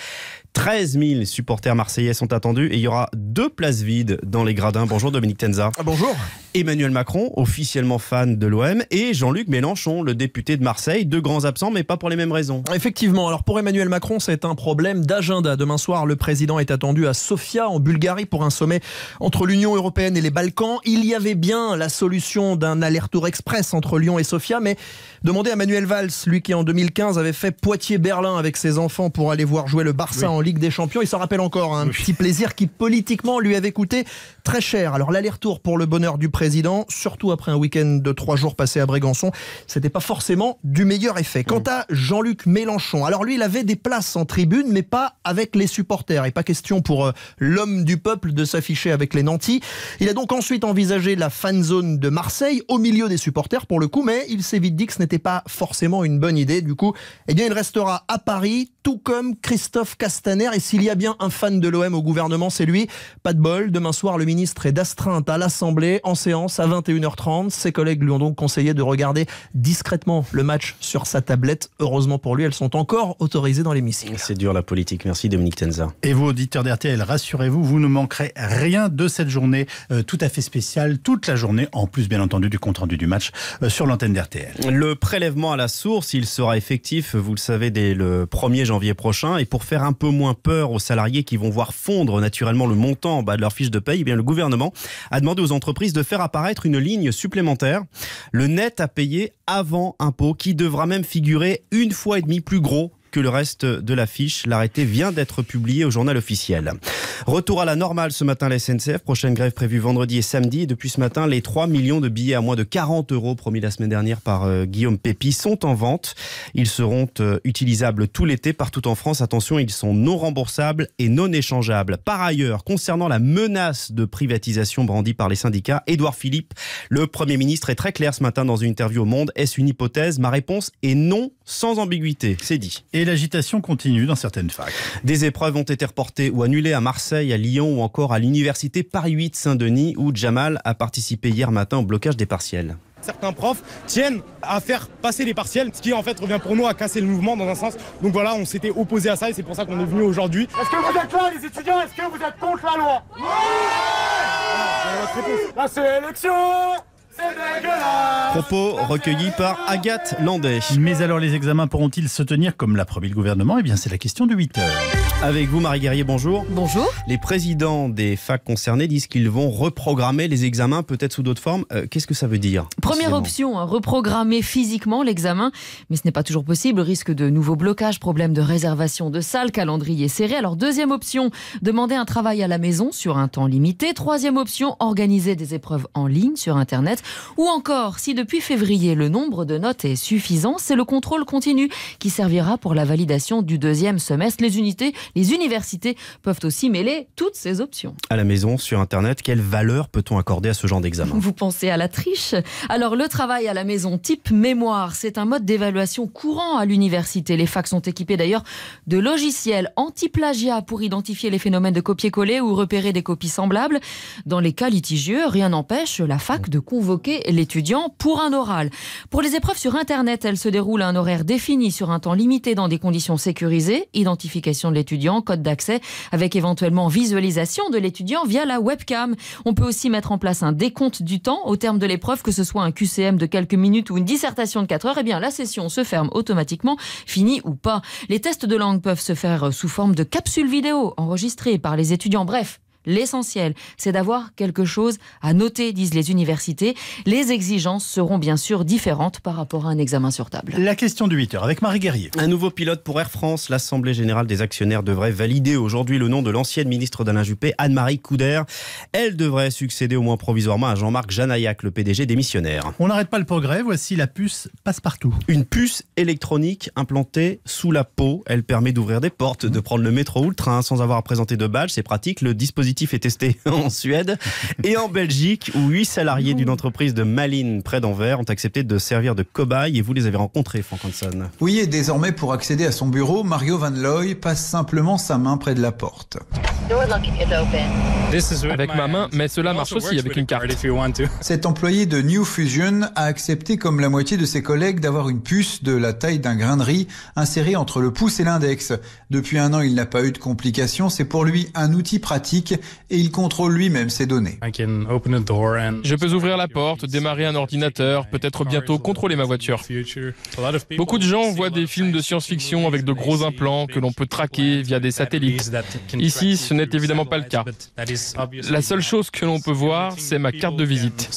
13 000 supporters marseillais sont attendus et il y aura deux places vides dans les gradins. Bonjour Dominique Tenza. Ah, bonjour. Emmanuel Macron, officiellement fan de l'OM, et Jean-Luc Mélenchon, le député de Marseille, deux grands absents, mais pas pour les mêmes raisons. Effectivement, alors pour Emmanuel Macron, c'est un problème d'agenda. Demain soir, le président est attendu à Sofia, en Bulgarie, pour un sommet entre l'Union européenne et les Balkans. Il y avait bien la solution d'un aller-retour express entre Lyon et Sofia, mais demandez à Manuel Valls, lui qui en 2015 avait fait Poitiers-Berlin avec ses enfants pour aller voir jouer le Barça en Ligue des Champions. Il s'en rappelle encore, hein, un petit plaisir qui politiquement lui avait coûté très cher. Alors l'aller-retour pour le bonheur du président, surtout après un week-end de trois jours passé à Brégançon, c'était pas forcément du meilleur effet. Quant à Jean-Luc Mélenchon, alors lui, il avait des places en tribune, mais pas avec les supporters. Et pas question pour euh, l'homme du peuple de s'afficher avec les nantis. Il a donc ensuite envisagé la fan zone de Marseille, au milieu des supporters pour le coup, mais il s'est vite dit que ce n'était pas forcément une bonne idée. Du coup, eh bien, il restera à Paris, tout comme Christophe Castel et s'il y a bien un fan de l'OM au gouvernement, c'est lui. Pas de bol. Demain soir, le ministre est d'astreinte à l'Assemblée en séance à 21h30. Ses collègues lui ont donc conseillé de regarder discrètement le match sur sa tablette. Heureusement pour lui, elles sont encore autorisées dans l'hémicycle. C'est dur la politique. Merci Dominique Tenza. Et vous, auditeurs d'RTL, rassurez-vous, vous ne manquerez rien de cette journée euh, tout à fait spéciale, toute la journée, en plus bien entendu du compte-rendu du match euh, sur l'antenne d'RTL. Le prélèvement à la source, il sera effectif, vous le savez, dès le 1er janvier prochain. Et pour faire un peu moins moins peur aux salariés qui vont voir fondre naturellement le montant en bas de leur fiche de paye, eh bien, le gouvernement a demandé aux entreprises de faire apparaître une ligne supplémentaire, le net à payer avant impôt, qui devra même figurer une fois et demie plus gros que le reste de l'affiche. L'arrêté vient d'être publié au journal officiel. Retour à la normale ce matin à la SNCF. Prochaine grève prévue vendredi et samedi. depuis ce matin, les 3 millions de billets à moins de 40 euros promis la semaine dernière par euh, Guillaume Pépi sont en vente. Ils seront euh, utilisables tout l'été partout en France. Attention, ils sont non remboursables et non échangeables. Par ailleurs, concernant la menace de privatisation brandie par les syndicats, Édouard Philippe, le Premier ministre, est très clair ce matin dans une interview au Monde. Est-ce une hypothèse Ma réponse est non, sans ambiguïté. C'est dit. Et l'agitation continue dans certaines facs. Des épreuves ont été reportées ou annulées à Marseille, à Lyon ou encore à l'université Paris 8 Saint-Denis où Jamal a participé hier matin au blocage des partiels certains profs tiennent à faire passer les partiels, ce qui en fait revient pour nous à casser le mouvement dans un sens. Donc voilà, on s'était opposé à ça et c'est pour ça qu'on est venu aujourd'hui. Est-ce que vous êtes là les étudiants Est-ce que vous êtes contre la loi oui Là c'est l'élection Propos recueillis par Agathe Landais. Mais alors les examens pourront-ils se tenir comme l'a promis le gouvernement Eh bien c'est la question de 8 heures. Avec vous Marie Guerrier, bonjour. Bonjour. Les présidents des facs concernés disent qu'ils vont reprogrammer les examens peut-être sous d'autres formes. Euh, qu'est-ce que ça veut dire Première option, hein, reprogrammer physiquement l'examen, mais ce n'est pas toujours possible, risque de nouveaux blocages, problème de réservation de salles, calendrier serré. Alors deuxième option, demander un travail à la maison sur un temps limité. Troisième option, organiser des épreuves en ligne sur Internet. Ou encore, si depuis février le nombre de notes est suffisant, c'est le contrôle continu qui servira pour la validation du deuxième semestre. Les unités, les universités peuvent aussi mêler toutes ces options. À la maison, sur Internet, quelle valeur peut-on accorder à ce genre d'examen Vous pensez à la triche Alors le travail à la maison type mémoire, c'est un mode d'évaluation courant à l'université. Les facs sont équipés d'ailleurs de logiciels anti-plagiat pour identifier les phénomènes de copier-coller ou repérer des copies semblables. Dans les cas litigieux, rien n'empêche la fac de convoquer l'étudiant pour un oral. Pour les épreuves sur Internet, elles se déroulent à un horaire défini sur un temps limité dans des conditions sécurisées, identification de l'étudiant, code d'accès, avec éventuellement visualisation de l'étudiant via la webcam. On peut aussi mettre en place un décompte du temps au terme de l'épreuve, que ce soit un QCM de quelques minutes ou une dissertation de 4 heures. et eh bien, la session se ferme automatiquement, finie ou pas. Les tests de langue peuvent se faire sous forme de capsules vidéo enregistrées par les étudiants. Bref, L'essentiel, c'est d'avoir quelque chose à noter, disent les universités. Les exigences seront bien sûr différentes par rapport à un examen sur table. La question du 8h avec Marie Guerrier. Un nouveau pilote pour Air France. L'Assemblée générale des actionnaires devrait valider aujourd'hui le nom de l'ancienne ministre d'Alain Juppé, Anne-Marie Couder. Elle devrait succéder au moins provisoirement à Jean-Marc Janaillac, le PDG démissionnaire. On n'arrête pas le progrès. Voici la puce passe-partout. Une puce électronique implantée sous la peau. Elle permet d'ouvrir des portes, de prendre le métro ou le train sans avoir à présenter de badge. C'est pratique. Le dispositif est testé en Suède et en Belgique, où huit salariés d'une entreprise de Malines, près d'Anvers, ont accepté de servir de cobayes. Et vous les avez rencontrés, Franck Hanson. Oui, et désormais, pour accéder à son bureau, Mario Van Looy passe simplement sa main près de la porte. Avec ma main, mais cela marche aussi avec une carte. Cet employé de New Fusion a accepté, comme la moitié de ses collègues, d'avoir une puce de la taille d'un grain de riz insérée entre le pouce et l'index. Depuis un an, il n'a pas eu de complications. C'est pour lui un outil pratique et il contrôle lui-même ses données. Je peux ouvrir la porte, démarrer un ordinateur, peut-être bientôt contrôler ma voiture. Beaucoup de gens voient des films de science-fiction avec de gros implants que l'on peut traquer via des satellites. Ici, ce n'est évidemment pas le cas. La seule chose que l'on peut voir, c'est ma carte de visite.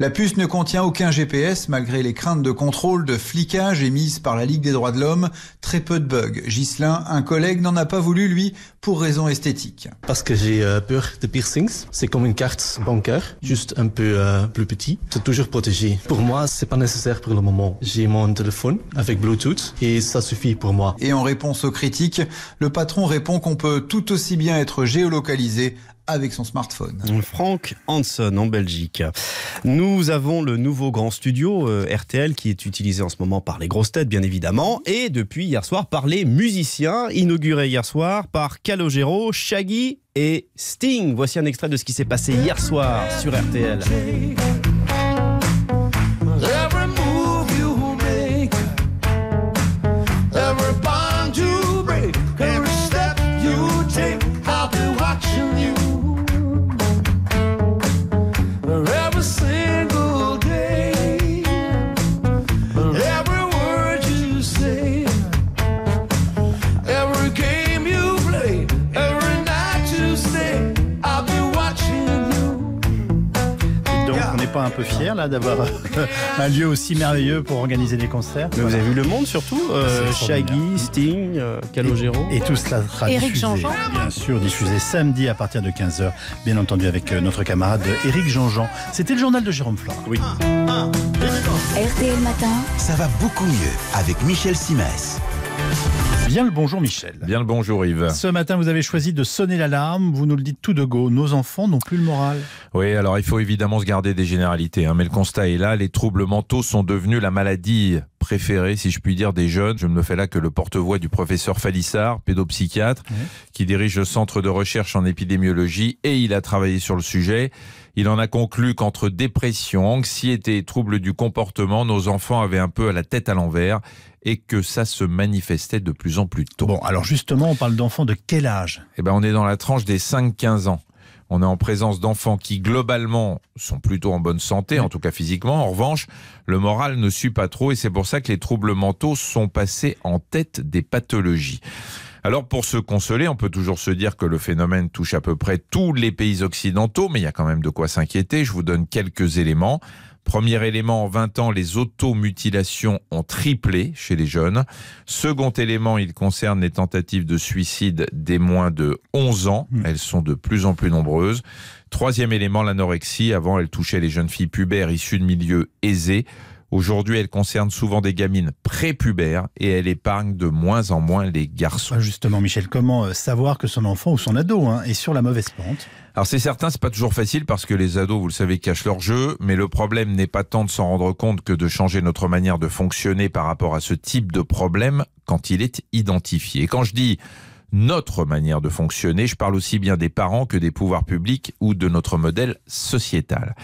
La puce ne contient aucun GPS malgré les craintes de contrôle, de flicage émises par la Ligue des droits de l'homme. Très peu de bugs. Ghislain, un collègue, n'en a pas voulu, lui, pour raison esthétique parce que j'ai euh, peur de piercings. C'est comme une carte bancaire, juste un peu euh, plus petit. C'est toujours protégé. Pour moi, c'est pas nécessaire pour le moment. J'ai mon téléphone avec Bluetooth et ça suffit pour moi. Et en réponse aux critiques, le patron répond qu'on peut tout aussi bien être géolocalisé avec son smartphone. Frank Hanson en Belgique. Nous avons le nouveau grand studio euh, RTL qui est utilisé en ce moment par les grosses têtes bien évidemment et depuis hier soir par les musiciens inauguré hier soir par Calogero, Shaggy et Sting. Voici un extrait de ce qui s'est passé hier soir sur RTL. peu là d'avoir euh, un lieu aussi merveilleux pour organiser des concerts. vous avez vu le monde surtout euh, Shaggy, Sting, euh, Calogero. Et, tout cela sera diffusé, bien sûr, diffusé samedi à partir de 15h, bien entendu avec euh, notre camarade Eric Jean-Jean. C'était le journal de Jérôme Flore. Oui. RTL Matin. Ça va beaucoup mieux avec Michel Simès. Bien le bonjour Michel. Bien le bonjour Yves. Ce matin, vous avez choisi de sonner l'alarme. Vous nous le dites tout de go. Nos enfants n'ont plus le moral. Oui, alors il faut évidemment se garder des généralités. Hein. mais le constat est là. Les troubles mentaux sont devenus la maladie préférée, si je puis dire, des jeunes. Je ne me fais là que le porte-voix du professeur Falissard, pédopsychiatre, qui dirige le centre de recherche en épidémiologie et il a travaillé sur le sujet. Il en a conclu qu'entre dépression, anxiété et troubles du comportement, nos enfants avaient un peu la tête à l'envers et que ça se manifestait de plus en plus tôt. Bon, alors justement, on parle d'enfants de quel âge Eh bien, on est dans la tranche des 5-15 ans. On est en présence d'enfants qui, globalement, sont plutôt en bonne santé, en tout cas physiquement. En revanche, le moral ne suit pas trop et c'est pour ça que les troubles mentaux sont passés en tête des pathologies. Alors pour se consoler, on peut toujours se dire que le phénomène touche à peu près tous les pays occidentaux, mais il y a quand même de quoi s'inquiéter. Je vous donne quelques éléments. Premier élément, en 20 ans, les automutilations ont triplé chez les jeunes. Second élément, il concerne les tentatives de suicide des moins de 11 ans. Mmh. Elles sont de plus en plus nombreuses. Troisième élément, l'anorexie. Avant, elle touchait les jeunes filles pubères issues de milieux aisés. Aujourd'hui, elle concerne souvent des gamines prépubères et elle épargne de moins en moins les garçons. Ah, justement, Michel, comment euh, savoir que son enfant ou son ado hein, est sur la mauvaise pente alors c'est certain, c'est pas toujours facile parce que les ados, vous le savez, cachent leur jeu, mais le problème n'est pas tant de s'en rendre compte que de changer notre manière de fonctionner par rapport à ce type de problème quand il est identifié. Et quand je dis notre manière de fonctionner, je parle aussi bien des parents que des pouvoirs publics ou de notre modèle sociétal.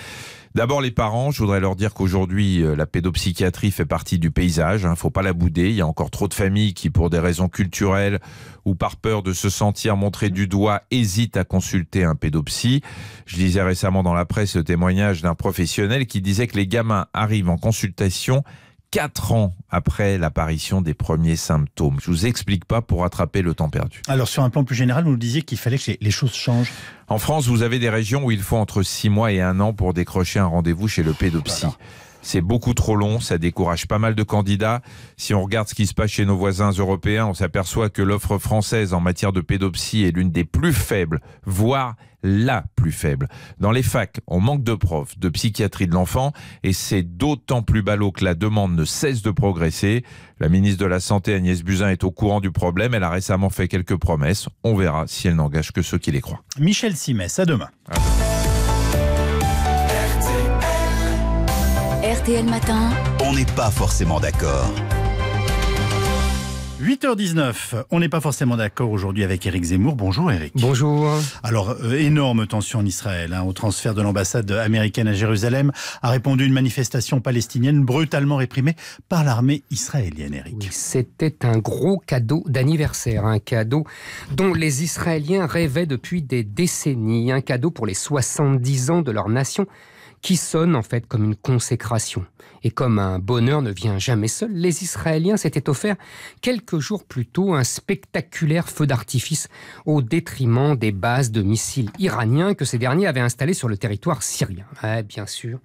D'abord les parents, je voudrais leur dire qu'aujourd'hui euh, la pédopsychiatrie fait partie du paysage, il hein, ne faut pas la bouder, il y a encore trop de familles qui pour des raisons culturelles ou par peur de se sentir montré du doigt hésitent à consulter un pédopsy. Je lisais récemment dans la presse le témoignage d'un professionnel qui disait que les gamins arrivent en consultation Quatre ans après l'apparition des premiers symptômes. Je ne vous explique pas pour rattraper le temps perdu. Alors sur un plan plus général, vous nous disiez qu'il fallait que les choses changent. En France, vous avez des régions où il faut entre six mois et un an pour décrocher un rendez-vous chez le pédopsie. C'est beaucoup trop long, ça décourage pas mal de candidats. Si on regarde ce qui se passe chez nos voisins européens, on s'aperçoit que l'offre française en matière de pédopsie est l'une des plus faibles, voire la plus faible. Dans les facs, on manque de profs, de psychiatrie de l'enfant, et c'est d'autant plus ballot que la demande ne cesse de progresser. La ministre de la Santé, Agnès Buzyn, est au courant du problème. Elle a récemment fait quelques promesses. On verra si elle n'engage que ceux qui les croient. Michel Simès, À demain. on n'est pas forcément d'accord. 8h19, on n'est pas forcément d'accord aujourd'hui avec Eric Zemmour. Bonjour Eric. Bonjour. Alors, euh, énorme tension en Israël. Hein, au transfert de l'ambassade américaine à Jérusalem a répondu une manifestation palestinienne brutalement réprimée par l'armée israélienne, Eric. C'était un gros cadeau d'anniversaire, un cadeau dont les Israéliens rêvaient depuis des décennies, un cadeau pour les 70 ans de leur nation qui sonne en fait comme une consécration. Et comme un bonheur ne vient jamais seul, les Israéliens s'étaient offert quelques jours plus tôt un spectaculaire feu d'artifice au détriment des bases de missiles iraniens que ces derniers avaient installées sur le territoire syrien. bien sûr,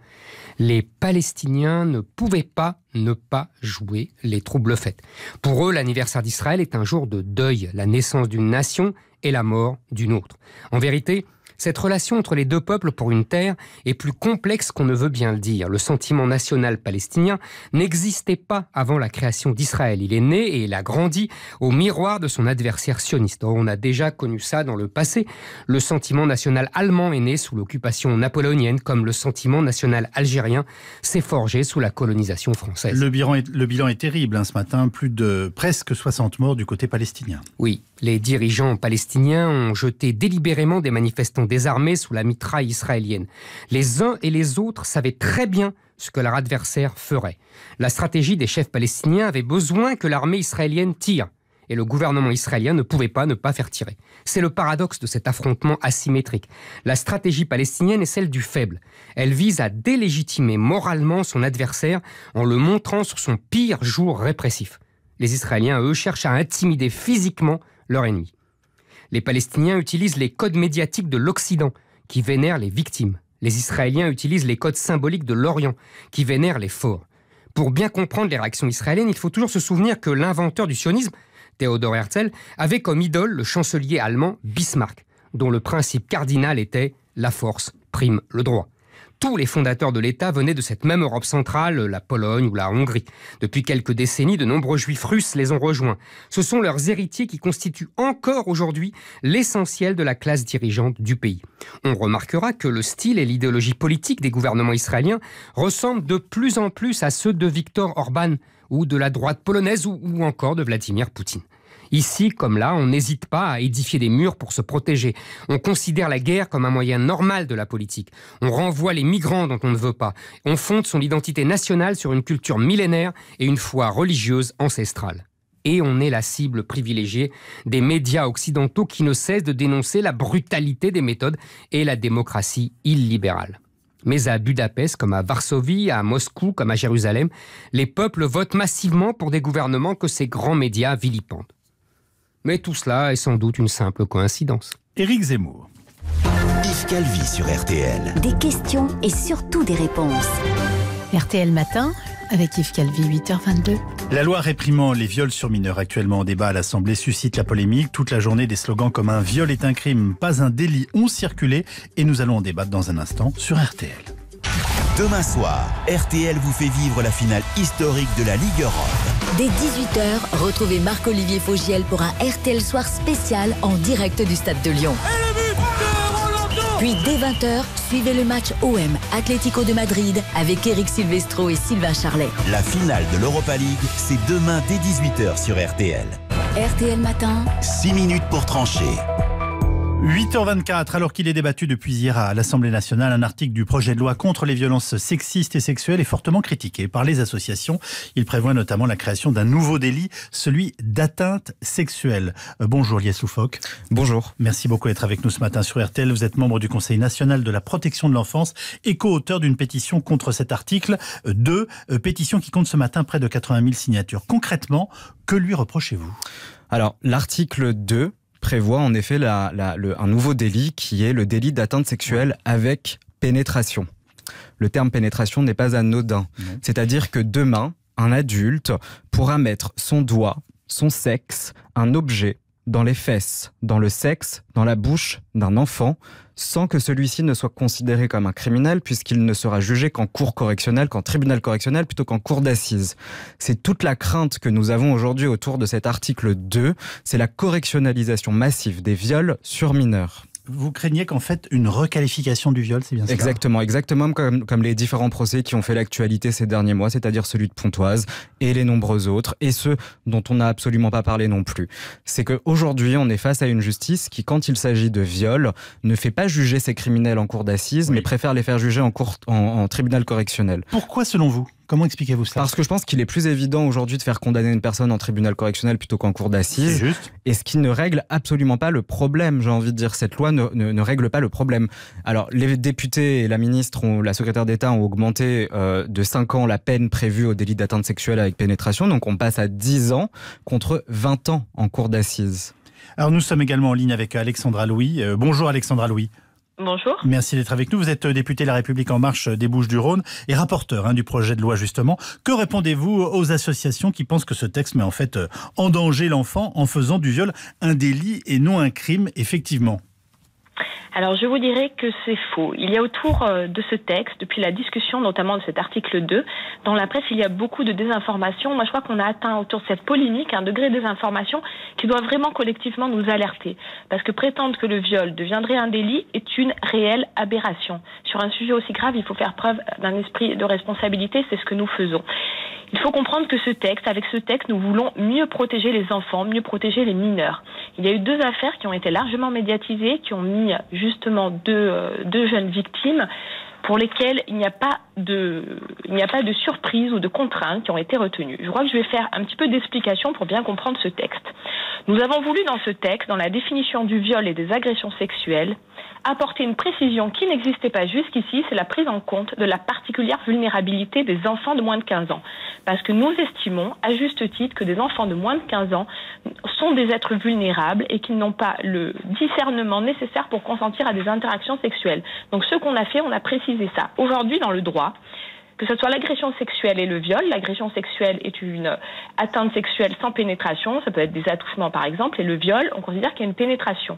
les Palestiniens ne pouvaient pas ne pas jouer les troubles fêtes. Pour eux, l'anniversaire d'Israël est un jour de deuil, la naissance d'une nation et la mort d'une autre. En vérité, cette relation entre les deux peuples pour une terre est plus complexe qu'on ne veut bien le dire. Le sentiment national palestinien n'existait pas avant la création d'Israël. Il est né et il a grandi au miroir de son adversaire sioniste. on a déjà connu ça dans le passé. Le sentiment national allemand est né sous l'occupation napoléonienne, comme le sentiment national algérien s'est forgé sous la colonisation française. Le bilan est, terrible hein, ce matin, plus de presque 60 morts du côté palestinien. Oui, les dirigeants palestiniens ont jeté délibérément des manifestants désarmés sous la mitraille israélienne. Les uns et les autres savaient très bien ce que leur adversaire ferait. La stratégie des chefs palestiniens avait besoin que l'armée israélienne tire, et le gouvernement israélien ne pouvait pas ne pas faire tirer. C'est le paradoxe de cet affrontement asymétrique. La stratégie palestinienne est celle du faible. Elle vise à délégitimer moralement son adversaire en le montrant sur son pire jour répressif. Les Israéliens, eux, cherchent à intimider physiquement leur ennemi les Palestiniens utilisent les codes médiatiques de l'Occident, qui vénèrent les victimes. Les Israéliens utilisent les codes symboliques de l'Orient, qui vénèrent les forts. Pour bien comprendre les réactions israéliennes, il faut toujours se souvenir que l'inventeur du sionisme, Theodor Herzl, avait comme idole le chancelier allemand Bismarck, dont le principe cardinal était la force prime le droit. Tous les fondateurs de l'État venaient de cette même Europe centrale, la Pologne ou la Hongrie. Depuis quelques décennies, de nombreux juifs russes les ont rejoints. Ce sont leurs héritiers qui constituent encore aujourd'hui l'essentiel de la classe dirigeante du pays. On remarquera que le style et l'idéologie politique des gouvernements israéliens ressemblent de plus en plus à ceux de Viktor Orban ou de la droite polonaise ou, encore de Vladimir Poutine. Ici, comme là, on n'hésite pas à édifier des murs pour se protéger. On considère la guerre comme un moyen normal de la politique. On renvoie les migrants dont on ne veut pas. On fonde son identité nationale sur une culture millénaire et une foi religieuse ancestrale. Et on est la cible privilégiée des médias occidentaux qui ne cessent de dénoncer la brutalité des méthodes et la démocratie illibérale. Mais à Budapest, comme à Varsovie, à Moscou, comme à Jérusalem, les peuples votent massivement pour des gouvernements que ces grands médias vilipendent. Mais tout cela est sans doute une simple coïncidence. Éric Zemmour. Yves Calvi sur RTL. Des questions et surtout des réponses. RTL Matin, avec Yves Calvi, 8h22. La loi réprimant les viols sur mineurs actuellement en débat à l'Assemblée suscite la polémique. Toute la journée, des slogans comme un viol est un crime, pas un délit ont circulé et nous allons en débattre dans un instant sur RTL. Demain soir, RTL vous fait vivre la finale historique de la Ligue Europe. Dès 18h, retrouvez Marc-Olivier Fogiel pour un RTL Soir spécial en direct du Stade de Lyon. Puis dès 20h, suivez le match OM Atlético de Madrid avec Eric Silvestro et Sylvain Charlet. La finale de l'Europa League, c'est demain dès 18h sur RTL. RTL Matin. 6 minutes pour trancher. 8h24, alors qu'il est débattu depuis hier à l'Assemblée nationale, un article du projet de loi contre les violences sexistes et sexuelles est fortement critiqué par les associations. Il prévoit notamment la création d'un nouveau délit, celui d'atteinte sexuelle. Euh, bonjour Lies Bonjour. Merci beaucoup d'être avec nous ce matin sur RTL. Vous êtes membre du Conseil national de la protection de l'enfance et co-auteur d'une pétition contre cet article 2, euh, euh, pétition qui compte ce matin près de 80 000 signatures. Concrètement, que lui reprochez-vous alors, l'article 2 prévoit en effet un nouveau délit qui est le délit d'atteinte sexuelle avec pénétration. Le terme pénétration n'est pas anodin. C'est-à-dire que demain, un adulte pourra mettre son doigt, son sexe, un objet dans les fesses, dans le sexe, dans la bouche d'un enfant sans que celui-ci ne soit considéré comme un criminel, puisqu'il ne sera jugé qu'en cour correctionnelle, qu'en tribunal correctionnel, plutôt qu'en cour d'assises. C'est toute la crainte que nous avons aujourd'hui autour de cet article 2, c'est la correctionnalisation massive des viols sur mineurs vous craignez qu'en fait une requalification du viol, c'est bien ça Exactement, exactement comme, comme les différents procès qui ont fait l'actualité ces derniers mois, c'est-à-dire celui de Pontoise et les nombreux autres, et ceux dont on n'a absolument pas parlé non plus. C'est qu'aujourd'hui, on est face à une justice qui, quand il s'agit de viol, ne fait pas juger ces criminels en cour d'assises, mais préfère les faire juger en, cour, en tribunal correctionnel. Pourquoi selon vous Comment expliquez-vous cela Parce que je pense qu'il est plus évident aujourd'hui de faire condamner une personne en tribunal correctionnel plutôt qu'en cour d'assises. juste. Et ce qui ne règle absolument pas le problème, j'ai envie de dire. Cette loi ne, règle pas le problème. Alors, les députés et la ministre, la secrétaire d'État, ont augmenté euh, de 5 ans la peine prévue au délit d'atteinte sexuelle avec pénétration. Donc, on passe à 10 ans contre 20 ans en cour d'assises. Alors, nous sommes également en ligne avec Alexandra Louis. Euh, bonjour, Alexandra Louis. Bonjour. Merci d'être avec nous. Vous êtes euh, député de La République en marche euh, des Bouches-du-Rhône et rapporteur hein, du projet de loi justement. Que répondez-vous aux associations qui pensent que ce texte met en fait euh, en danger l'enfant en faisant du viol un délit et non un crime effectivement alors je vous dirais que c'est faux. Il y a autour euh, de ce texte, depuis la discussion notamment de cet article 2, dans la presse, il y a beaucoup de désinformation. Moi, je crois qu'on a atteint autour de cette polémique un degré de désinformation qui doit vraiment collectivement nous alerter. Parce que prétendre que le viol deviendrait un délit est une réelle aberration. Sur un sujet aussi grave, il faut faire preuve d'un esprit de responsabilité, c'est ce que nous faisons. Il faut comprendre que ce texte, avec ce texte, nous voulons mieux protéger les enfants, mieux protéger les mineurs. Il y a eu deux affaires qui ont été largement médiatisées, qui ont mis justement euh, deux jeunes victimes pour lesquels il n'y a pas de, il n'y a pas de surprise ou de contraintes qui ont été retenues. Je crois que je vais faire un petit peu d'explication pour bien comprendre ce texte. Nous avons voulu dans ce texte, dans la définition du viol et des agressions sexuelles, apporter une précision qui n'existait pas jusqu'ici, c'est la prise en compte de la particulière vulnérabilité des enfants de moins de 15 ans. Parce que nous estimons, à juste titre, que des enfants de moins de 15 ans sont des êtres vulnérables et qu'ils n'ont pas le discernement nécessaire pour consentir à des interactions sexuelles. Donc ce qu'on a fait, on a précisé ça. Aujourd'hui, dans le droit, que ce soit l'agression sexuelle et le viol. L'agression sexuelle est une atteinte sexuelle sans pénétration, ça peut être des attouchements par exemple, et le viol, on considère qu'il y a une pénétration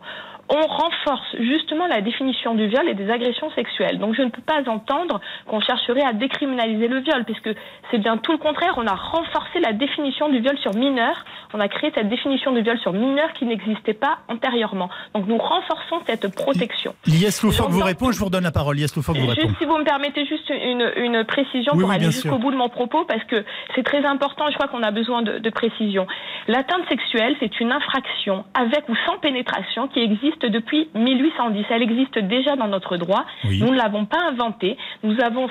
on renforce justement la définition du viol et des agressions sexuelles. Donc je ne peux pas entendre qu'on chercherait à décriminaliser le viol, puisque c'est bien tout le contraire. On a renforcé la définition du viol sur mineur. On a créé cette définition du viol sur mineur qui n'existait pas antérieurement. Donc nous renforçons cette protection. Lies vous répond, je vous redonne la parole. Lies vous répond. Si vous me permettez juste une, précision pour aller jusqu'au bout de mon propos, parce que c'est très important je crois qu'on a besoin de, de précision. L'atteinte sexuelle, c'est une infraction avec ou sans pénétration qui existe depuis 1810. Elle existe déjà dans notre droit. Nous ne l'avons pas inventée. Nous avons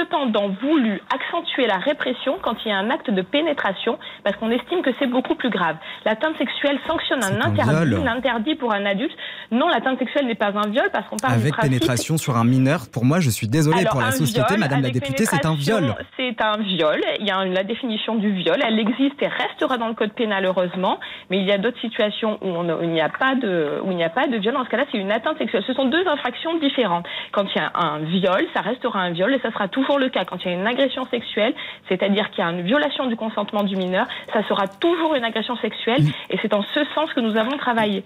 cependant voulu accentuer la répression quand il y a un acte de pénétration, parce qu'on estime que c'est beaucoup plus grave. L'atteinte sexuelle sanctionne un interdit, pour un adulte. Non, l'atteinte sexuelle n'est pas un viol, parce qu'on parle Avec pénétration sur un mineur, pour moi, je suis désolée pour la société, madame la députée, c'est un viol. C'est un viol. Il y a la définition du viol, elle existe et restera dans le code pénal, heureusement, mais il y a d'autres situations où il n'y a pas de, viol. Dans ce cas-là, c'est une atteinte sexuelle. Ce sont deux infractions différentes. Quand il y a un viol, ça restera un viol et ça sera toujours toujours le cas. Quand il y a une agression sexuelle, c'est-à-dire qu'il y a une violation du consentement du mineur, ça sera toujours une agression sexuelle. Et c'est en ce sens que nous avons travaillé.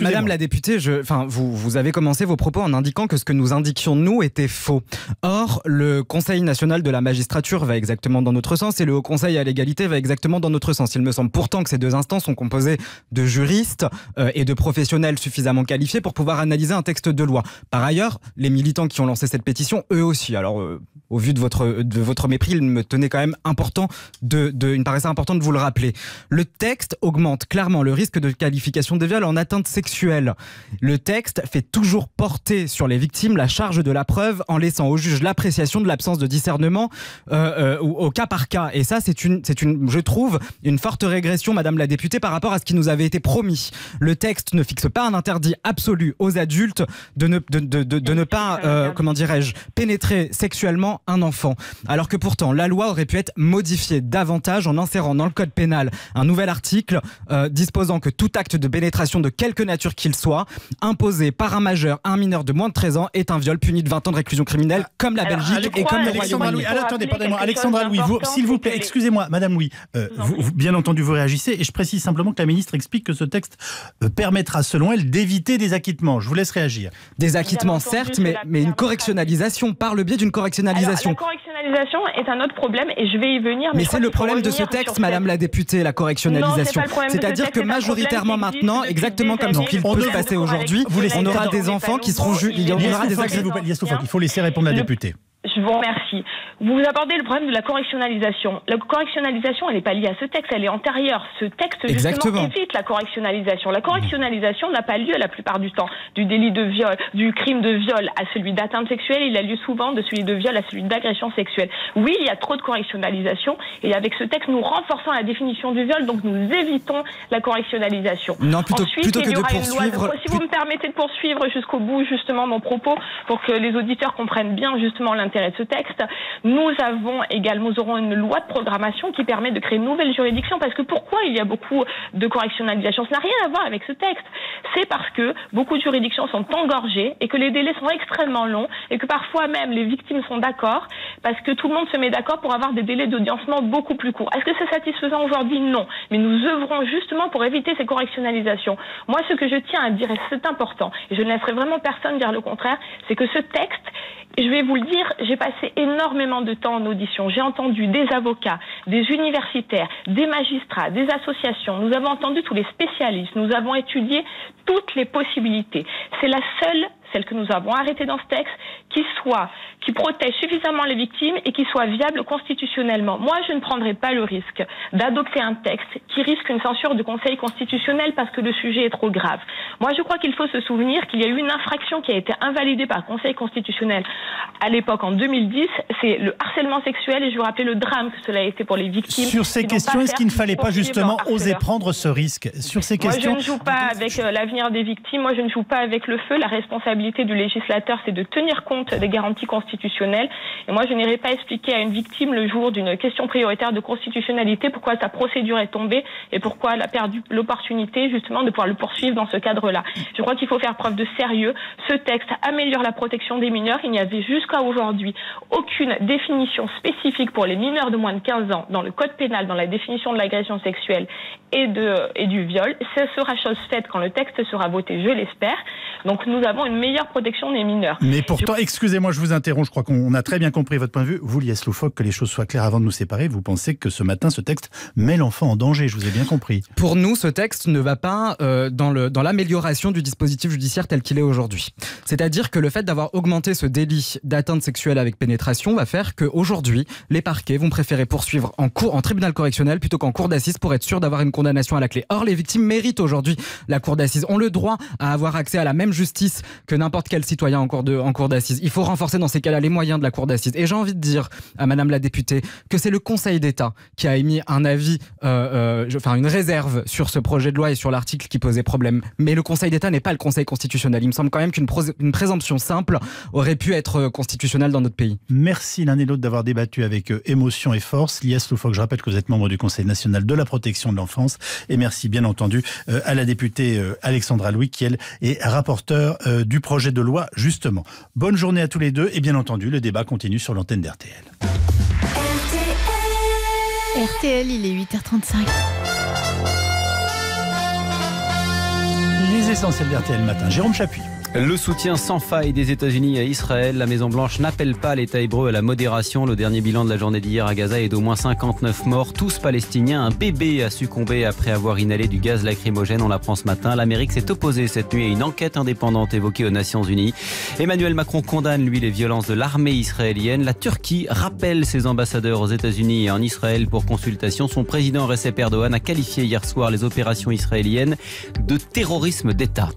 Madame, la députée, je, enfin, vous, vous avez commencé vos propos en indiquant que ce que nous indiquions nous était faux. Or, le Conseil national de la magistrature va exactement dans notre sens et le Haut Conseil à l'égalité va exactement dans notre sens. Il me semble pourtant que ces deux instances sont composées de juristes euh, et de professionnels suffisamment qualifiés pour pouvoir analyser un texte de loi. Par ailleurs, les militants qui ont lancé cette pétition, eux, eux aussi. Alors, euh, au vu de votre, de votre mépris, il me tenait quand même important de, paraissait important de vous le rappeler. Le texte augmente clairement le risque de qualification des viols en atteinte sexuelle. Le texte fait toujours porter sur les victimes la charge de la preuve en laissant au juge l'appréciation de l'absence de discernement euh, euh au cas par cas. Et ça, c'est une, c'est une, je trouve, une forte régression, Madame la députée, par rapport à ce qui nous avait été promis. Le texte ne fixe pas un interdit absolu aux adultes de ne, de, de, de, ne pas, euh, comment dirais-je, pénétrer sexuellement un enfant. Alors que pourtant, la loi aurait pu être modifiée davantage en insérant dans le code pénal un nouvel article euh, disposant que tout acte de pénétration de quelque nature qu'il soit, imposé par un majeur à un mineur de moins de 13 ans, est un viol puni de 20 ans de réclusion criminelle, ah, comme la Belgique et comme le Royaume-Uni. Attendez, pardonnez-moi, Alexandra Louis, s'il vous plaît, excusez-moi, Madame Louis, euh, bien entendu, vous réagissez, et je précise simplement que la ministre explique que ce texte euh, permettra, selon elle, d'éviter des acquittements. Je vous laisse réagir. Des acquittements, certes, mais, mais une correctionnalisation par le biais d'une correctionnalisation. la correctionnalisation est un autre problème et je vais y venir. Mais, c'est le problème de ce texte, Madame la députée, la correctionnalisation. C'est-à-dire que majoritairement maintenant, exactement comme ce qu'il peut passer aujourd'hui, on aura des enfants qui seront jugés. Il y aura des Il faut laisser répondre la députée. Je vous remercie. Vous abordez le problème de la correctionnalisation. La correctionnalisation, elle n'est pas liée à ce texte, elle est antérieure. Ce texte, justement, évite la correctionnalisation. La correctionnalisation n'a pas lieu la plupart du temps du délit de viol, du crime de viol à celui d'atteinte sexuelle. Il a lieu souvent de celui de viol à celui d'agression sexuelle. Oui, il y a trop de correctionnalisation. Et avec ce texte, nous renforçons la définition du viol, donc nous évitons la correctionnalisation. Non, plutôt, Ensuite, il y aura une loi Si vous me permettez de poursuivre jusqu'au bout, justement, mon propos, pour que les auditeurs comprennent bien, justement, l'intérêt de ce texte. Nous avons également, aurons une loi de programmation qui permet de créer une nouvelle juridiction parce que pourquoi il y a beaucoup de correctionnalisation Ça n'a rien à voir avec ce texte. C'est parce que beaucoup de juridictions sont engorgées et que les délais sont extrêmement longs et que parfois même les victimes sont d'accord parce que tout le monde se met d'accord pour avoir des délais d'audiencement beaucoup plus courts. Est-ce que c'est satisfaisant aujourd'hui Non. Mais nous œuvrons justement pour éviter ces correctionnalisations. Moi, ce que je tiens à dire, et c'est important, et je ne laisserai vraiment personne dire le contraire, c'est que ce texte, je vais vous le dire, j'ai passé énormément de temps en audition. J'ai entendu des avocats, des universitaires, des magistrats, des associations. Nous avons entendu tous les spécialistes. Nous avons étudié toutes les possibilités. C'est la seule que nous avons arrêté dans ce texte, qui soit, qui protège suffisamment les victimes et qui soit viable constitutionnellement. Moi, je ne prendrai pas le risque d'adopter un texte qui risque une censure du Conseil constitutionnel parce que le sujet est trop grave. Moi, je crois qu'il faut se souvenir qu'il y a eu une infraction qui a été invalidée par le Conseil constitutionnel à l'époque, en 2010. C'est le harcèlement sexuel et je vous rappelle le drame que cela a été pour les victimes. Sur ces questions, est-ce qu'il ne fallait pas justement oser prendre ce risque Sur ces questions. Moi, je ne joue pas avec euh, l'avenir des victimes. Moi, je ne joue pas avec le feu. La responsabilité du législateur, c'est de tenir compte des garanties constitutionnelles. Et moi, je n'irai pas expliquer à une victime le jour d'une question prioritaire de constitutionnalité pourquoi sa procédure est tombée et pourquoi elle a perdu l'opportunité justement de pouvoir le poursuivre dans ce cadre-là. Je crois qu'il faut faire preuve de sérieux. Ce texte améliore la protection des mineurs. Il n'y avait jusqu'à aujourd'hui aucune définition spécifique pour les mineurs de moins de 15 ans dans le code pénal, dans la définition de l'agression sexuelle et, de, et du viol. Ce sera chose faite quand le texte sera voté, je l'espère. Donc nous avons une meilleure protection des mineurs. Mais pourtant, excusez-moi, je vous interromps, je crois qu'on a très bien compris votre point de vue. Vous, Lies Loufoque, que les choses soient claires avant de nous séparer, vous pensez que ce matin, ce texte met l'enfant en danger, je vous ai bien compris. Pour nous, ce texte ne va pas euh, dans l'amélioration du dispositif judiciaire tel qu'il est aujourd'hui. C'est-à-dire que le fait d'avoir augmenté ce délit d'atteinte sexuelle avec pénétration va faire qu'aujourd'hui, les parquets vont préférer poursuivre en, cour, en tribunal correctionnel plutôt qu'en cour d'assises pour être sûr d'avoir une condamnation à la clé. Or, les victimes méritent aujourd'hui. La cour d'assises ont le droit à avoir accès à la même justice que n'importe quel citoyen en cours, de, d'assises. Il faut renforcer dans ces cas-là les moyens de la cour d'assises. Et j'ai envie de dire à Madame la députée que c'est le Conseil d'État qui a émis un avis, euh, euh, enfin une réserve sur ce projet de loi et sur l'article qui posait problème. Mais le Conseil d'État n'est pas le Conseil constitutionnel. Il me semble quand même qu'une présomption simple aurait pu être euh, constitutionnelle dans notre pays. Merci l'un et l'autre d'avoir débattu avec émotion et force. faut que je rappelle que vous êtes membre du Conseil national de la protection de l'enfance. Et merci bien entendu à la députée Alexandra Louis qui, elle, est rapporteure du projet de loi, justement. Bonne journée à tous les deux et bien entendu, le débat continue sur l'antenne d'RTL. RTL. il est 8h35. Les essentiels d'RTL matin. Jérôme Chapuis. Le soutien sans faille des États-Unis à Israël. La Maison-Blanche n'appelle pas l'État hébreu à la modération. Le dernier bilan de la journée d'hier à Gaza est d'au moins 59 morts, tous palestiniens. Un bébé a succombé après avoir inhalé du gaz lacrymogène. On l'apprend ce matin. L'Amérique s'est opposée cette nuit à une enquête indépendante évoquée aux Nations Unies. Emmanuel Macron condamne, lui, les violences de l'armée israélienne. La Turquie rappelle ses ambassadeurs aux États-Unis et en Israël pour consultation. Son président Recep Erdogan a qualifié hier soir les opérations israéliennes de terrorisme d'État.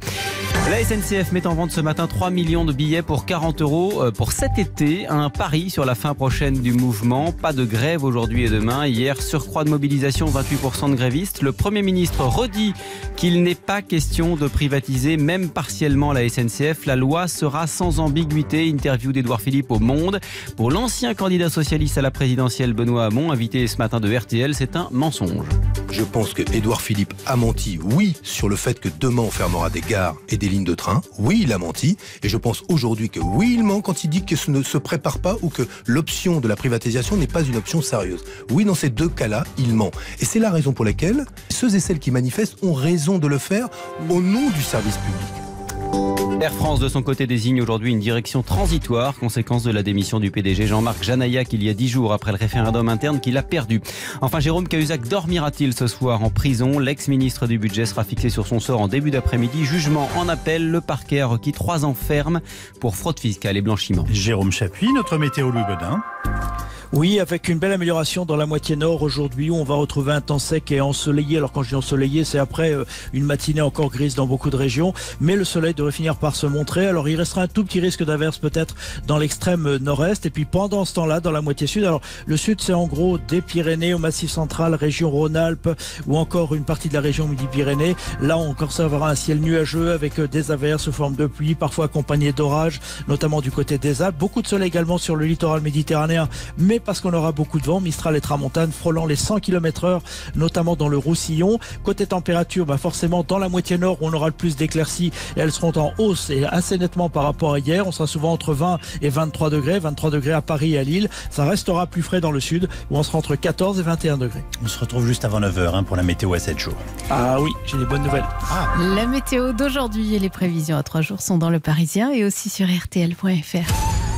La SNCF en vente ce matin 3 millions de billets pour 40 euros euh, pour cet été. Un pari sur la fin prochaine du mouvement. Pas de grève aujourd'hui et demain. Hier, surcroît de mobilisation, 28% de grévistes. Le Premier ministre redit qu'il n'est pas question de privatiser même partiellement la SNCF. La loi sera sans ambiguïté. Interview d'Edouard Philippe au Monde. Pour l'ancien candidat socialiste à la présidentielle Benoît Hamon, invité ce matin de RTL, c'est un mensonge. Je pense que Edouard Philippe a menti, oui, sur le fait que demain on fermera des gares et des lignes de train, oui, il a menti. Et je pense aujourd'hui que oui, il ment quand il dit que ce ne se prépare pas ou que l'option de la privatisation n'est pas une option sérieuse. Oui, dans ces deux cas-là, il ment. Et c'est la raison pour laquelle ceux et celles qui manifestent ont raison de le faire au nom du service public. Air France, de son côté, désigne aujourd'hui une direction transitoire, conséquence de la démission du PDG Jean-Marc Janaillac il y a dix jours après le référendum interne qu'il a perdu. Enfin, Jérôme Cahuzac dormira-t-il ce soir en prison L'ex-ministre du Budget sera fixé sur son sort en début d'après-midi. Jugement en appel, le parquet a requis trois ans ferme pour fraude fiscale et blanchiment. Jérôme Chapuis, notre météo Louis Bodin. Oui, avec une belle amélioration dans la moitié nord aujourd'hui où on va retrouver un temps sec et ensoleillé. Alors quand je dis ensoleillé, c'est après euh, une matinée encore grise dans beaucoup de régions. Mais le soleil devrait finir par se montrer. Alors il restera un tout petit risque d'averse peut-être dans l'extrême euh, nord-est. Et puis pendant ce temps-là, dans la moitié sud. Alors le sud, c'est en gros des Pyrénées au Massif central, région Rhône-Alpes ou encore une partie de la région Midi-Pyrénées. Là on conservera un ciel nuageux avec euh, des averses sous forme de pluie, parfois accompagnées d'orages, notamment du côté des Alpes. Beaucoup de soleil également sur le littoral méditerranéen. Mais parce qu'on aura beaucoup de vent, Mistral et Tramontane frôlant les 100 km heure, notamment dans le Roussillon. Côté température, bah, forcément dans la moitié nord, on aura le plus d'éclaircies et elles seront en hausse et assez nettement par rapport à hier. On sera souvent entre 20 et 23 degrés, 23 degrés à Paris et à Lille. Ça restera plus frais dans le sud où on sera entre 14 et 21 degrés. On se retrouve juste avant 9h hein, pour la météo à 7 jours. Ah oui, j'ai des bonnes nouvelles. Ah. La météo d'aujourd'hui et les prévisions à 3 jours sont dans le Parisien et aussi sur RTL.fr.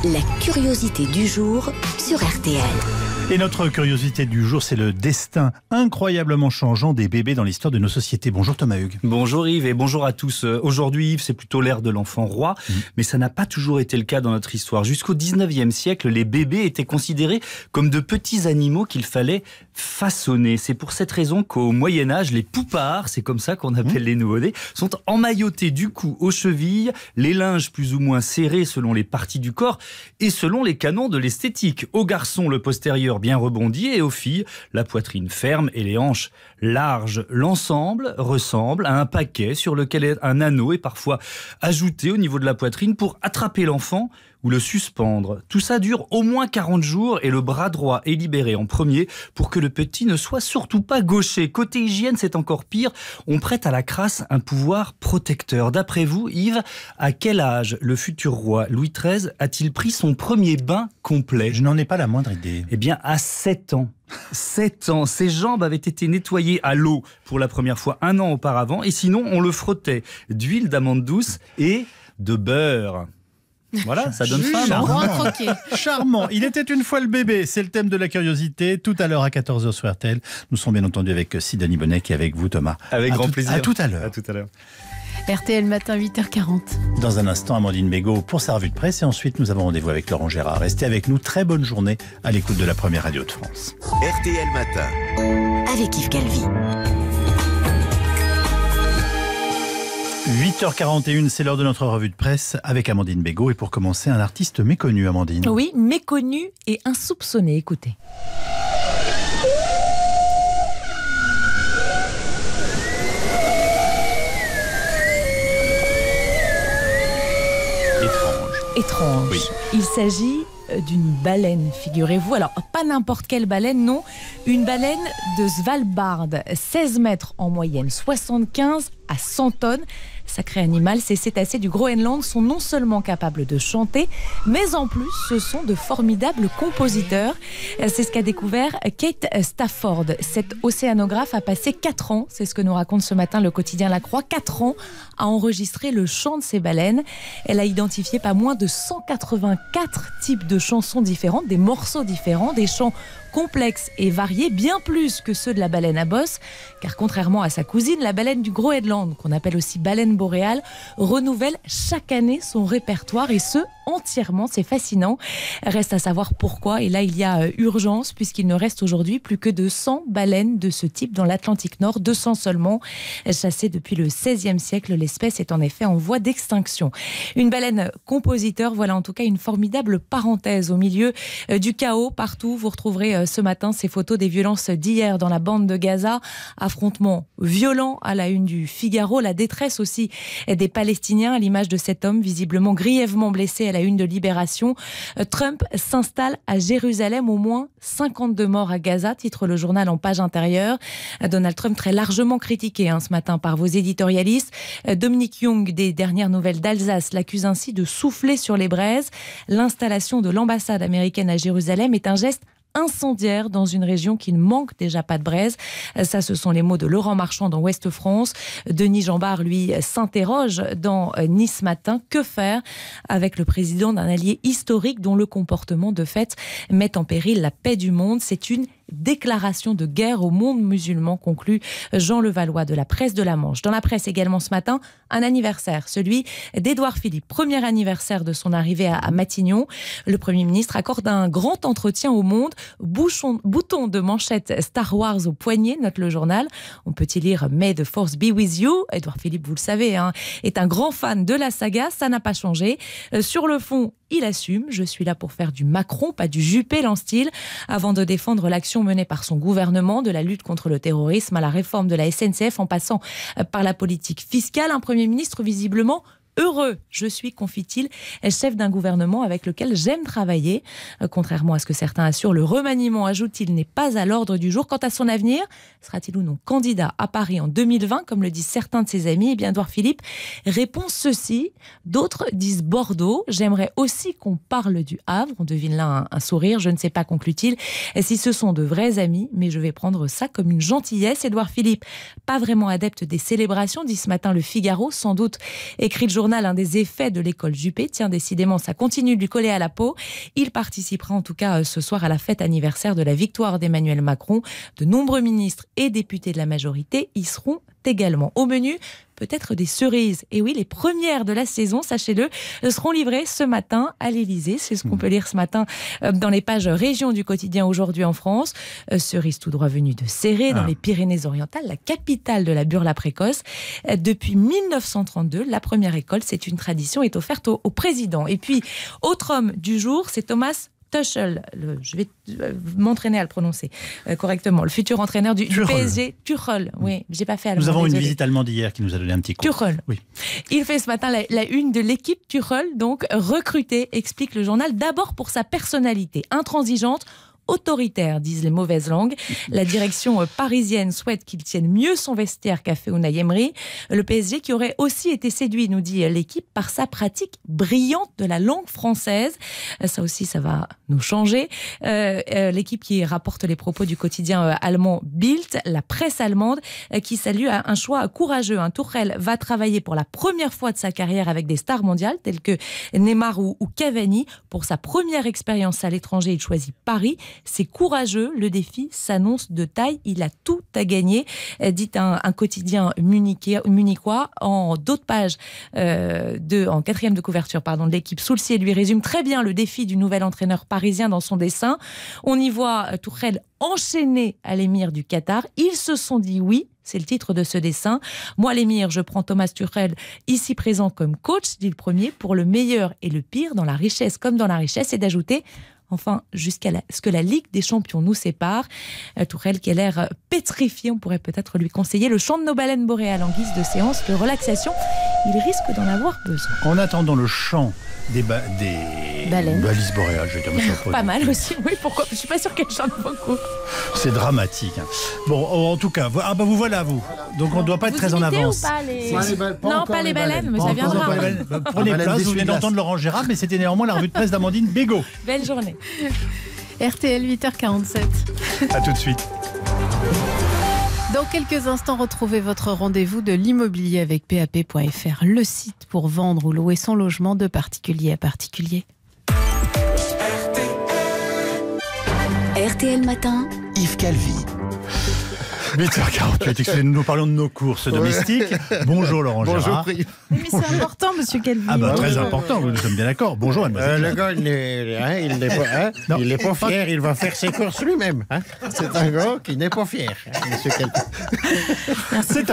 La curiosité du jour sur RTL. quotidienne. Et notre curiosité du jour, c'est le destin incroyablement changeant des bébés dans l'histoire de nos sociétés. Bonjour Thomas Hugues. Bonjour Yves et bonjour à tous. Euh, aujourd'hui, Yves, c'est plutôt l'ère de l'enfant roi, mm. mais ça n'a pas toujours été le cas dans notre histoire. Jusqu'au 19e siècle, les bébés étaient considérés comme de petits animaux qu'il fallait façonner. C'est pour cette raison qu'au Moyen Âge, les poupards, c'est comme ça qu'on appelle mm. les nouveau-nés, sont emmaillotés du cou aux chevilles, les linges plus ou moins serrés selon les parties du corps et selon les canons de l'esthétique. Au garçon, le postérieur bien rebondi et aux filles, la poitrine ferme et les hanches larges. L'ensemble ressemble à un paquet sur lequel un anneau est parfois ajouté au niveau de la poitrine pour attraper l'enfant ou le suspendre. Tout ça dure au moins 40 jours et le bras droit est libéré en premier pour que le petit ne soit surtout pas gaucher. Côté hygiène, c'est encore pire. On prête à la crasse un pouvoir protecteur. D'après vous, Yves, à quel âge le futur roi Louis XIII a-t-il pris son premier bain complet Je n'en ai pas la moindre idée. Eh bien, à 7 ans. 7 ans. Ses jambes avaient été nettoyées à l'eau pour la première fois un an auparavant, et sinon on le frottait d'huile d'amande douce et de beurre. Voilà, ça donne faim. Charmant. Charmant. Il était une fois le bébé. C'est le thème de la curiosité. Tout à l'heure à 14h sur RTL. Nous sommes bien entendu avec euh, Sidonie Bonnet et avec vous, Thomas. Avec grand plaisir. À tout à l'heure. RTL matin 8h40. Dans un instant, Amandine Bego pour sa revue de presse et ensuite nous avons rendez-vous avec Laurent Gérard. Restez avec nous, très bonne journée à l'écoute de la première radio de France. RTL matin avec Yves Calvi. 8h41, c'est l'heure de notre revue de presse avec Amandine Bégaud. Et pour commencer, un artiste méconnu, Amandine. Oui, méconnu et insoupçonné. Écoutez. étrange. Oui. Il s'agit euh, d'une baleine, figurez-vous. Alors, pas n'importe quelle baleine, non. Une baleine de Svalbard, 16 mètres en moyenne, 75 à 100 tonnes. Sacré animal, ces cétacés du Groenland sont non seulement capables de chanter, mais en plus, ce sont de formidables compositeurs. Euh, c'est ce qu'a découvert Kate Stafford. Cette océanographe a passé 4 ans, c'est ce que nous raconte ce matin le quotidien La Croix, 4 ans à enregistrer le chant de ces baleines. Elle a identifié pas moins de 184 types de chansons différentes, des morceaux différents, des chants complexes et variés, bien plus que ceux de la baleine à bosse, car contrairement à sa cousine, la baleine du Groenland, qu'on appelle aussi baleine boréale, renouvelle chaque année son répertoire et ce, entièrement, c'est fascinant. Reste à savoir pourquoi, et là il y a euh, urgence, puisqu'il ne reste aujourd'hui plus que de 100 baleines de ce type dans l'Atlantique Nord, 200 seulement, chassées depuis le 16e siècle. L'espèce est en effet en voie d'extinction. Une baleine compositeur, voilà en tout cas une formidable parenthèse au milieu euh, du chaos. Partout, vous retrouverez euh, euh, ce matin ces photos des violences d'hier dans la bande de Gaza. affrontement violent à la une du Figaro. La détresse aussi des Palestiniens à l'image de cet homme visiblement grièvement blessé à la une de Libération. Euh, Trump s'installe à Jérusalem au moins 52 morts à Gaza, titre le journal en page intérieure. Euh, Donald Trump très largement critiqué hein, ce matin par vos éditorialistes. Dominique Young des dernières nouvelles d'Alsace l'accuse ainsi de souffler sur les braises. L'installation de l'ambassade américaine à Jérusalem est un geste incendiaire dans une région qui ne manque déjà pas de braise. Euh, ça, ce sont les mots de Laurent Marchand dans Ouest France. Denis Jambard, lui, s'interroge dans euh, Nice Matin. Que faire avec le président d'un allié historique dont le comportement de fait met en péril la paix du monde C'est une déclaration de guerre au monde musulman, conclut Jean Levallois de la presse de la Manche. Dans la presse également ce matin, un anniversaire, celui d'Édouard Philippe, premier anniversaire de son arrivée à Matignon. Le Premier ministre accorde un grand entretien au monde, bouchon, bouton de manchette Star Wars au poignet, note le journal. On peut y lire May the Force be with you. Édouard Philippe, vous le savez, hein, est un grand fan de la saga, ça n'a pas changé. Euh, sur le fond, il assume, je suis là pour faire du Macron, pas du Juppé, lance-t-il, avant de défendre l'action mené par son gouvernement, de la lutte contre le terrorisme à la réforme de la SNCF en passant euh, par la politique fiscale. Un Premier ministre visiblement heureux je suis, confie-t-il, chef d'un gouvernement avec lequel j'aime travailler. Euh, contrairement à ce que certains assurent, le remaniement, ajoute-t-il, n'est pas à l'ordre du jour. Quant à son avenir, sera-t-il ou non candidat à Paris en 2020, comme le disent certains de ses amis Eh bien, Edouard Philippe répond ceci. D'autres disent Bordeaux. J'aimerais aussi qu'on parle du Havre. On devine là un, sourire. Je ne sais pas, conclut-il, si ce sont de vrais amis, mais je vais prendre ça comme une gentillesse. Édouard Philippe, pas vraiment adepte des célébrations, dit ce matin le Figaro, sans doute écrit le un des effets de l'école Juppé. Tiens, décidément, ça continue de lui coller à la peau. Il participera en tout cas euh, ce soir à la fête anniversaire de la victoire d'Emmanuel Macron. De nombreux ministres et députés de la majorité y seront également. Au menu, peut-être des cerises. Et oui, les premières de la saison, sachez-le, seront livrées ce matin à l'Élysée. C'est ce qu'on hmm. peut lire ce matin euh, dans les pages régions du quotidien aujourd'hui en France. Euh, cerises tout droit venues de Serré, dans ah. les Pyrénées-Orientales, la capitale de la burla précoce. Euh, depuis 1932, la première école, c'est une tradition, est offerte au président. Et puis, autre homme du jour, c'est Thomas Tuchel, je vais euh, m'entraîner à le prononcer euh, correctement, le futur entraîneur du, PSG, Tuchel. Oui, j'ai pas fait Nous avons une visite allemande hier qui nous a donné un petit coup. Tuchel. Oui. Il fait ce matin la, la une de l'équipe Tuchel, donc recruté, explique le journal, d'abord pour sa personnalité intransigeante, autoritaire, disent les mauvaises langues. La direction euh, parisienne souhaite qu'il tienne mieux son vestiaire qu'a fait Unai Emery. Le PSG qui aurait aussi été séduit, nous dit euh, l'équipe, par sa pratique brillante de la langue française. Euh, ça aussi, ça va nous changer. l'équipe qui rapporte les propos du quotidien allemand Bild, la presse allemande, qui salue un choix courageux. Un Tourelle va travailler pour la première fois de sa carrière avec des stars mondiales telles que Neymar ou Cavani. Pour sa première expérience à l'étranger, il choisit Paris. C'est courageux, le défi s'annonce de taille, il a tout à gagner, euh, dit un, quotidien munichois. En d'autres pages, euh, de, en quatrième de couverture pardon, de l'équipe, Soulcier lui résume très bien le défi du nouvel entraîneur parisien dans son dessin. On y voit euh, Tourelle enchaîné à l'émir du Qatar. Ils se sont dit oui, c'est le titre de ce dessin. Moi, l'émir, je prends Thomas Tuchel ici présent comme coach, dit le premier, pour le meilleur et le pire, dans la richesse comme dans la richesse, et d'ajouter enfin jusqu'à ce que la Ligue des Champions nous sépare. Euh, Tourelle qui euh, a l'air pétrifié, on pourrait peut-être lui conseiller le chant de nos baleines boréales en guise de séance de relaxation. Il risque d'en avoir besoin. En attendant le chant des, baleines. balises boréales, je vais dire. Pas mal aussi, oui, pourquoi Je suis pas sûr qu'elle chante beaucoup. C'est dramatique. Hein. Bon, oh, en tout cas, ah, bah, vous voilà, vous. Donc on ne doit pas être très en avance. Pas les... Pas pas non, pas les baleines, mais ça viendra. Bah, prenez place, vous venez d'entendre Laurent Gérard, mais c'était néanmoins la revue de presse d'Amandine Bégaud. Belle journée. RTL 8h47. A tout de suite. Dans quelques instants, retrouvez votre rendez-vous de l'immobilier avec PAP.fr, le site pour vendre ou louer son logement de particulier à particulier. RTL Matin, Yves Calvi. 8h48, nous parlons de nos courses domestiques. Bonjour Laurent Gérard. Mais c'est important, monsieur Kelvin Ah bah, ah très important, nous sommes bien d'accord. Bonjour euh, mademoiselle. le gars, il hein, n'est hein, pas, pas, fier, il va faire ses courses lui-même. Hein. C'est un gars qui n'est pas fier, monsieur Kelvin. C'est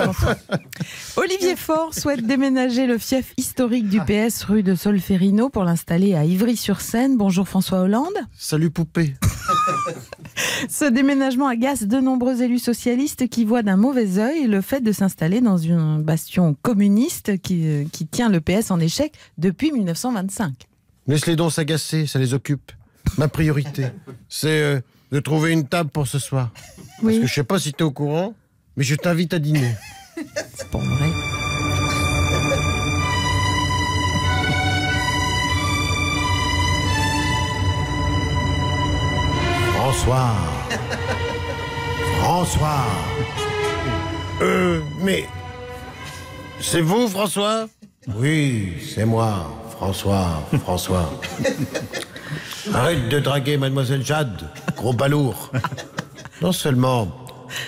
Olivier Faure souhaite déménager le fief historique du PS rue de Solferino pour l'installer à Ivry-sur-Seine. Bonjour François Hollande. Salut poupée. Ce déménagement agace de nombreux élus socialistes qui voient d'un mauvais oeil le fait de s'installer dans un bastion communiste qui, euh, tient le PS en échec depuis 1925. Laisse-les dons s'agacer, ça les occupe. Ma priorité, c'est euh, de trouver une table pour ce soir. Parce que je sais pas si tu es au courant, mais je t'invite à dîner. C'est pour vrai. François. François. Euh, mais. C'est vous, François Oui, c'est moi, François, François. Arrête de draguer Mademoiselle Jade, gros balourd. Non seulement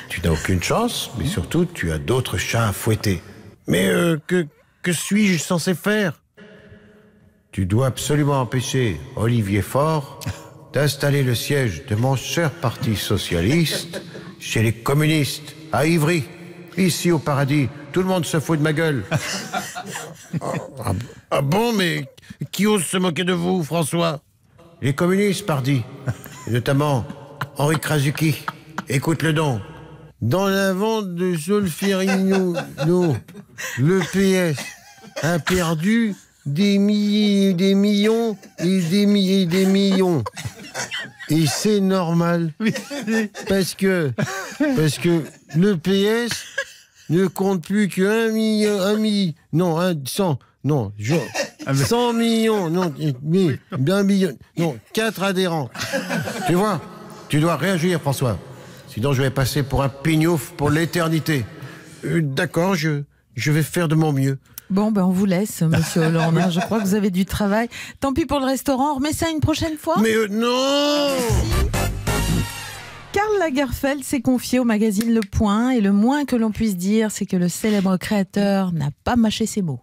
tu n'as aucune chance, mais surtout tu as d'autres chats à fouetter. Mais euh, que, que suis-je censé faire Tu dois absolument empêcher Olivier Faure d'installer le siège de mon cher parti socialiste chez les communistes à Ivry. Ici au paradis, tout le monde se fout de ma gueule. Ah, ah, bon, mais qui ose se moquer de vous, François Les communistes, pardi. notamment Henri Krasuki. Écoute le don. Dans la vente de Solferino, le PS a perdu des milliers, des millions et des milliers, des millions. Et c'est normal. Parce que, parce que le PS ne compte plus que million, un million, non, un, 100, non, 100 ah, millions, non, mais, million, non, 4 adhérents. Tu vois, tu dois réagir, François. Sinon, je vais passer pour un pignouf pour l'éternité. Euh, d'accord, je, je vais faire de mon mieux. Bon, ben on vous laisse, monsieur Hollande. Hein. Je crois que vous avez du travail. Tant pis pour le restaurant, on remet ça une prochaine fois. Mais euh, non Karl Lagerfeld s'est confié au magazine Le Point et le moins que l'on puisse dire, c'est que le célèbre créateur n'a pas mâché ses mots.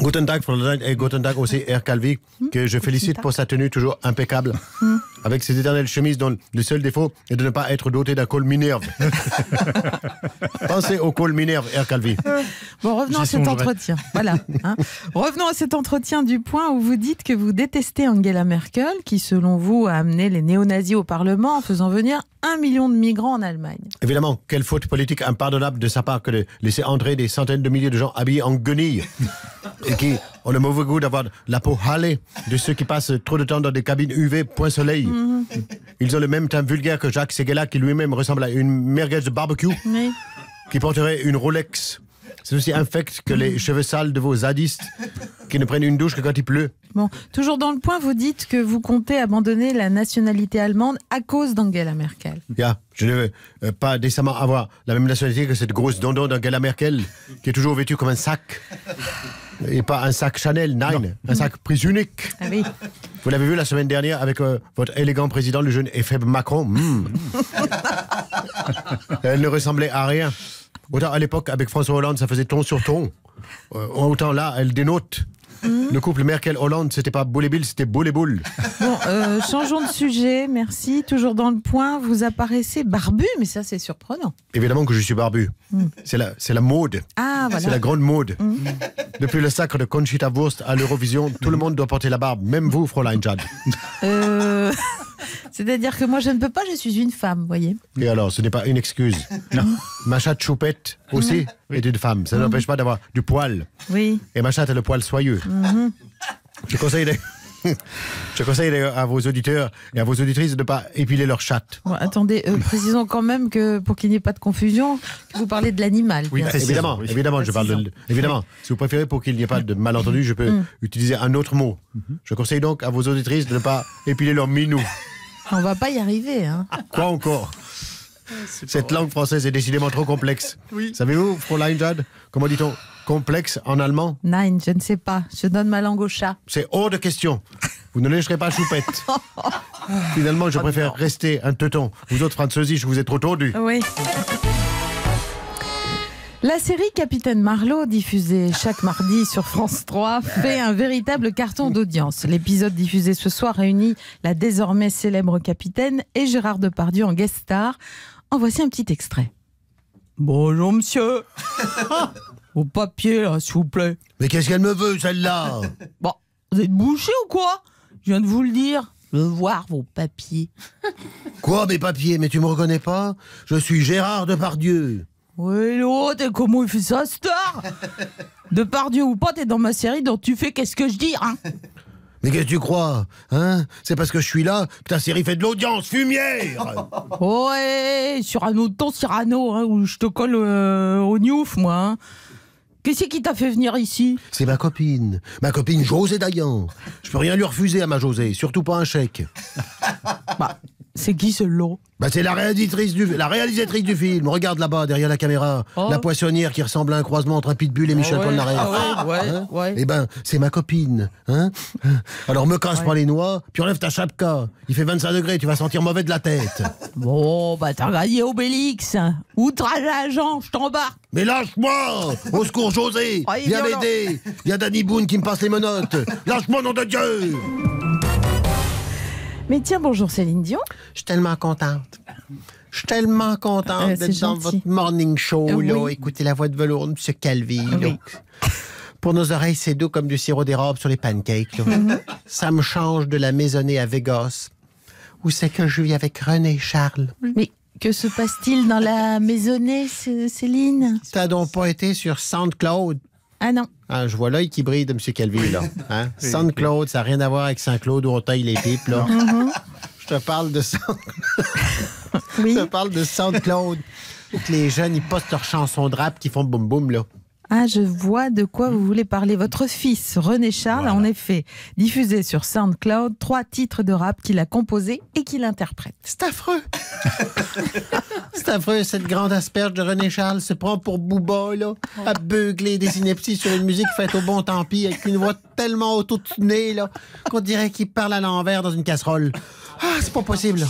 Guten Tag, Hollande. et Guten Tag aussi, Herr Calvi, mmh. que je félicite pour sa tenue toujours impeccable. Mmh avec ses éternelles chemises dont le seul défaut est de ne pas être doté d'un col Minerve. Pensez au col Minerve, R. Euh, bon, revenons à cet entretien. Voilà. Hein. Revenons à cet entretien du point où vous dites que vous détestez Angela Merkel, qui, selon vous, a amené les néo-nazis au Parlement en faisant venir un million de migrants en Allemagne. Évidemment, quelle faute politique impardonnable de sa part que de laisser entrer des centaines de milliers de gens habillés en guenilles et qui on oh, le mauvais goût d'avoir la peau halée de ceux qui passent trop de temps dans des cabines UV point soleil. Mhm. Ils ont le même teint vulgaire que Jacques Seguela qui lui-même ressemble à une merguez de barbecue qui porterait une Rolex. C'est aussi infect que les cheveux sales de vos zadistes qui ne prennent une douche que quand il pleut. Bon, toujours dans le point, vous dites que vous comptez abandonner la nationalité allemande à cause d'Angela Merkel. je ne veux euh, pas décemment avoir la même nationalité que cette grosse dondon d'Angela Merkel qui est toujours vêtue comme un sac. Et pas un sac Chanel, nine, un sac prise unique. Ah oui. Vous l'avez vu la semaine dernière avec euh, votre élégant président, le jeune Ephèbe Macron. Hmm. Elle ne ressemblait à rien. Autant à l'époque, avec François Hollande, ça faisait ton sur ton. Euh, autant là, elle dénote. Hmm. Le couple Merkel-Hollande, c'était pas boule et c'était boule et boule. Bon, euh, changeons de sujet, merci. Toujours dans le point, vous apparaissez barbu, mais ça c'est surprenant. Évidemment que je suis barbu. Hmm. C'est la, mode. Ah, voilà. C'est la grande mode. Hmm. Depuis le sacre de Conchita Wurst à l'Eurovision, tout le monde doit porter la barbe, même vous, Fräulein Jad. Euh, c'est-à-dire que moi, je ne peux pas, je suis une femme, voyez. Et alors, ce n'est pas une excuse. Non. Ma choupette aussi et une femme. Ça mm. n'empêche pas d'avoir du poil. Oui. Et ma chatte a le poil soyeux. Mm-hmm. Je conseille Je conseille à vos auditeurs et à vos auditrices de ne pas épiler leur chatte. attendez, euh, précisons quand même que pour qu'il n'y ait pas de confusion, vous parlez de l'animal. Oui, évidemment, évidemment, je parle de, évidemment. Si vous préférez, pour qu'il n'y ait pas de mm. malentendu, je peux mm. utiliser un autre mot. Mm-hmm. Je conseille donc à vos auditrices de ne pas épiler leur minou. Ah, on va pas y arriver. Hein. Quoi encore cette langue française est décidément trop complexe. Savez-vous, Fräulein comment dit-on complexe en allemand Nein, je ne sais pas. Je donne ma langue au chat. C'est hors de question. Vous ne lâcherez pas choupette. Finalement, je préfère rester un teuton. Vous autres, Français, je vous ai trop tordu. Oui. La série Capitaine Marlowe, diffusée chaque mardi sur France 3, fait un véritable carton d'audience. L'épisode diffusé ce soir réunit la désormais célèbre capitaine et Gérard Depardieu en guest star. Oh, voici un petit extrait. Bonjour monsieur Vos papiers, s'il vous plaît. Mais qu'est-ce qu'elle me veut, celle-là Bon, vous êtes bouché ou quoi Je viens de vous le dire. Je veux voir vos papiers. Quoi, mes papiers Mais tu me reconnais pas Je suis Gérard Depardieu. Oui, l'autre, et comment il fait ça, star Depardieu ou pas, t'es dans ma série dont tu fais qu'est-ce que je dis, hein mais qu'est-ce que tu crois Hein C'est parce que je suis là que ta série fait de l'audience, fumière Ouais, un autre temps, Cyrano, hein, où je te colle euh, au newf, moi. Hein. Qu'est-ce qui t'a fait venir ici C'est ma copine. Ma copine José Dayan. Je peux rien lui refuser à ma José, surtout pas un chèque. bah, c'est qui ce lot bah, C'est la, réalisatrice du, la réalisatrice du film. Regarde là-bas, derrière la caméra, oh. la poissonnière qui ressemble à un croisement entre un pitbull et ah Michel ah ouais, ah Eh ben, c'est ma copine. Hein. Alors me casse pas les noix, puis enlève ta chapka. Il fait 25 degrés, tu vas sentir mauvais de la tête. bon, bah t'as gagné Obélix. Outrage à agent, je t'embarque. Mais lâche-moi Au secours, José oh, Viens m'aider Il y Danny Boone qui me passe les menottes Lâche-moi, nom de Dieu mais tiens, bonjour Céline Dion. Je suis tellement contente. Je suis tellement contente euh, d'être dans votre morning show, écouter la voix de velours de M. Calvi. Pour nos oreilles, c'est doux comme du sirop d'érable sur les pancakes. Mm-hmm. Ça me change de la maisonnée à Vegas, où c'est que je vis avec René Charles. Mais que se passe-t-il dans la maisonnée, Céline? T'as donc pas été sur SoundCloud ah non. Ah, je vois l'œil qui brille de M. Calvi, là. Hein? Saint-Claude, ça n'a rien à voir avec Saint-Claude, où on taille les pipes, là. Mm-hmm. Je te parle de ça. oui. Je te parle de Saint-Claude. Que les jeunes, ils postent leurs chansons de rap qui font boum boum, là. Ah, je vois de quoi vous voulez parler. Votre fils, René Charles, a en effet diffusé sur SoundCloud trois titres de rap qu'il a composés et qu'il interprète. C'est affreux C'est affreux, cette grande asperge de René Charles se prend pour Booba, là, à beugler des inepties sur une musique faite au bon tant pis, avec une voix tellement autotunée, là, qu'on dirait qu'il parle à l'envers dans une casserole. Ah, c'est pas possible.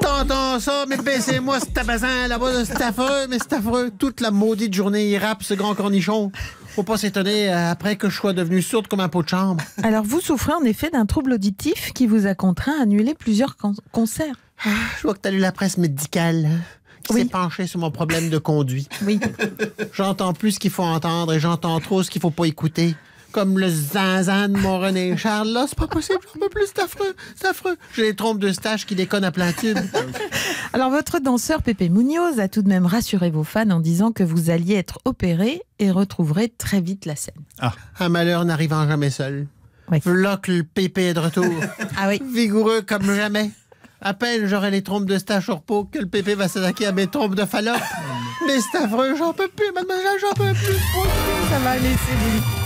T'entends ça, mais baissez-moi ce tabazin là-bas, c'est affreux, mais c'est affreux. Toute la maudite journée, il rappe ce grand cornichon. Faut pas s'étonner euh, après que je sois devenue sourde comme un pot de chambre. Alors, vous souffrez en effet d'un trouble auditif qui vous a contraint à annuler plusieurs concerts. Ah, je vois que t'as lu la presse médicale hein, qui s'est penchée sur mon problème de conduite. Oui. j'entends plus ce qu'il faut entendre et j'entends trop ce qu'il faut pas écouter comme le zinzin de mon René Charles, là. C'est pas possible, j'en peux plus, c'est affreux, J'ai les trompes de stache qui déconnent à plein tube. Alors, votre danseur Pépé Munoz a tout de même rassuré vos fans en disant que vous alliez être opéré et retrouverez très vite la scène. Ah. Un malheur n'arrivant jamais seul. Oui. le Pépé est de retour. ah oui. Vigoureux comme jamais. À peine j'aurai les trompes de stache au repos que le pépé va s'attaquer à mes trompes de fallope. Mais c'est affreux, j'en peux plus, mademoiselle, j'en peux plus. Ça va, c'est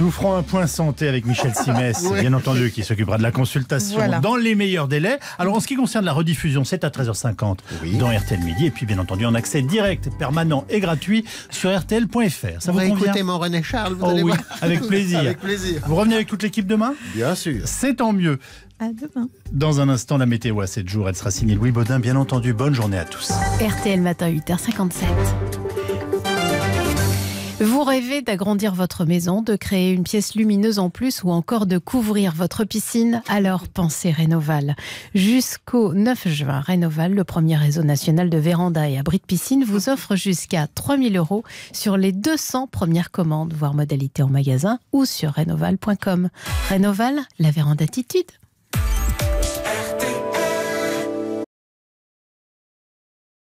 nous ferons un point santé avec Michel Simès, bien entendu, qui s'occupera de la consultation dans les meilleurs délais. Alors, en ce qui concerne la rediffusion, c'est à 13h50 dans RTL Midi. Et puis, bien entendu, en accès direct, permanent et gratuit sur RTL.fr. Ça vous, vous convient mon René Charles, oh, oui, Avec plaisir. avec plaisir. Vous revenez avec toute l'équipe demain Bien sûr. C'est tant mieux. À demain. Dans un instant, la météo à 7 jours. Elle sera signée Louis Baudin. Bien entendu, bonne journée à tous. RTL Matin, 8h57. Vous rêvez d'agrandir votre maison, de créer une pièce lumineuse en plus ou encore de couvrir votre piscine Alors pensez Rénoval. Jusqu'au 9 juin, Rénoval, le premier réseau national de véranda et abris de piscine, vous mmh. offre jusqu'à 3000 euros sur les 200 premières commandes, voire modalités en magasin ou sur rénoval.com. Rénoval, la véranda attitude.